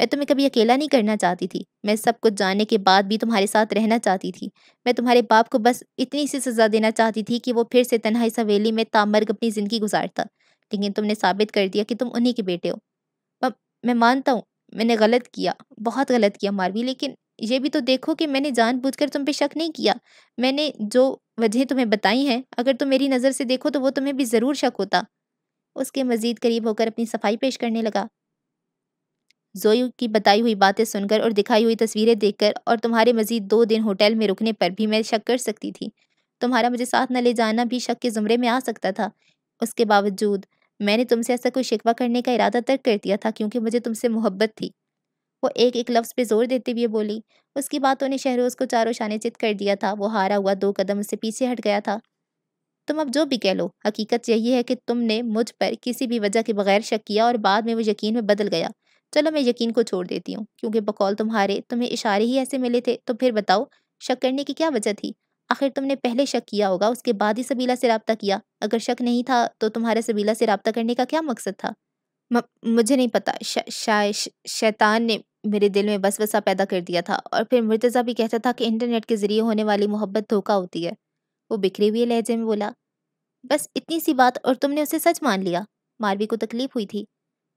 [SPEAKER 1] मैं तुम्हें कभी अकेला नहीं करना चाहती थी मैं सब कुछ जानने के बाद भी तुम्हारे साथ रहना चाहती थी मैं तुम्हारे बाप को बस इतनी सी सज़ा देना चाहती थी कि वो फिर से तनहाई सवेली में तामर्ग अपनी ज़िंदगी गुजारता लेकिन तुमने साबित कर दिया कि तुम उन्हीं के बेटे हो मैं मानता हूँ मैंने गलत किया बहुत गलत किया मारवी लेकिन ये भी तो देखो कि मैंने जानबूझकर तुम पे शक नहीं किया मैंने जो वजह तुम्हें बताई हैं अगर तुम मेरी नज़र से देखो तो वो तुम्हें भी ज़रूर शक होता उसके मज़ीद करीब होकर अपनी सफाई पेश करने लगा जोयू की बताई हुई बातें सुनकर और दिखाई हुई तस्वीरें देखकर और तुम्हारे मज़ीद दो दिन होटल में रुकने पर भी मैं शक कर सकती थी तुम्हारा मुझे साथ न ले जाना भी शक के ज़ुमरे में आ सकता था उसके बावजूद मैंने तुमसे ऐसा कोई शिकवा करने का इरादा तक कर दिया था क्योंकि मुझे तुमसे मोहब्बत थी वो एक एक लफ्ज़ पे जोर देते हुए बोली उसकी बातों ने शहरोज़ को चारों शाने चित कर दिया था वो हारा हुआ दो कदम उससे पीछे हट गया था तुम अब जो भी कह लो हकीकत यही है कि तुमने मुझ पर किसी भी वजह के बगैर शक किया और बाद में वो यकीन में बदल गया चलो मैं यकीन को छोड़ देती हूँ क्योंकि बकौल तुम्हारे तुम्हें इशारे ही ऐसे मिले थे तो फिर बताओ शक करने की क्या वजह थी आखिर तुमने पहले शक किया होगा उसके बाद ही सबीला से रबता किया अगर शक नहीं था तो तुम्हारा सबीला से रबता करने का क्या मकसद था म, मुझे नहीं पता शायद शैतान ने मेरे दिल में बस वसा पैदा कर दिया था और फिर मुर्तज़ा भी कहता था कि इंटरनेट के ज़रिए होने वाली मोहब्बत धोखा होती है वो बिखरे हुए लहजे में बोला बस इतनी सी बात और तुमने उसे सच मान लिया मारवी को तकलीफ हुई थी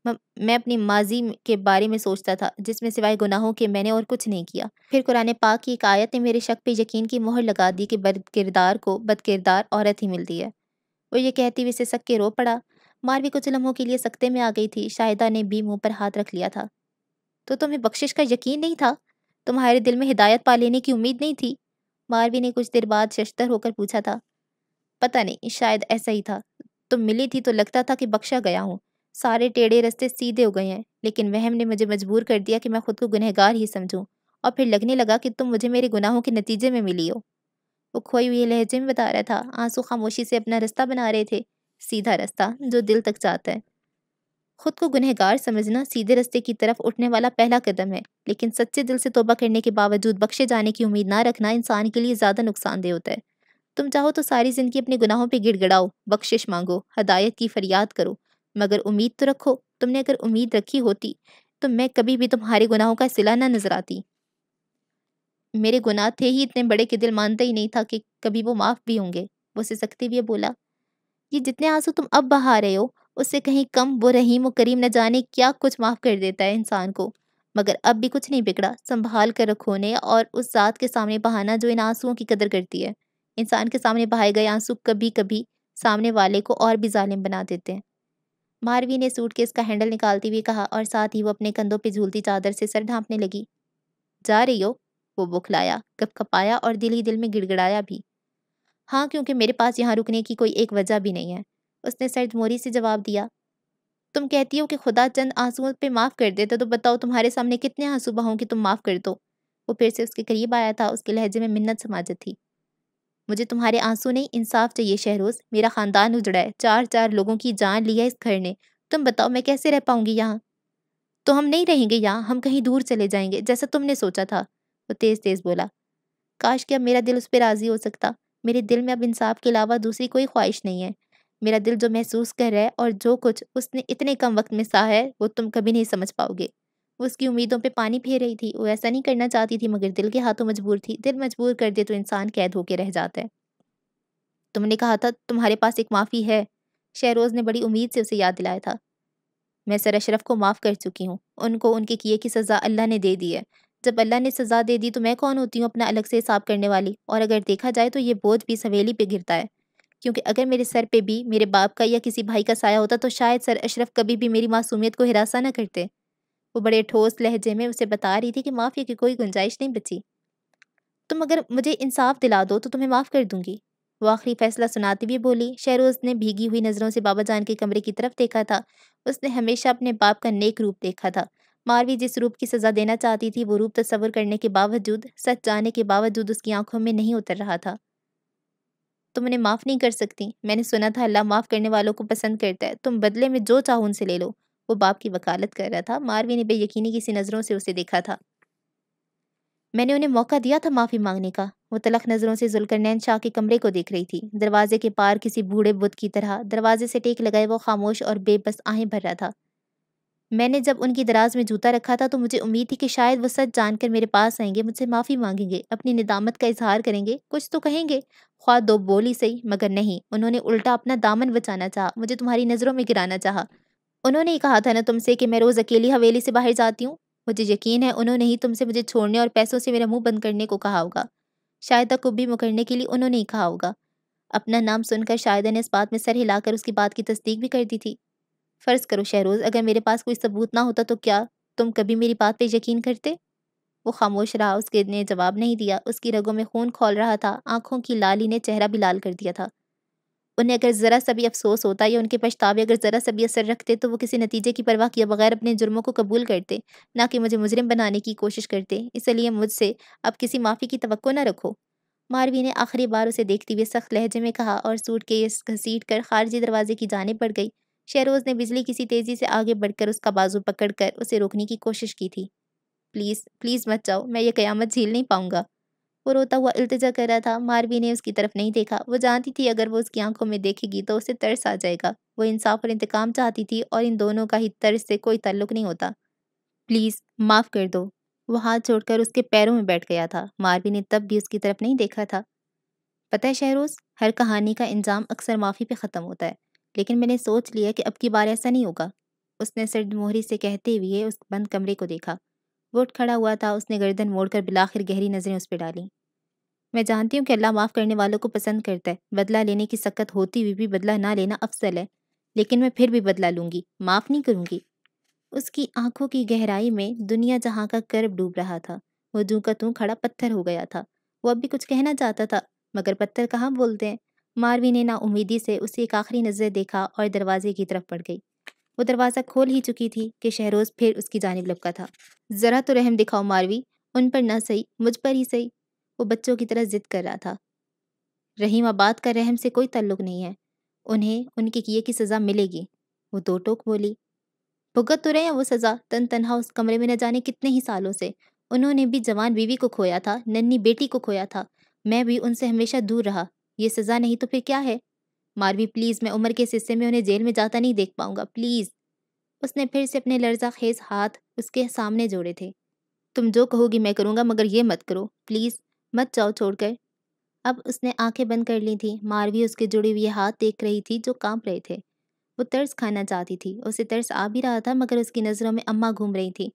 [SPEAKER 1] मैं अपनी माजी के बारे में सोचता था जिसमें सिवाय गुनाहों के मैंने और कुछ नहीं किया फिर कुरान पाक की एक आयत ने मेरे शक पे यकीन की मोहर लगा दी कि बद किरदार को बद किरदार औरत ही मिलती है वो ये कहती हुई से सक के रो पड़ा मार भी कुछ लम्हों के लिए सकते में आ गई थी शाहिदा ने भी मुंह पर हाथ रख लिया था तो तुम्हें बख्शिश का यकीन नहीं था तुम्हारे दिल में हिदायत पा लेने की उम्मीद नहीं थी मारवी ने कुछ देर बाद शशतर होकर पूछा था पता नहीं शायद ऐसा ही था तुम मिली थी तो लगता था कि बख्शा गया हूँ सारे टेढ़े रस्ते सीधे हो गए हैं लेकिन वहम ने मुझे मजबूर कर दिया कि मैं खुद को गुनहगार ही समझूं और फिर लगने लगा कि तुम मुझे मेरे गुनाहों के नतीजे में मिली हो वो खोई हुई लहजे में बता रहा था आंसू खामोशी से अपना रास्ता बना रहे थे सीधा रास्ता जो दिल तक जाता है खुद को गुनहगार समझना सीधे रास्ते की तरफ उठने वाला पहला कदम है लेकिन सच्चे दिल से तोबा करने के बावजूद बख्शे जाने की उम्मीद ना रखना इंसान के लिए ज़्यादा नुकसानदेह होता है तुम चाहो तो सारी ज़िंदगी अपने गुनाहों पर गिड़गड़ाओ बख्शिश मांगो हदायत की फरियाद करो मगर उम्मीद तो रखो तुमने अगर उम्मीद रखी होती तो मैं कभी भी तुम्हारे गुनाहों का सिला ना नजर आती मेरे गुनाह थे ही इतने बड़े कि दिल मानता ही नहीं था कि कभी वो माफ़ भी होंगे वो सिसकते हुए बोला ये जितने आंसू तुम अब बहा रहे हो उससे कहीं कम वो रहीम व करीम न जाने क्या कुछ माफ़ कर देता है इंसान को मगर अब भी कुछ नहीं बिगड़ा संभाल कर रखो ने और उस ज़ात के सामने बहाना जो इन आंसुओं की कदर करती है इंसान के सामने बहाए गए आंसू कभी कभी सामने वाले को और भी जालिम बना देते हैं मारवी ने सूट के का हैंडल निकालती हुई कहा और साथ ही वो अपने कंधों पर झूलती चादर से सर ढांपने लगी जा रही हो वो बुखलाया कपकपाया और दिल ही दिल में गिड़गड़ाया भी हाँ क्योंकि मेरे पास यहाँ रुकने की कोई एक वजह भी नहीं है उसने सर्द मोरी से जवाब दिया तुम कहती हो कि खुदा चंद आंसुओं पे माफ़ कर देता तो बताओ तुम्हारे सामने कितने आंसू बहाओं कि तुम माफ़ कर दो वो फिर से उसके करीब आया था उसके लहजे में मिन्नत समाजत थी मुझे तुम्हारे आंसू नहीं इंसाफ चाहिए शहरोज मेरा ख़ानदान उजड़ा है चार चार लोगों की जान लिया इस घर ने तुम बताओ मैं कैसे रह पाऊंगी यहाँ तो हम नहीं रहेंगे यहाँ हम कहीं दूर चले जाएंगे जैसा तुमने सोचा था वो तेज़ तेज़ बोला काश कि अब मेरा दिल उस पर राज़ी हो सकता मेरे दिल में अब इंसाफ के अलावा दूसरी कोई ख्वाहिश नहीं है मेरा दिल जो महसूस कर रहा है और जो कुछ उसने इतने कम वक्त में सहा है वो तुम कभी नहीं समझ पाओगे उसकी उम्मीदों पे पानी फेर रही थी वो ऐसा नहीं करना चाहती थी मगर दिल के हाथों मजबूर थी दिल मजबूर कर दे तो इंसान कैद होके रह जाता है तुमने कहा था तुम्हारे पास एक माफ़ी है शहरोज़ ने बड़ी उम्मीद से उसे याद दिलाया था मैं सर अशरफ को माफ़ कर चुकी हूँ उनको उनके किए की सज़ा अल्लाह ने दे दी है जब अल्लाह ने सज़ा दे दी तो मैं कौन होती हूँ अपना अलग से हिसाब करने वाली और अगर देखा जाए तो ये बोझ भी सवेली पे गिरता है क्योंकि अगर मेरे सर पे भी मेरे बाप का या किसी भाई का साया होता तो शायद सर अशरफ कभी भी मेरी मासूमियत को हिरासा ना करते वो बड़े ठोस लहजे में उसे बता रही थी कि माफ़ी की कोई गुंजाइश नहीं बची तुम अगर मुझे इंसाफ दिला दो तो तुम्हें माफ़ कर दूंगी वो आखिरी फैसला सुनाती हुए बोली शहरोज ने भीगी हुई नज़रों से बाबा जान के कमरे की तरफ देखा था उसने हमेशा अपने बाप का नेक रूप देखा था मारवी जिस रूप की सज़ा देना चाहती थी वो रूप तस्वर करने के बावजूद सच जाने के बावजूद उसकी आंखों में नहीं उतर रहा था तुम उन्हें माफ़ नहीं कर सकती मैंने सुना था अल्लाह माफ़ करने वालों को पसंद करता है तुम बदले में जो चाहो उनसे ले लो वो बाप की वकालत कर रहा था मारवी ने बेयकीनी की सी नज़रों से उसे देखा था मैंने उन्हें मौका दिया था माफ़ी मांगने का वो तलख नज़रों से जुलकरनैन शाह के कमरे को देख रही थी दरवाजे के पार किसी बूढ़े बुद्ध की तरह दरवाजे से टेक लगाए वो खामोश और बेबस आहें भर रहा था मैंने जब उनकी दराज में जूता रखा था तो मुझे उम्मीद थी कि शायद वो सच जानकर मेरे पास आएंगे मुझसे माफ़ी मांगेंगे अपनी निदामत का इजहार करेंगे कुछ तो कहेंगे ख्वा दो बोली सही मगर नहीं उन्होंने उल्टा अपना दामन बचाना चाहा मुझे तुम्हारी नज़रों में गिराना चाहा उन्होंने ही कहा था ना तुमसे कि मैं रोज़ अकेली हवेली से बाहर जाती हूँ मुझे यकीन है उन्होंने ही तुमसे मुझे छोड़ने और पैसों से मेरा मुंह बंद करने को कहा होगा शायदा को भी मुकरने के लिए उन्होंने ही कहा होगा अपना नाम सुनकर शायदा ने इस बात में सर हिलाकर उसकी बात की तस्दीक भी कर दी थी फ़र्ज़ करो शहरोज़ अगर मेरे पास कोई सबूत ना होता तो क्या तुम कभी मेरी बात पर यकीन करते वो खामोश रहा उसके ने जवाब नहीं दिया उसकी रगों में खून खोल रहा था आंखों की लाली ने चेहरा भी लाल कर दिया था उन्हें अगर ज़रा सा भी अफसोस होता या उनके पछतावे अगर ज़रा सा भी असर रखते तो वो किसी नतीजे की परवाह किए बगैर अपने जुर्मों को कबूल करते ना कि मुझे मुजरिम बनाने की कोशिश करते इसलिए मुझसे अब किसी माफ़ी की तो ना रखो मारवी ने आखिरी बार उसे देखते हुए सख्त लहजे में कहा और सूट के घसीट कर खारजी दरवाजे की जाने पड़ गई शहरोज ने बिजली किसी तेज़ी से आगे बढ़कर उसका बाजू पकड़कर उसे रोकने की कोशिश की थी प्लीज़ प्लीज़ मत जाओ मैं ये क़यामत झील नहीं पाऊँगा वो रोता हुआ अल्तजा कर रहा था मारवी ने उसकी तरफ नहीं देखा वो जानती थी अगर वो उसकी आंखों में देखेगी तो उसे तरस आ जाएगा वो इंसाफ और इंतकाम चाहती थी और इन दोनों का ही तर्स से कोई ताल्लुक नहीं होता प्लीज़ माफ़ कर दो वो हाथ जोड़कर उसके पैरों में बैठ गया था मारवी ने तब भी उसकी तरफ नहीं देखा था पता है शहरोज़ हर कहानी का इंजाम अक्सर माफ़ी पे ख़त्म होता है लेकिन मैंने सोच लिया कि अब की बार ऐसा नहीं होगा उसने सरद मोहरी से कहते हुए उस बंद कमरे को देखा उठ खड़ा हुआ था उसने गर्दन मोड़कर बिलाखिर गहरी नज़रें उस पर डाली मैं जानती हूँ कि अल्लाह माफ़ करने वालों को पसंद करता है बदला लेने की सकत होती हुई भी बदला ना लेना अफसल है लेकिन मैं फिर भी बदला लूँगी माफ़ नहीं करूँगी उसकी आंखों की गहराई में दुनिया जहाँ का कर्ब डूब रहा था वो जू का तू खड़ा पत्थर हो गया था वो अब भी कुछ कहना चाहता था मगर पत्थर कहाँ बोलते हैं मारवी ने ना उम्मीदी से उसे एक आखिरी नज़र देखा और दरवाजे की तरफ पड़ गई वो दरवाज़ा खोल ही चुकी थी कि शहरोज फिर उसकी जानब लपका था ज़रा तो रहम दिखाओ मारवी उन पर ना सही मुझ पर ही सही वो बच्चों की तरह ज़िद कर रहा था रहीम आबाद का रहम से कोई ताल्लुक नहीं है उन्हें उनके किए की सज़ा मिलेगी वो दो टोक बोली भुगत तो रहे हैं वो सज़ा तन तनहा उस कमरे में न जाने कितने ही सालों से उन्होंने भी जवान बीवी को खोया था नन्नी बेटी को खोया था मैं भी उनसे हमेशा दूर रहा ये सज़ा नहीं तो फिर क्या है मारवी प्लीज़ मैं उम्र के हिस्से में उन्हें जेल में जाता नहीं देख पाऊंगा प्लीज़ उसने फिर से अपने लर्जा खेज हाथ उसके सामने जोड़े थे तुम जो कहोगी मैं करूँगा मगर ये मत करो प्लीज़ मत जाओ छोड़कर अब उसने आंखें बंद कर ली थी मारवी उसके जुड़े हुए हाथ देख रही थी जो कांप रहे थे वो तर्स खाना चाहती थी उसे तर्स आ भी रहा था मगर उसकी नज़रों में अम्मा घूम रही थी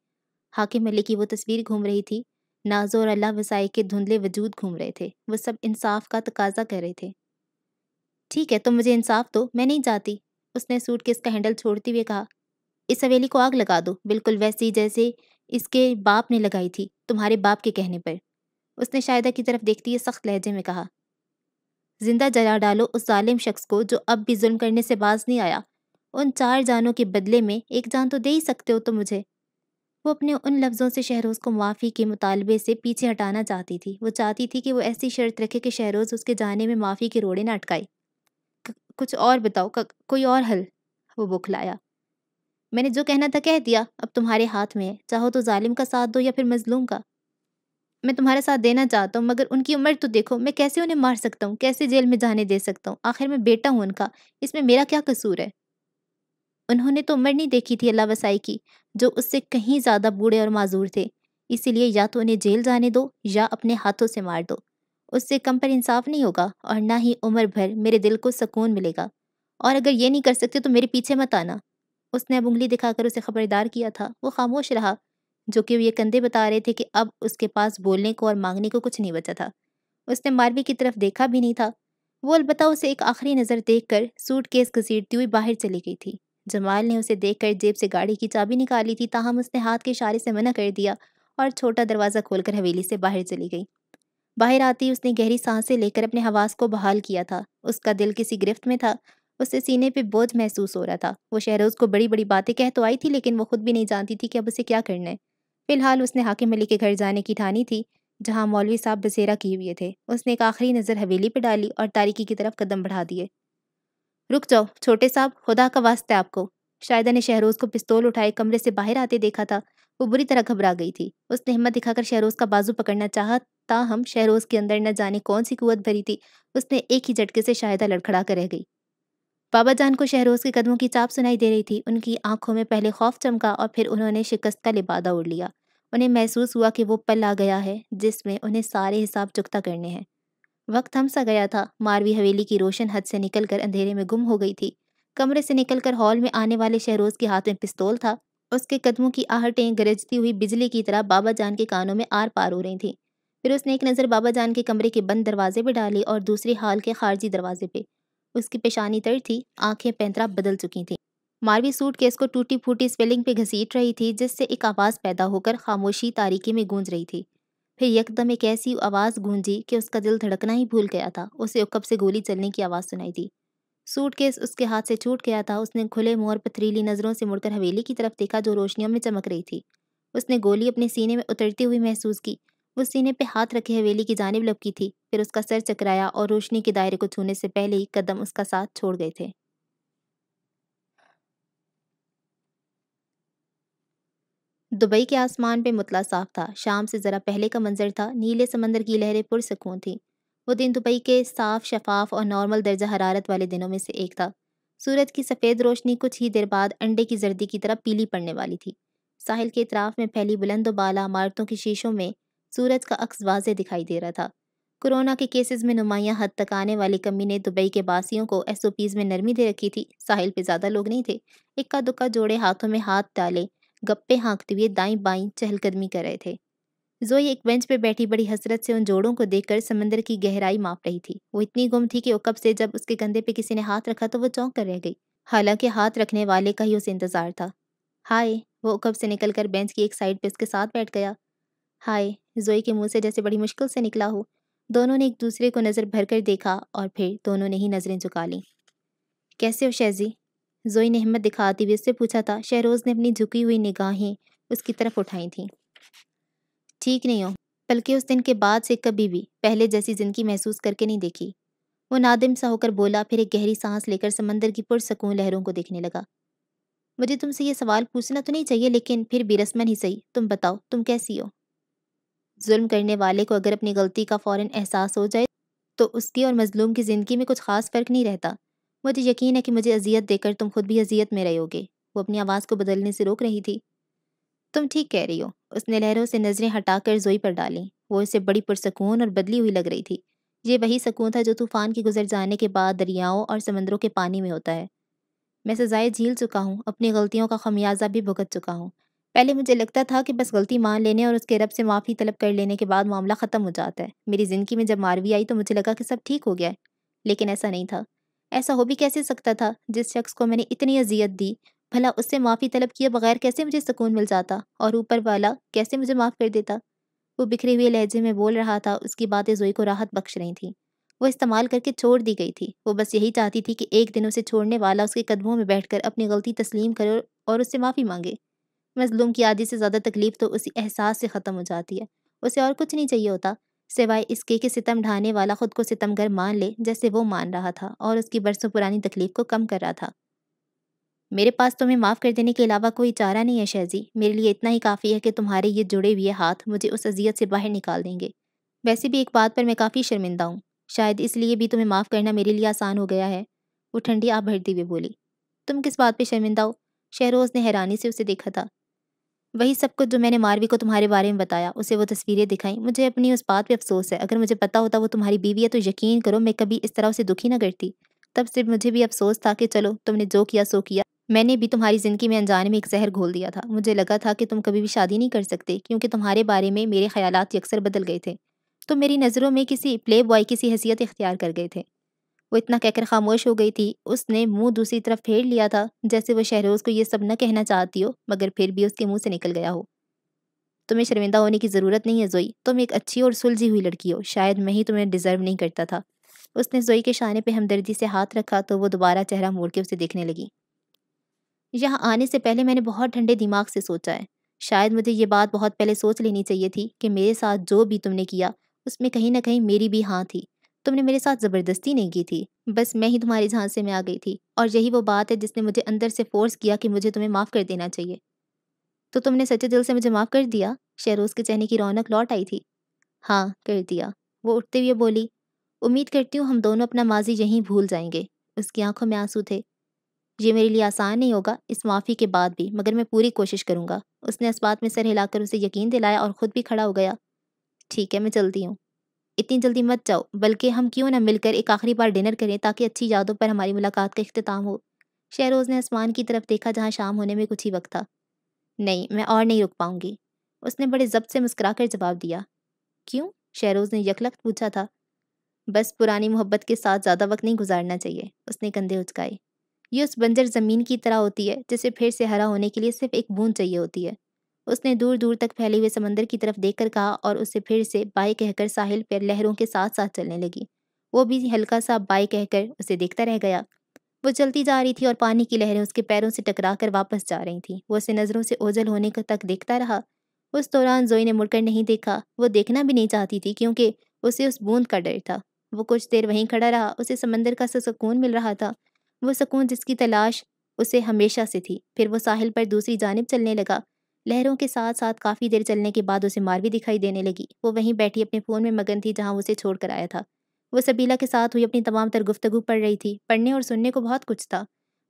[SPEAKER 1] हाकिम मल्ले की वो तस्वीर घूम रही थी नाजो और अल्लाह वसाई के धुंधले वजूद घूम रहे थे वो सब इंसाफ का तकाजा कर रहे थे ठीक है तुम तो मुझे इंसाफ दो मैं नहीं जाती उसने सूट के इसका हैंडल छोड़ते हुए कहा इस हवेली को आग लगा दो बिल्कुल वैसी जैसे इसके बाप ने लगाई थी तुम्हारे बाप के कहने पर उसने शायदा की तरफ देखती हुए सख्त लहजे में कहा जिंदा जला डालो उस जालिम शख्स को जो अब भी जुल्म करने से बाज नहीं आया उन चार जानों के बदले में एक जान तो दे ही सकते हो तो मुझे वो अपने उन लफ्ज़ों से शहरोज़ को माफ़ी के मुतालबे से पीछे हटाना चाहती थी वो चाहती थी कि वो ऐसी शर्त रखे कि शहरोज़ उसके जाने में माफ़ी के रोड़े ना अटकाए कुछ और बताओ कोई और हल वो बुखलाया मैंने जो कहना था कह दिया अब तुम्हारे हाथ में है चाहो तो जालिम का साथ दो या फिर मजलूम का मैं तुम्हारा साथ देना चाहता हूँ मगर उनकी उम्र तो देखो मैं कैसे उन्हें मार सकता हूँ कैसे जेल में जाने दे सकता हूँ आखिर मैं बेटा हूँ उनका इसमें मेरा क्या कसूर है उन्होंने तो उम्र नहीं देखी थी अल्लाह वसाई की जो उससे कहीं ज़्यादा बूढ़े और माजूर थे इसीलिए या तो उन्हें जेल जाने दो या अपने हाथों से मार दो उससे कम पर इंसाफ नहीं होगा और ना ही उम्र भर मेरे दिल को सुकून मिलेगा और अगर ये नहीं कर सकते तो मेरे पीछे मत आना उसने अब उंगली दिखाकर उसे खबरदार किया था वो खामोश रहा जो कि वो ये कंधे बता रहे थे कि अब उसके पास बोलने को और मांगने को कुछ नहीं बचा था उसने मारवी की तरफ देखा भी नहीं था वो अलबत्ता उसे एक आखिरी नज़र देख कर सूट केस घसीटती हुई बाहर चली गई थी जमाल ने उसे देख कर जेब से गाड़ी की चाबी निकाली थी ताहम उसने हाथ के इशारे से मना कर दिया और छोटा दरवाज़ा खोलकर हवेली से बाहर चली गई बाहर आती उसने गहरी सांसें लेकर अपने हवास को बहाल किया था उसका दिल किसी गिरफ्त में था उससे सीने पे बोझ महसूस हो रहा था वो शहरोज को बड़ी बड़ी बातें कह तो आई थी लेकिन वो खुद भी नहीं जानती थी कि अब उसे क्या करना है फिलहाल उसने हाकिम अली के घर जाने की ठानी थी जहाँ मौलवी साहब बसेरा किए हुए थे उसने एक आखिरी नज़र हवेली पर डाली और तारीकी की तरफ कदम बढ़ा दिए रुक जाओ छोटे साहब खुदा का वास्ते आपको शायदा ने शहरोज को पिस्तौल उठाए कमरे से बाहर आते देखा था वो बुरी तरह घबरा गई थी उसने हिम्मत दिखाकर शहरोज का बाजू पकड़ना चाहा ताहम शहरोज के अंदर न जाने कौन सी कुवत भरी थी उसने एक ही झटके से शायदा लड़खड़ा कर रह गई बाबा जान को शहरोज के कदमों की चाप सुनाई दे रही थी उनकी आंखों में पहले खौफ चमका और फिर उन्होंने शिकस्त का लिबादा उड़ लिया उन्हें महसूस हुआ कि वो पल आ गया है जिसमें उन्हें सारे हिसाब चुकता करने हैं वक्त हम सा गया था मारवी हवेली की रोशन हद से निकलकर अंधेरे में गुम हो गई थी कमरे से निकलकर हॉल में आने वाले शहरोज के हाथ में पिस्तौल था उसके कदमों की आहटें गरजती हुई बिजली की तरह बाबा जान के कानों में आर पार हो रही थीं फिर उसने एक नज़र बाबा जान के कमरे के बंद दरवाजे पर डाली और दूसरी हाल के खारजी दरवाजे पे उसकी पेशानी तर थी आंखें पैंतरा बदल चुकी थीं मारवी सूट केस को टूटी फूटी स्पेलिंग पे घसीट रही थी जिससे एक आवाज़ पैदा होकर खामोशी तारीकी में गूंज रही थी फिर यकदम एक ऐसी आवाज़ गूंजी कि उसका दिल धड़कना ही भूल गया था उसे उकब से गोली चलने की आवाज़ सुनाई दी सूट केस उसके हाथ से छूट गया था उसने खुले मुँह और पथरीली नज़रों से मुड़कर हवेली की तरफ देखा जो रोशनियों में चमक रही थी उसने गोली अपने सीने में उतरती हुई महसूस की वो सीने पे हाथ रखे हवेली की जानब लपकी थी फिर उसका सर चकराया और रोशनी के दायरे को छूने से पहले ही कदम उसका साथ छोड़ गए थे दुबई के आसमान पे मुतला साफ था शाम से ज़रा पहले का मंजर था नीले समंदर की लहरें पुरसकून थी वो दिन दुबई के साफ शफाफ और नॉर्मल दर्जा हरारत वाले दिनों में से एक था सूरज की सफ़ेद रोशनी कुछ ही देर बाद अंडे की जर्दी की तरह पीली पड़ने वाली थी साहिल के इतराफ़ में फैली बुलंद बाला इमारतों के शीशों में सूरज का अक्स वाजे दिखाई दे रहा था कोरोना के केसेस में नुमाया हद तक आने वाली कमी ने दुबई के बासियों को एस में नरमी दे रखी थी साहिल पे ज़्यादा लोग नहीं थे इक्का दुक्का जोड़े हाथों में हाथ डाले गप्पे हाँकते हुए दाई बाई चहलकदमी कर रहे थे जोई एक बेंच पे बैठी बड़ी हसरत से उन जोड़ों को देखकर समंदर की गहराई माप रही थी वो इतनी गुम थी कि ओकब से जब उसके कंधे पे किसी ने हाथ रखा तो वो चौंक कर रह गई हालांकि हाथ रखने वाले का ही उसे इंतजार था हाय वो ओकब से निकलकर बेंच की एक साइड पे उसके साथ बैठ गया हाय जोई के मुंह से जैसे बड़ी मुश्किल से निकला हो दोनों ने एक दूसरे को नज़र भर कर देखा और फिर दोनों ने ही नज़रें झुका लीं कैसे हो शहजी जोई ने हिम्मत दिखाते हुए उससे पूछा था शहरोज़ ने अपनी झुकी हुई निगाहें उसकी तरफ उठाई थीं ठीक नहीं हो बल्कि उस दिन के बाद से कभी भी पहले जैसी ज़िंदगी महसूस करके नहीं देखी वो नादिम सा होकर बोला फिर एक गहरी सांस लेकर समंदर की पुरसकून लहरों को देखने लगा मुझे तुमसे ये सवाल पूछना तो नहीं चाहिए लेकिन फिर बिरसमन ही सही तुम बताओ तुम कैसी हो जुल्म करने वाले को अगर अपनी गलती का फ़ौर एहसास हो जाए तो उसकी और मज़लूम की ज़िंदगी में कुछ ख़ास फ़र्क नहीं रहता मुझे यकीन है कि मुझे अजियत देकर तुम खुद भी अजियत में रहोगे वो अपनी आवाज़ को बदलने से रोक रही थी तुम ठीक कह रही हो उसने लहरों से नज़रें हटाकर जोई पर डाली वो इसे बड़ी पुरसकून और बदली हुई लग रही थी ये वही सकून था जो तूफ़ान के गुजर जाने के बाद दरियाओं और समंदरों के पानी में होता है मैं सजाए झील चुका हूँ अपनी गलतियों का खमियाजा भी भुगत चुका हूँ पहले मुझे लगता था कि बस गलती मान लेने और उसके रब से माफ़ी तलब कर लेने के बाद मामला ख़त्म हो जाता है मेरी ज़िंदगी में जब मारवी आई तो मुझे लगा कि सब ठीक हो गया है लेकिन ऐसा नहीं था ऐसा हो भी कैसे सकता था जिस शख्स को मैंने इतनी अजियत दी भला उससे माफ़ी तलब किए बगैर कैसे मुझे सुकून मिल जाता और ऊपर वाला कैसे मुझे माफ़ कर देता वो बिखरे हुए लहजे में बोल रहा था उसकी बातें जोई को राहत बख्श रही थी वो इस्तेमाल करके छोड़ दी गई थी वो बस यही चाहती थी कि एक दिन उसे छोड़ने वाला उसके कदमों में बैठकर अपनी गलती तस्लीम करे और उससे माफ़ी मांगे मजलूम की आधी से ज़्यादा तकलीफ़ तो उसी एहसास से ख़त्म हो जाती है उसे और कुछ नहीं चाहिए होता सिवाय इसके कि सितम ढाने वाला ख़ुद को सितमगर मान ले जैसे वो मान रहा था और उसकी बरसों पुरानी तकलीफ़ को कम कर रहा था मेरे पास तुम्हें तो माफ़ कर देने के अलावा कोई चारा नहीं है शहजी मेरे लिए इतना ही काफ़ी है कि तुम्हारे ये जुड़े हुए हाथ मुझे उस अजियत से बाहर निकाल देंगे वैसे भी एक बात पर मैं काफ़ी शर्मिंदा हूँ शायद इसलिए भी तुम्हें माफ़ करना मेरे लिए आसान हो गया है वो ठंडी आप भरती हुई बोली तुम किस बात पर शर्मिंदा हो शहरोज़ ने हैरानी से उसे देखा था वही सब कुछ जो मैंने मारवी को तुम्हारे बारे में बताया उसे वो तस्वीरें दिखाई मुझे अपनी उस बात पे अफसोस है अगर मुझे पता होता वो तुम्हारी बीवी है तो यकीन करो मैं कभी इस तरह उसे दुखी ना करती तब सिर्फ मुझे भी अफसोस था कि चलो तुमने जो किया सो किया मैंने भी तुम्हारी ज़िंदगी में अनजाने में एक जहर घोल दिया था मुझे लगा था कि तुम कभी भी शादी नहीं कर सकते क्योंकि तुम्हारे बारे में मेरे ख्याल अक्सर बदल गए थे तो मेरी नज़रों में किसी प्ले बॉय की सी हैसियत इख्तियार कर गए थे वो इतना कहकर खामोश हो गई थी उसने मुंह दूसरी तरफ फेर लिया था जैसे वो शहरोज को ये सब न कहना चाहती हो मगर फिर भी उसके मुंह से निकल गया हो तुम्हें शर्मिंदा होने की ज़रूरत नहीं है जोई तुम एक अच्छी और सुलझी हुई लड़की हो शायद मैं ही तुम्हें डिज़र्व नहीं करता था उसने जोई के शाने पे हमदर्दी से हाथ रखा तो वो दोबारा चेहरा मोड़ के उसे देखने लगी यहाँ आने से पहले मैंने बहुत ठंडे दिमाग से सोचा है शायद मुझे ये बात बहुत पहले सोच लेनी चाहिए थी कि मेरे साथ जो भी तुमने किया उसमें कहीं ना कहीं मेरी भी हाँ थी तुमने मेरे साथ ज़बरदस्ती नहीं की थी बस मैं ही तुम्हारी झांसे में आ गई थी और यही वो बात है जिसने मुझे अंदर से फोर्स किया कि मुझे तुम्हें माफ़ कर देना चाहिए तो तुमने सच्चे दिल से मुझे माफ़ कर दिया शहरोज़ के चेहरे की रौनक लौट आई थी हाँ कर दिया वो उठते हुए बोली उम्मीद करती हूँ हम दोनों अपना माजी यहीं भूल जाएंगे उसकी आंखों में आंसू थे ये मेरे लिए आसान नहीं होगा इस माफ़ी के बाद भी मगर मैं पूरी कोशिश करूँगा उसने इस बात में सर हिलाकर उसे यकीन दिलाया और ख़ुद भी खड़ा हो गया ठीक है मैं चलती हूँ इतनी जल्दी मत जाओ बल्कि हम क्यों ना मिलकर एक आखिरी बार डिनर करें ताकि अच्छी यादों पर हमारी मुलाकात का अख्ताम हो शहरोज़ ने आसमान की तरफ देखा जहाँ शाम होने में कुछ ही वक्त था नहीं मैं और नहीं रुक पाऊँगी उसने बड़े जब्त से मुस्करा कर जवाब दिया क्यों शहरोज़ ने यकलक पूछा था बस पुरानी मोहब्बत के साथ ज़्यादा वक्त नहीं गुजारना चाहिए उसने कंधे उचकाए ये उस बंजर ज़मीन की तरह होती है जिसे फिर से हरा होने के लिए सिर्फ एक बूंद चाहिए होती है उसने दूर दूर तक फैले हुए समंदर की तरफ देखकर कहा और उसे फिर से बाय कहकर साहिल पर लहरों के साथ साथ चलने लगी वो भी हल्का सा बाय कहकर उसे देखता रह गया वो चलती जा रही थी और पानी की लहरें उसके पैरों से टकरा कर वापस जा रही थी वो उसे नज़रों से ओझल होने तक देखता रहा उस दौरान जोई ने मुड़कर नहीं देखा वो देखना भी नहीं चाहती थी क्योंकि उसे उस बूंद का डर था वो कुछ देर वहीं खड़ा रहा उसे समंदर का सा सुकून मिल रहा था वो सुकून जिसकी तलाश उसे हमेशा से थी फिर वो साहिल पर दूसरी जानब चलने लगा लहरों के साथ साथ काफ़ी देर चलने के बाद उसे मारवी दिखाई देने लगी वो वहीं बैठी अपने फ़ोन में मगन थी जहाँ उसे छोड़ कर आया था वो सबीला के साथ हुई अपनी तमाम तर गुफ्तगु पढ़ रही थी पढ़ने और सुनने को बहुत कुछ था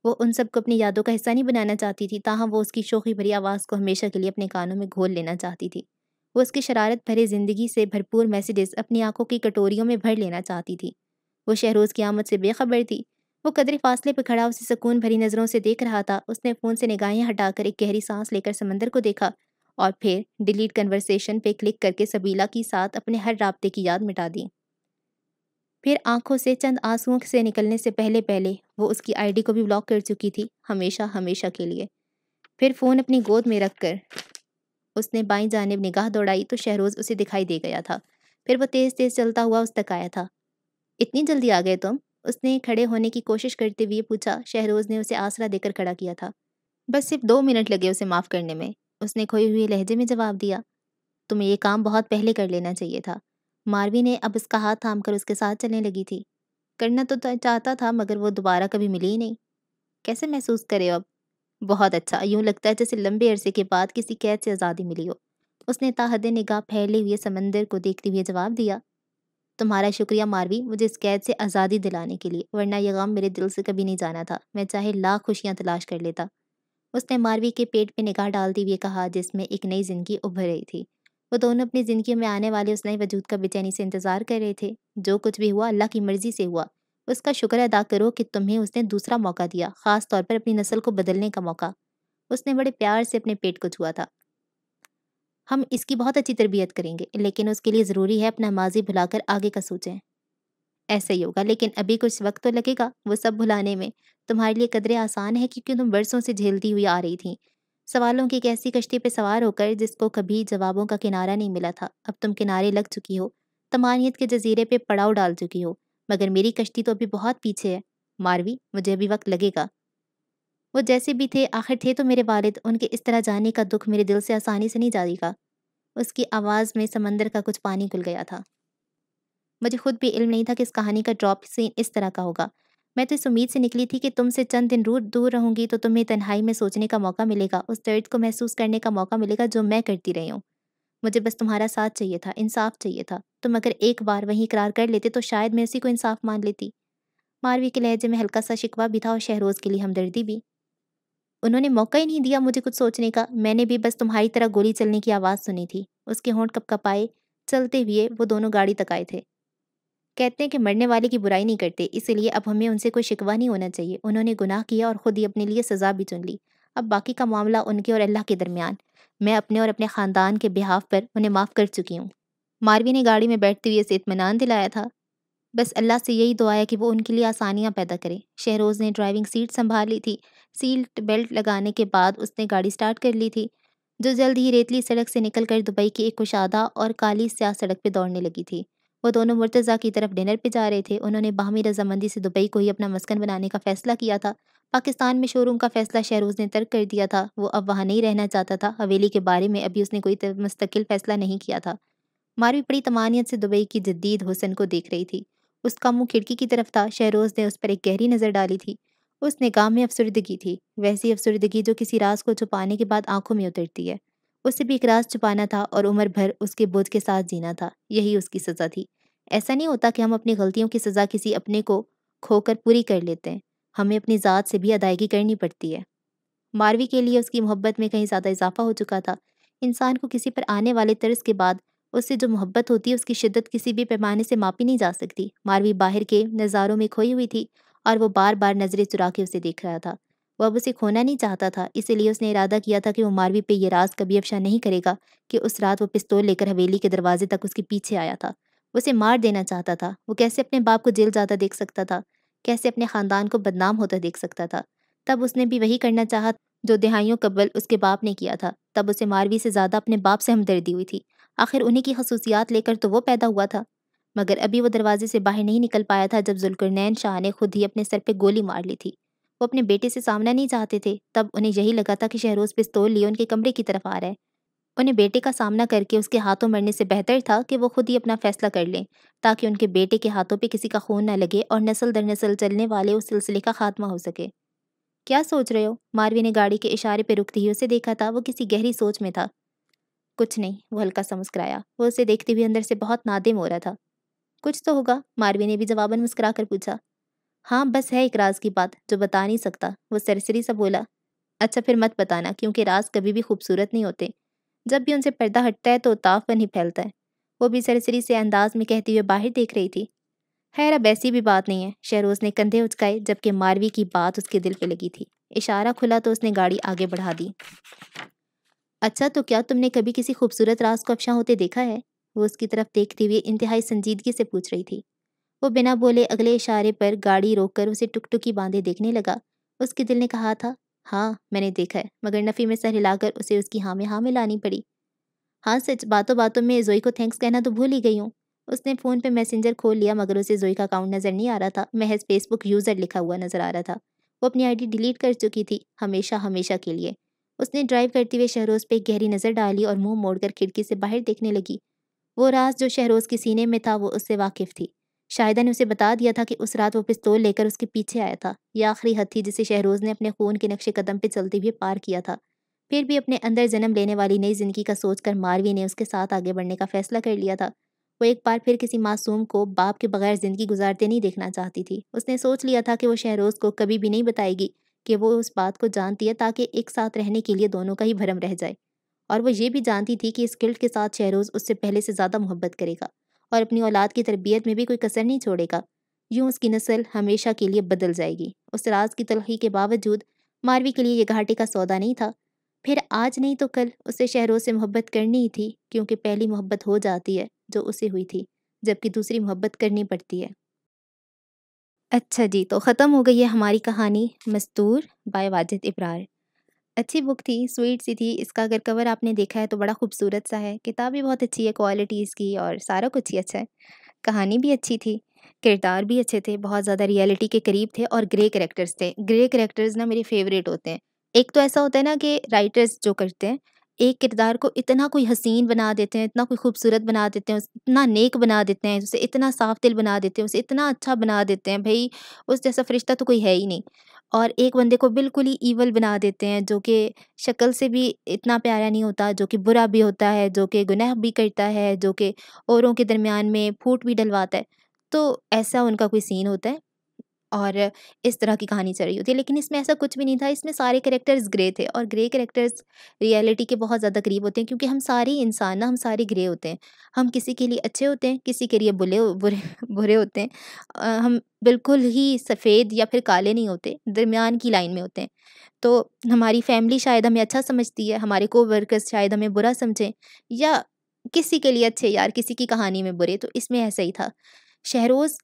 [SPEAKER 1] वो उन सबको अपनी यादों का हिस्सा नहीं बनाना चाहती थी ताहम वो उसकी शोखी भरी आवाज़ को हमेशा के लिए अपने कानों में घोल लेना चाहती थी वो उसकी शरारत भरे ज़िंदगी से भरपूर मैसेजेस अपनी आंखों की कटोरियों में भर लेना चाहती थी वो शहरोज़ की आमद से बेखबर थी वो कदरे फासले पर खड़ा उसे सुकून भरी नज़रों से देख रहा था उसने फ़ोन से निगाहें हटाकर एक गहरी सांस लेकर समंदर को देखा और फिर डिलीट कन्वर्सेशन पे क्लिक करके सबीला के साथ अपने हर रबते की याद मिटा दी फिर आंखों से चंद आंसुओं से निकलने से पहले पहले वो उसकी आईडी को भी ब्लॉक कर चुकी थी हमेशा हमेशा के लिए फिर फ़ोन अपनी गोद में रख कर उसने बाई जानब निगाह दौड़ाई तो शहरोज़ उसे दिखाई दे गया था फिर वो तेज़ तेज़ चलता हुआ उस तक आया था इतनी जल्दी आ गए तुम उसने खड़े होने की कोशिश करते हुए पूछा शहरोज ने उसे आसरा देकर खड़ा किया था बस सिर्फ दो मिनट लगे उसे माफ़ करने में उसने खोए हुए लहजे में जवाब दिया तुम्हें ये काम बहुत पहले कर लेना चाहिए था मारवी ने अब उसका हाथ थाम कर उसके साथ चलने लगी थी करना तो चाहता था मगर वो दोबारा कभी मिली ही नहीं कैसे महसूस करे अब बहुत अच्छा यूं लगता है जैसे लंबे अरसे के बाद किसी कैद से आज़ादी मिली हो उसने ताहद निगाह फैले हुए समंदर को देखते हुए जवाब दिया तुम्हारा शुक्रिया मारवी मुझे इस कैद से आज़ादी दिलाने के लिए वरना यह गम मेरे दिल से कभी नहीं जाना था मैं चाहे लाख खुशियाँ तलाश कर लेता उसने मारवी के पेट पर निगाह डालते हुए कहा जिसमें एक नई ज़िंदगी उभर रही थी वो दोनों अपनी ज़िंदगी में आने वाले उस नए वजूद का बेचैनी से इंतज़ार कर रहे थे जो कुछ भी हुआ अल्लाह की मर्ज़ी से हुआ उसका शुक्र अदा करो कि तुम्हें उसने दूसरा मौका दिया ख़ास तौर पर अपनी नस्ल को बदलने का मौका उसने बड़े प्यार से अपने पेट को छुआ था हम इसकी बहुत अच्छी तरबियत करेंगे लेकिन उसके लिए ज़रूरी है अपना माजी भुलाकर आगे का सोचें ऐसा ही होगा लेकिन अभी कुछ वक्त तो लगेगा वो सब भुलाने में तुम्हारे लिए कदरे आसान है क्योंकि तुम बरसों से झेलती हुई आ रही थी सवालों की एक ऐसी कश्ती पर सवार होकर जिसको कभी जवाबों का किनारा नहीं मिला था अब तुम किनारे लग चुकी हो तमानियत के जजीरे पे पड़ाव डाल चुकी हो मगर मेरी कश्ती तो अभी बहुत पीछे है मारवी मुझे अभी वक्त लगेगा वो जैसे भी थे आखिर थे तो मेरे वालिद उनके इस तरह जाने का दुख मेरे दिल से आसानी से नहीं जाएगा उसकी आवाज़ में समंदर का कुछ पानी घुल गया था मुझे खुद भी इल्म नहीं था कि इस कहानी का ड्रॉप सीन इस तरह का होगा मैं तो इस उम्मीद से निकली थी कि तुमसे चंद दिन दूर दूर रहूंगी तो तुम्हें तन्हाई में सोचने का मौका मिलेगा उस दर्द को महसूस करने का मौका मिलेगा जो मैं करती रही हूँ मुझे बस तुम्हारा साथ चाहिए था इंसाफ चाहिए था तुम अगर एक बार वहीं करार कर लेते तो शायद मैं उसी को इंसाफ मान लेती मारवी के लहजे में हल्का सा शिकवा भी था और शहरोज़ के लिए हमदर्दी भी उन्होंने मौका ही नहीं दिया मुझे कुछ सोचने का मैंने भी बस तुम्हारी तरह गोली चलने की आवाज़ सुनी थी उसके होंठ कपकपाए चलते हुए वो दोनों गाड़ी तक आए थे कहते हैं कि मरने वाले की बुराई नहीं करते इसीलिए अब हमें उनसे कोई शिकवा नहीं होना चाहिए उन्होंने गुनाह किया और ख़ुद ही अपने लिए सज़ा भी चुन ली अब बाकी का मामला उनके और अल्लाह के दरमियान मैं अपने और अपने ख़ानदान के बिहाव पर उन्हें माफ़ कर चुकी हूँ मारवी ने गाड़ी में बैठते हुए इसे इतमान दिलाया था बस अल्लाह से यही दुआ है कि वो उनके लिए आसानियाँ पैदा करें शहरोज़ ने ड्राइविंग सीट संभाल ली थी सीट बेल्ट लगाने के बाद उसने गाड़ी स्टार्ट कर ली थी जो जल्द ही रेतली सड़क से कर दुबई की एक कुशादा और काली स्याह सड़क पर दौड़ने लगी थी वो दोनों मुर्तज़ा की तरफ डिनर पे जा रहे थे उन्होंने बाहमी रजामंदी से दुबई को ही अपना मस्कन बनाने का फ़ैसला किया था पाकिस्तान में शोरूम का फ़ैसला शहरोज़ ने तर्क कर दिया था वो अब वहाँ नहीं रहना चाहता था हवेली के बारे में अभी उसने कोई मुस्तकिल फ़ैसला नहीं किया था मारवी बड़ी तमानियत से दुबई की जदीद हुसन को देख रही थी उसका मुंह खिड़की की तरफ था शहरोज ने उस पर एक गहरी नज़र डाली थी उस निगाह में अफसरदगी थी वैसी अफसरदगी जो किसी राज को छुपाने के बाद आंखों में उतरती है उसे भी एक राज छुपाना था और उम्र भर उसके बोझ के साथ जीना था यही उसकी सज़ा थी ऐसा नहीं होता कि हम अपनी गलतियों की सज़ा किसी अपने को खोकर पूरी कर लेते हैं हमें अपनी ज़ात से भी अदायगी करनी पड़ती है मारवी के लिए उसकी मोहब्बत में कहीं ज़्यादा इजाफा हो चुका था इंसान को किसी पर आने वाले तर्स के बाद उससे जो मोहब्बत होती है उसकी शिद्दत किसी भी पैमाने से मापी नहीं जा सकती मारवी बाहर के नज़ारों में खोई हुई थी और वो बार बार नज़रें चुरा के उसे देख रहा था वो अब उसे खोना नहीं चाहता था इसीलिए उसने इरादा किया था कि वो मारवी पे ये राज कभी अफशा नहीं करेगा कि उस रात वो पिस्तौल लेकर हवेली के दरवाजे तक उसके पीछे आया था उसे मार देना चाहता था वो कैसे अपने बाप को जेल जाता देख सकता था कैसे अपने ख़ानदान को बदनाम होता देख सकता था तब उसने भी वही करना चाहा जो दिहाइयों कब्बल उसके बाप ने किया था तब उसे मारवी से ज़्यादा अपने बाप से हमदर्दी हुई थी आखिर उन्हीं की खसूसियात लेकर तो वो पैदा हुआ था मगर अभी वो दरवाजे से बाहर नहीं निकल पाया था जब जुलकरनैन शाह ने खुद ही अपने सर पर गोली मार ली थी वो अपने बेटे से सामना नहीं चाहते थे तब उन्हें यही लगा था कि शहरोज पिस्तौल लिए उनके कमरे की तरफ आ रहा है उन्हें बेटे का सामना करके उसके हाथों मरने से बेहतर था कि वो खुद ही अपना फैसला कर लें ताकि उनके बेटे के हाथों पे किसी का खून न लगे और नस्ल दर नस्ल चलने वाले उस सिलसिले का खात्मा हो सके क्या सोच रहे हो मारवी ने गाड़ी के इशारे पर रुकते ही उसे देखा था वो किसी गहरी सोच में था कुछ नहीं वो हल्का सा मुस्कराया वो उसे देखते हुए अंदर से बहुत नादिम हो रहा था कुछ तो होगा मारवी ने भी जवाबन मुस्करा कर पूछा हाँ बस है एक राज की बात जो बता नहीं सकता वो सरसरी सा बोला अच्छा फिर मत बताना क्योंकि राज कभी भी खूबसूरत नहीं होते जब भी उनसे पर्दा हटता है तो उताफपन ही फैलता है वो भी सरसरी से अंदाज में कहते हुए बाहर देख रही थी खैर अब ऐसी भी बात नहीं है शहरोज ने कंधे उचकाए जबकि मारवी की बात उसके दिल पर लगी थी इशारा खुला तो उसने गाड़ी आगे बढ़ा दी अच्छा तो क्या तुमने कभी किसी खूबसूरत राज को अफशा होते देखा है वो उसकी तरफ देखते हुए इंतहाई संजीदगी से पूछ रही थी वो बिना बोले अगले इशारे पर गाड़ी रोककर उसे टुकटुकी बांधे देखने लगा उसके दिल ने कहा था हाँ मैंने देखा है मगर नफ़ी में सर हिलाकर उसे उसकी हाँ में हाँ में लानी पड़ी हाँ सच बातों बातों में जोई को थैंक्स कहना तो भूल ही गई हूँ उसने फ़ोन पे मैसेंजर खोल लिया मगर उसे जोई का अकाउंट नज़र नहीं आ रहा था महज फेसबुक यूज़र लिखा हुआ नज़र आ रहा था वो अपनी आईडी डिलीट कर चुकी थी हमेशा हमेशा के लिए उसने ड्राइव करते हुए शहरोज पे गहरी नज़र डाली और मुंह मोड़कर खिड़की से बाहर देखने लगी वो रास जो शहरोज के सीने में था वो उससे वाकिफ थी शाहिदा ने उसे बता दिया था कि उस रात वो पिस्तौल लेकर उसके पीछे आया था यह आखिरी हद थी जिसे शहरोज ने अपने खून के नक्शे कदम पर चलते हुए पार किया था फिर भी अपने अंदर जन्म लेने वाली नई जिंदगी का सोचकर मारवी ने उसके साथ आगे बढ़ने का फैसला कर लिया था वो एक बार फिर किसी मासूम को बाप के बगैर ज़िंदगी गुजारते नहीं देखना चाहती थी उसने सोच लिया था कि वो शहरोज को कभी भी नहीं बताएगी कि वो उस बात को जानती है ताकि एक साथ रहने के लिए दोनों का ही भरम रह जाए और वो ये भी जानती थी कि इस गिल्ट के साथ शहरोज़ उससे पहले से ज़्यादा मोहब्बत करेगा और अपनी औलाद की तरबियत में भी कोई कसर नहीं छोड़ेगा यूँ उसकी नस्ल हमेशा के लिए बदल जाएगी उस राज की तलखी के बावजूद मारवी के लिए ये घाटे का सौदा नहीं था फिर आज नहीं तो कल उसे शहरों से मोहब्बत करनी ही थी क्योंकि पहली मोहब्बत हो जाती है जो उसे हुई थी जबकि दूसरी मोहब्बत करनी पड़ती है अच्छा जी, तो ख़त्म हो गई है हमारी कहानी मस्तूर बाय वाजिद इब्रार। अच्छी बुक थी, स्वीट सी थी, इसका अगर कवर आपने देखा है तो बड़ा खूबसूरत-सा है, किताब भी बहुत अच्छी है, क्वालिटी इसकी और सारा कुछ ही अच्छा है। कहानी भी अच्छी थी, किरदार भी अच्छे थे, बहुत ज़्यादा रियलिटी के करीब थे और ग्रे करेक्टर्स थे। ग्रे करेक्टर्स ना मेरे फ़ेवरेट होते हैं। एक तो ऐसा होता है ना कि राइटर्स जो करते हैं एक किरदार को इतना कोई हसीन बना देते हैं इतना कोई खूबसूरत बना देते हैं इतना नेक बना देते हैं उसे इतना साफ़ दिल बना देते हैं उसे इतना अच्छा बना देते हैं भाई उस जैसा फ़रिश्ता तो कोई है ही नहीं और एक बंदे को बिल्कुल ही ईवल बना देते हैं जो कि शक्ल से भी इतना प्यारा नहीं होता जो कि बुरा भी होता है जो कि गुनाह भी करता है जो कि औरों के दरमियान में फूट भी डलवाता है तो ऐसा उनका कोई सीन होता है और इस तरह की कहानी चल रही होती है लेकिन इसमें ऐसा कुछ भी नहीं था इसमें सारे करेक्टर्स ग्रे थे और ग्रे करेक्टर्स रियलिटी के बहुत ज़्यादा करीब होते हैं क्योंकि हम सारे इंसान ना हम सारे ग्रे होते हैं हम किसी के लिए अच्छे होते हैं किसी के लिए बुले बुरे बुरे होते हैं आ, हम बिल्कुल ही सफ़ेद या फिर काले नहीं होते दरमियान की लाइन में होते हैं तो हमारी फैमिली शायद हमें अच्छा समझती है हमारे को वर्कर्स शायद हमें बुरा समझें या किसी के लिए अच्छे यार किसी की कहानी में बुरे तो इसमें ऐसा ही था शहरोज़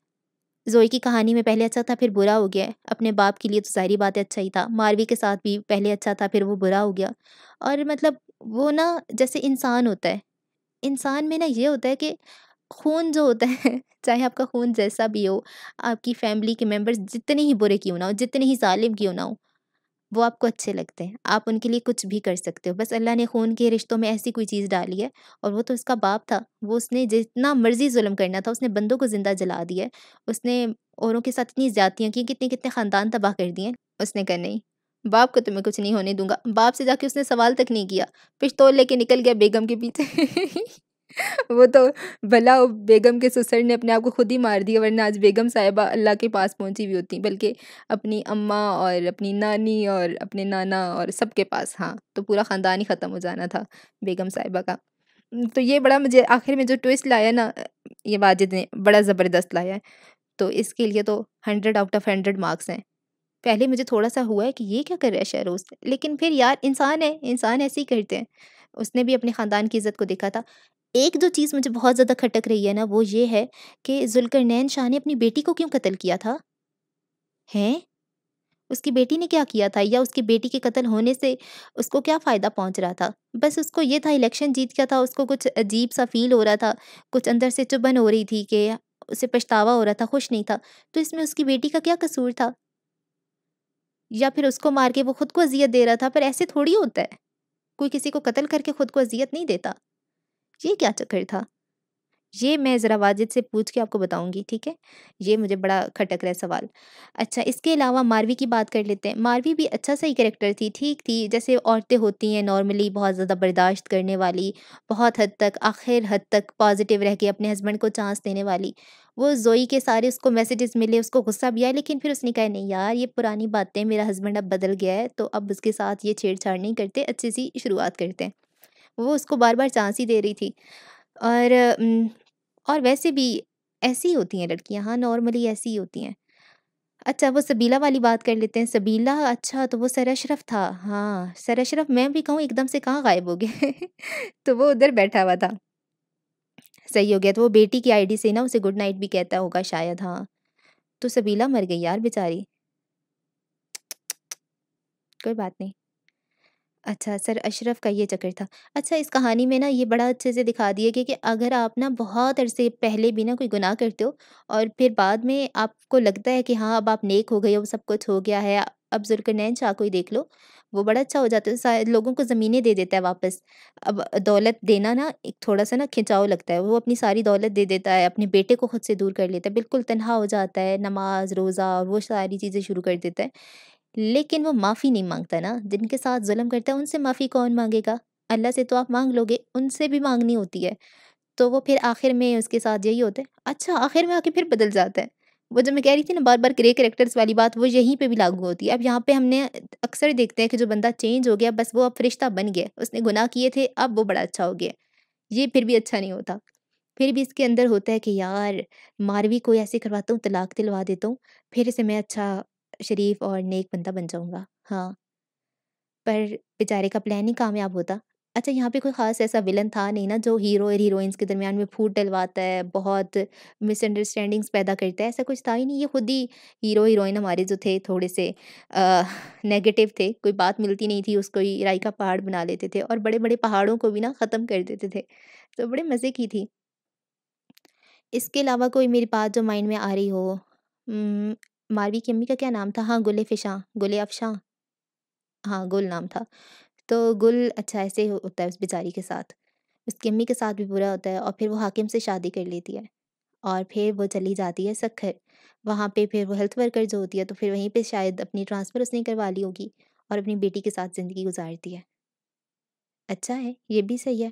[SPEAKER 1] जोई की कहानी में पहले अच्छा था फिर बुरा हो गया अपने बाप के लिए तो सारी बातें अच्छा ही था मारवी के साथ भी पहले अच्छा था फिर वो बुरा हो गया और मतलब वो ना जैसे इंसान होता है इंसान में ना ये होता है कि खून जो होता है चाहे आपका खून जैसा भी हो आपकी फैमिली के मेम्बर्स जितने ही बुरे क्यों ना हो जितने ही ालिम क्यों ना हो वो आपको अच्छे लगते हैं आप उनके लिए कुछ भी कर सकते हो बस अल्लाह ने खून के रिश्तों में ऐसी कोई चीज़ डाली है और वो तो उसका बाप था वो उसने जितना मर्जी जुल्म करना था उसने बंदों को ज़िंदा जला दिया उसने औरों के साथ इतनी ज्यादतियाँ की कितने कितने ख़ानदान तबाह कर दिए उसने कहा नहीं बाप को तो मैं कुछ नहीं होने दूंगा बाप से जाके उसने सवाल तक नहीं किया पिस्तौल लेके निकल गया बेगम के पीछे वो तो भला बेगम के ससुर ने अपने आप को खुद ही मार दिया वरना आज बेगम साहिबा अल्लाह के पास पहुंची हुई होती बल्कि अपनी अम्मा और अपनी नानी और अपने नाना और सबके पास हाँ तो पूरा ख़ानदान ही ख़त्म हो जाना था बेगम साहिबा का तो ये बड़ा मुझे आखिर में जो ट्विस्ट लाया ना ये वाजिद ने बड़ा ज़बरदस्त लाया है तो इसके लिए तो hundred out of hundred marks हैं पहले मुझे थोड़ा सा हुआ है कि ये क्या कर रहा है शहरोज लेकिन फिर यार इंसान है इंसान ऐसे ही करते हैं उसने भी अपने ख़ानदान की इज़्ज़त को देखा था एक दो चीज़ मुझे बहुत ज़्यादा खटक रही है ना वो ये है कि नैन शाह ने अपनी बेटी को क्यों कत्ल किया था? हैं? उसकी बेटी ने क्या किया था या उसकी बेटी के कत्ल होने से उसको क्या फ़ायदा पहुंच रहा था? बस उसको ये था इलेक्शन जीत गया था, उसको कुछ अजीब-सा फ़ील हो रहा था, कुछ अंदर से चुभन हो रही थी कि उसे पछतावा हो रहा था, खुश नहीं था। तो इसमें उसकी बेटी का क्या कसूर था? या फिर उसको मार के वो खुद को अज़ियत दे रहा था पर ऐसे थोड़ी होता है। कोई किसी को कत्ल करके खुद को अज़ियत नहीं देता। ये क्या चक्कर था ये मैं ज़रा वाजिद से पूछ के आपको बताऊंगी ठीक है ये मुझे बड़ा खटक रहा है सवाल अच्छा इसके अलावा मारवी की बात कर लेते हैं मारवी भी अच्छा सा ही करेक्टर थी ठीक थी जैसे औरतें होती हैं नॉर्मली बहुत ज़्यादा बर्दाश्त करने वाली बहुत हद तक आखिर हद तक पॉजिटिव रह के अपने हस्बैंड को चांस देने वाली वो जोई के सारे उसको मैसेजेस मिले उसको गुस्सा भी आया लेकिन फिर उसने कहा नहीं यार ये पुरानी बातें मेरा हस्बैंड अब बदल गया है तो अब उसके साथ ये छेड़छाड़ नहीं करते अच्छी सी शुरुआत करते हैं वो उसको बार बार चांस ही दे रही थी और और वैसे भी ऐसी होती हैं लड़कियां हाँ नॉर्मली ऐसी होती हैं अच्छा वो सबीला वाली बात कर लेते हैं सबीला अच्छा तो वो सर अशरफ था हाँ सर अशरफ मैं भी कहूँ एकदम से कहाँ गायब हो गए तो वो उधर बैठा हुआ था सही हो गया तो वो बेटी की आईडी से ना उसे गुड नाइट भी कहता होगा शायद हाँ तो सबीला मर गई यार बेचारी कोई बात नहीं अच्छा, सर अशरफ का ये चक्कर था। अच्छा इस कहानी में ना ये बड़ा अच्छे से दिखा दिया गया कि अगर आप ना बहुत अरसे पहले भी ना कोई गुनाह करते हो और फिर बाद में आपको लगता है कि हाँ, अब आप नेक हो गए हो, सब कुछ हो गया है, अब ज़ुल्क़arनैन चाह को ही देख लो, वो बड़ा अच्छा हो जाता है, शायद लोगों को ज़मीनें दे देता है वापस। अब दौलत देना ना एक थोड़ा-सा ना खिंचाव लगता है, वो अपनी सारी दौलत दे देता है, अपने बेटे को खुद से दूर कर लेता है, बिल्कुल तन्हा हो जाता है, नमाज़, रोज़ा और वो सारी चीज़ें शुरू कर देता है। लेकिन वो माफ़ी नहीं मांगता ना जिनके साथ जुल्म करता है उनसे माफ़ी कौन मांगेगा अल्लाह से तो आप मांग लोगे उनसे भी मांगनी होती है तो वो फिर आखिर में उसके साथ यही होता है अच्छा आखिर में आके फिर बदल जाता है वो जो मैं कह रही थी ना बार बार ग्रे करेक्टर्स वाली बात वो यहीं पे भी लागू होती है अब यहाँ पे हमने अक्सर देखते हैं कि जो बंदा चेंज हो गया बस वो अब फरिश्ता बन गया उसने गुनाह किए थे अब वो बड़ा अच्छा हो गया ये फिर भी अच्छा नहीं होता फिर भी इसके अंदर होता है कि यार मारवी को ऐसे करवाता हूँ तलाक दिलवा देता हूँ फिर इसे मैं अच्छा शरीफ और नेक बंदा बन जाऊँगा हाँ पर बेचारे का प्लान ही कामयाब होता अच्छा यहाँ पे कोई ख़ास ऐसा विलन था नहीं ना जो हीरो और हीरोइंस के दरमियान में फूट डलवाता है बहुत मिसअंडरस्टैंडिंग्स पैदा करता है ऐसा कुछ था ही नहीं ये खुद ही हीरो हीरोइन हमारे जो थे थोड़े से नेगेटिव थे कोई बात मिलती नहीं थी उसको ही राई का पहाड़ बना लेते थे और बड़े बड़े पहाड़ों को भी ना ख़त्म कर देते थे तो बड़े मज़े की थी इसके अलावा कोई मेरी बात जो माइंड में आ रही हो मारवी की अम्मी का क्या नाम था हाँ गुल फिशा गुल अफशा हाँ गुल नाम था तो गुल अच्छा ऐसे होता है उस बेचारी के साथ उसकी अम्मी के साथ भी बुरा होता है और फिर वो हाकिम से शादी कर लेती है और फिर वो चली जाती है सखर वहाँ पे फिर वो हेल्थ वर्कर जो होती है तो फिर वहीं पे शायद अपनी ट्रांसफ़र उसने करवा ली होगी और अपनी बेटी के साथ ज़िंदगी गुजारती है अच्छा है ये भी सही है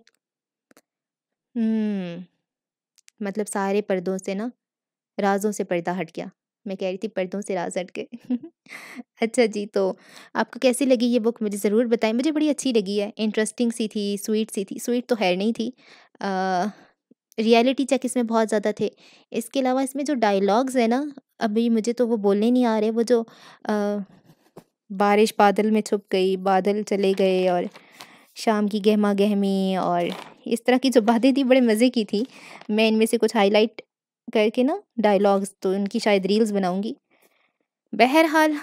[SPEAKER 1] हम्म, मतलब सारे पर्दों से ना राजों से पर्दा हट गया मैं कह रही थी पर्दों से राज हट के अच्छा जी तो आपको कैसी लगी ये बुक मुझे ज़रूर बताएं मुझे बड़ी अच्छी लगी है इंटरेस्टिंग सी थी स्वीट सी थी स्वीट तो है नहीं थी रियलिटी चेक इसमें बहुत ज़्यादा थे इसके अलावा इसमें जो डायलॉग्स हैं ना अभी मुझे तो वो बोलने नहीं आ रहे वो जो आ, बारिश बादल में छुप गई बादल चले गए और शाम की गहमा गहमी और इस तरह की जो बातें थी बड़े मज़े की थी मैं इनमें से कुछ हाईलाइट करके ना डायलॉग्स तो उनकी शायद रील्स बनाऊँगी बहरहाल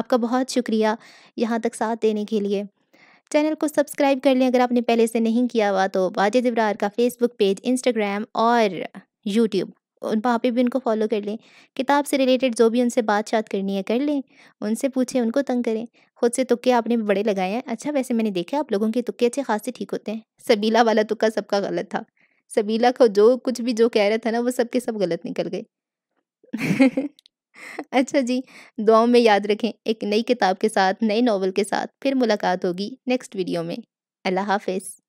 [SPEAKER 1] आपका बहुत शुक्रिया यहाँ तक साथ देने के लिए चैनल को सब्सक्राइब कर लें अगर आपने पहले से नहीं किया हुआ तो वाजिद इब्रार का फेसबुक पेज इंस्टाग्राम और यूट्यूब उन वहाँ पर भी उनको फॉलो कर लें किताब से रिलेटेड जो भी उनसे बात करनी है कर लें उनसे पूछें उनको तंग करें खुद से तुक्के आपने बड़े लगाए हैं अच्छा वैसे मैंने देखा आप लोगों के तुक्के अच्छे खासे ठीक होते हैं सबीला वाला तुक्का सबका गलत था सबीला को जो कुछ भी जो कह रहा था ना वो सब के सब गलत निकल गए अच्छा जी दुआओं में याद रखें एक नई किताब के साथ नए नावल के साथ फिर मुलाकात होगी नेक्स्ट वीडियो में अल्लाह हाफिज़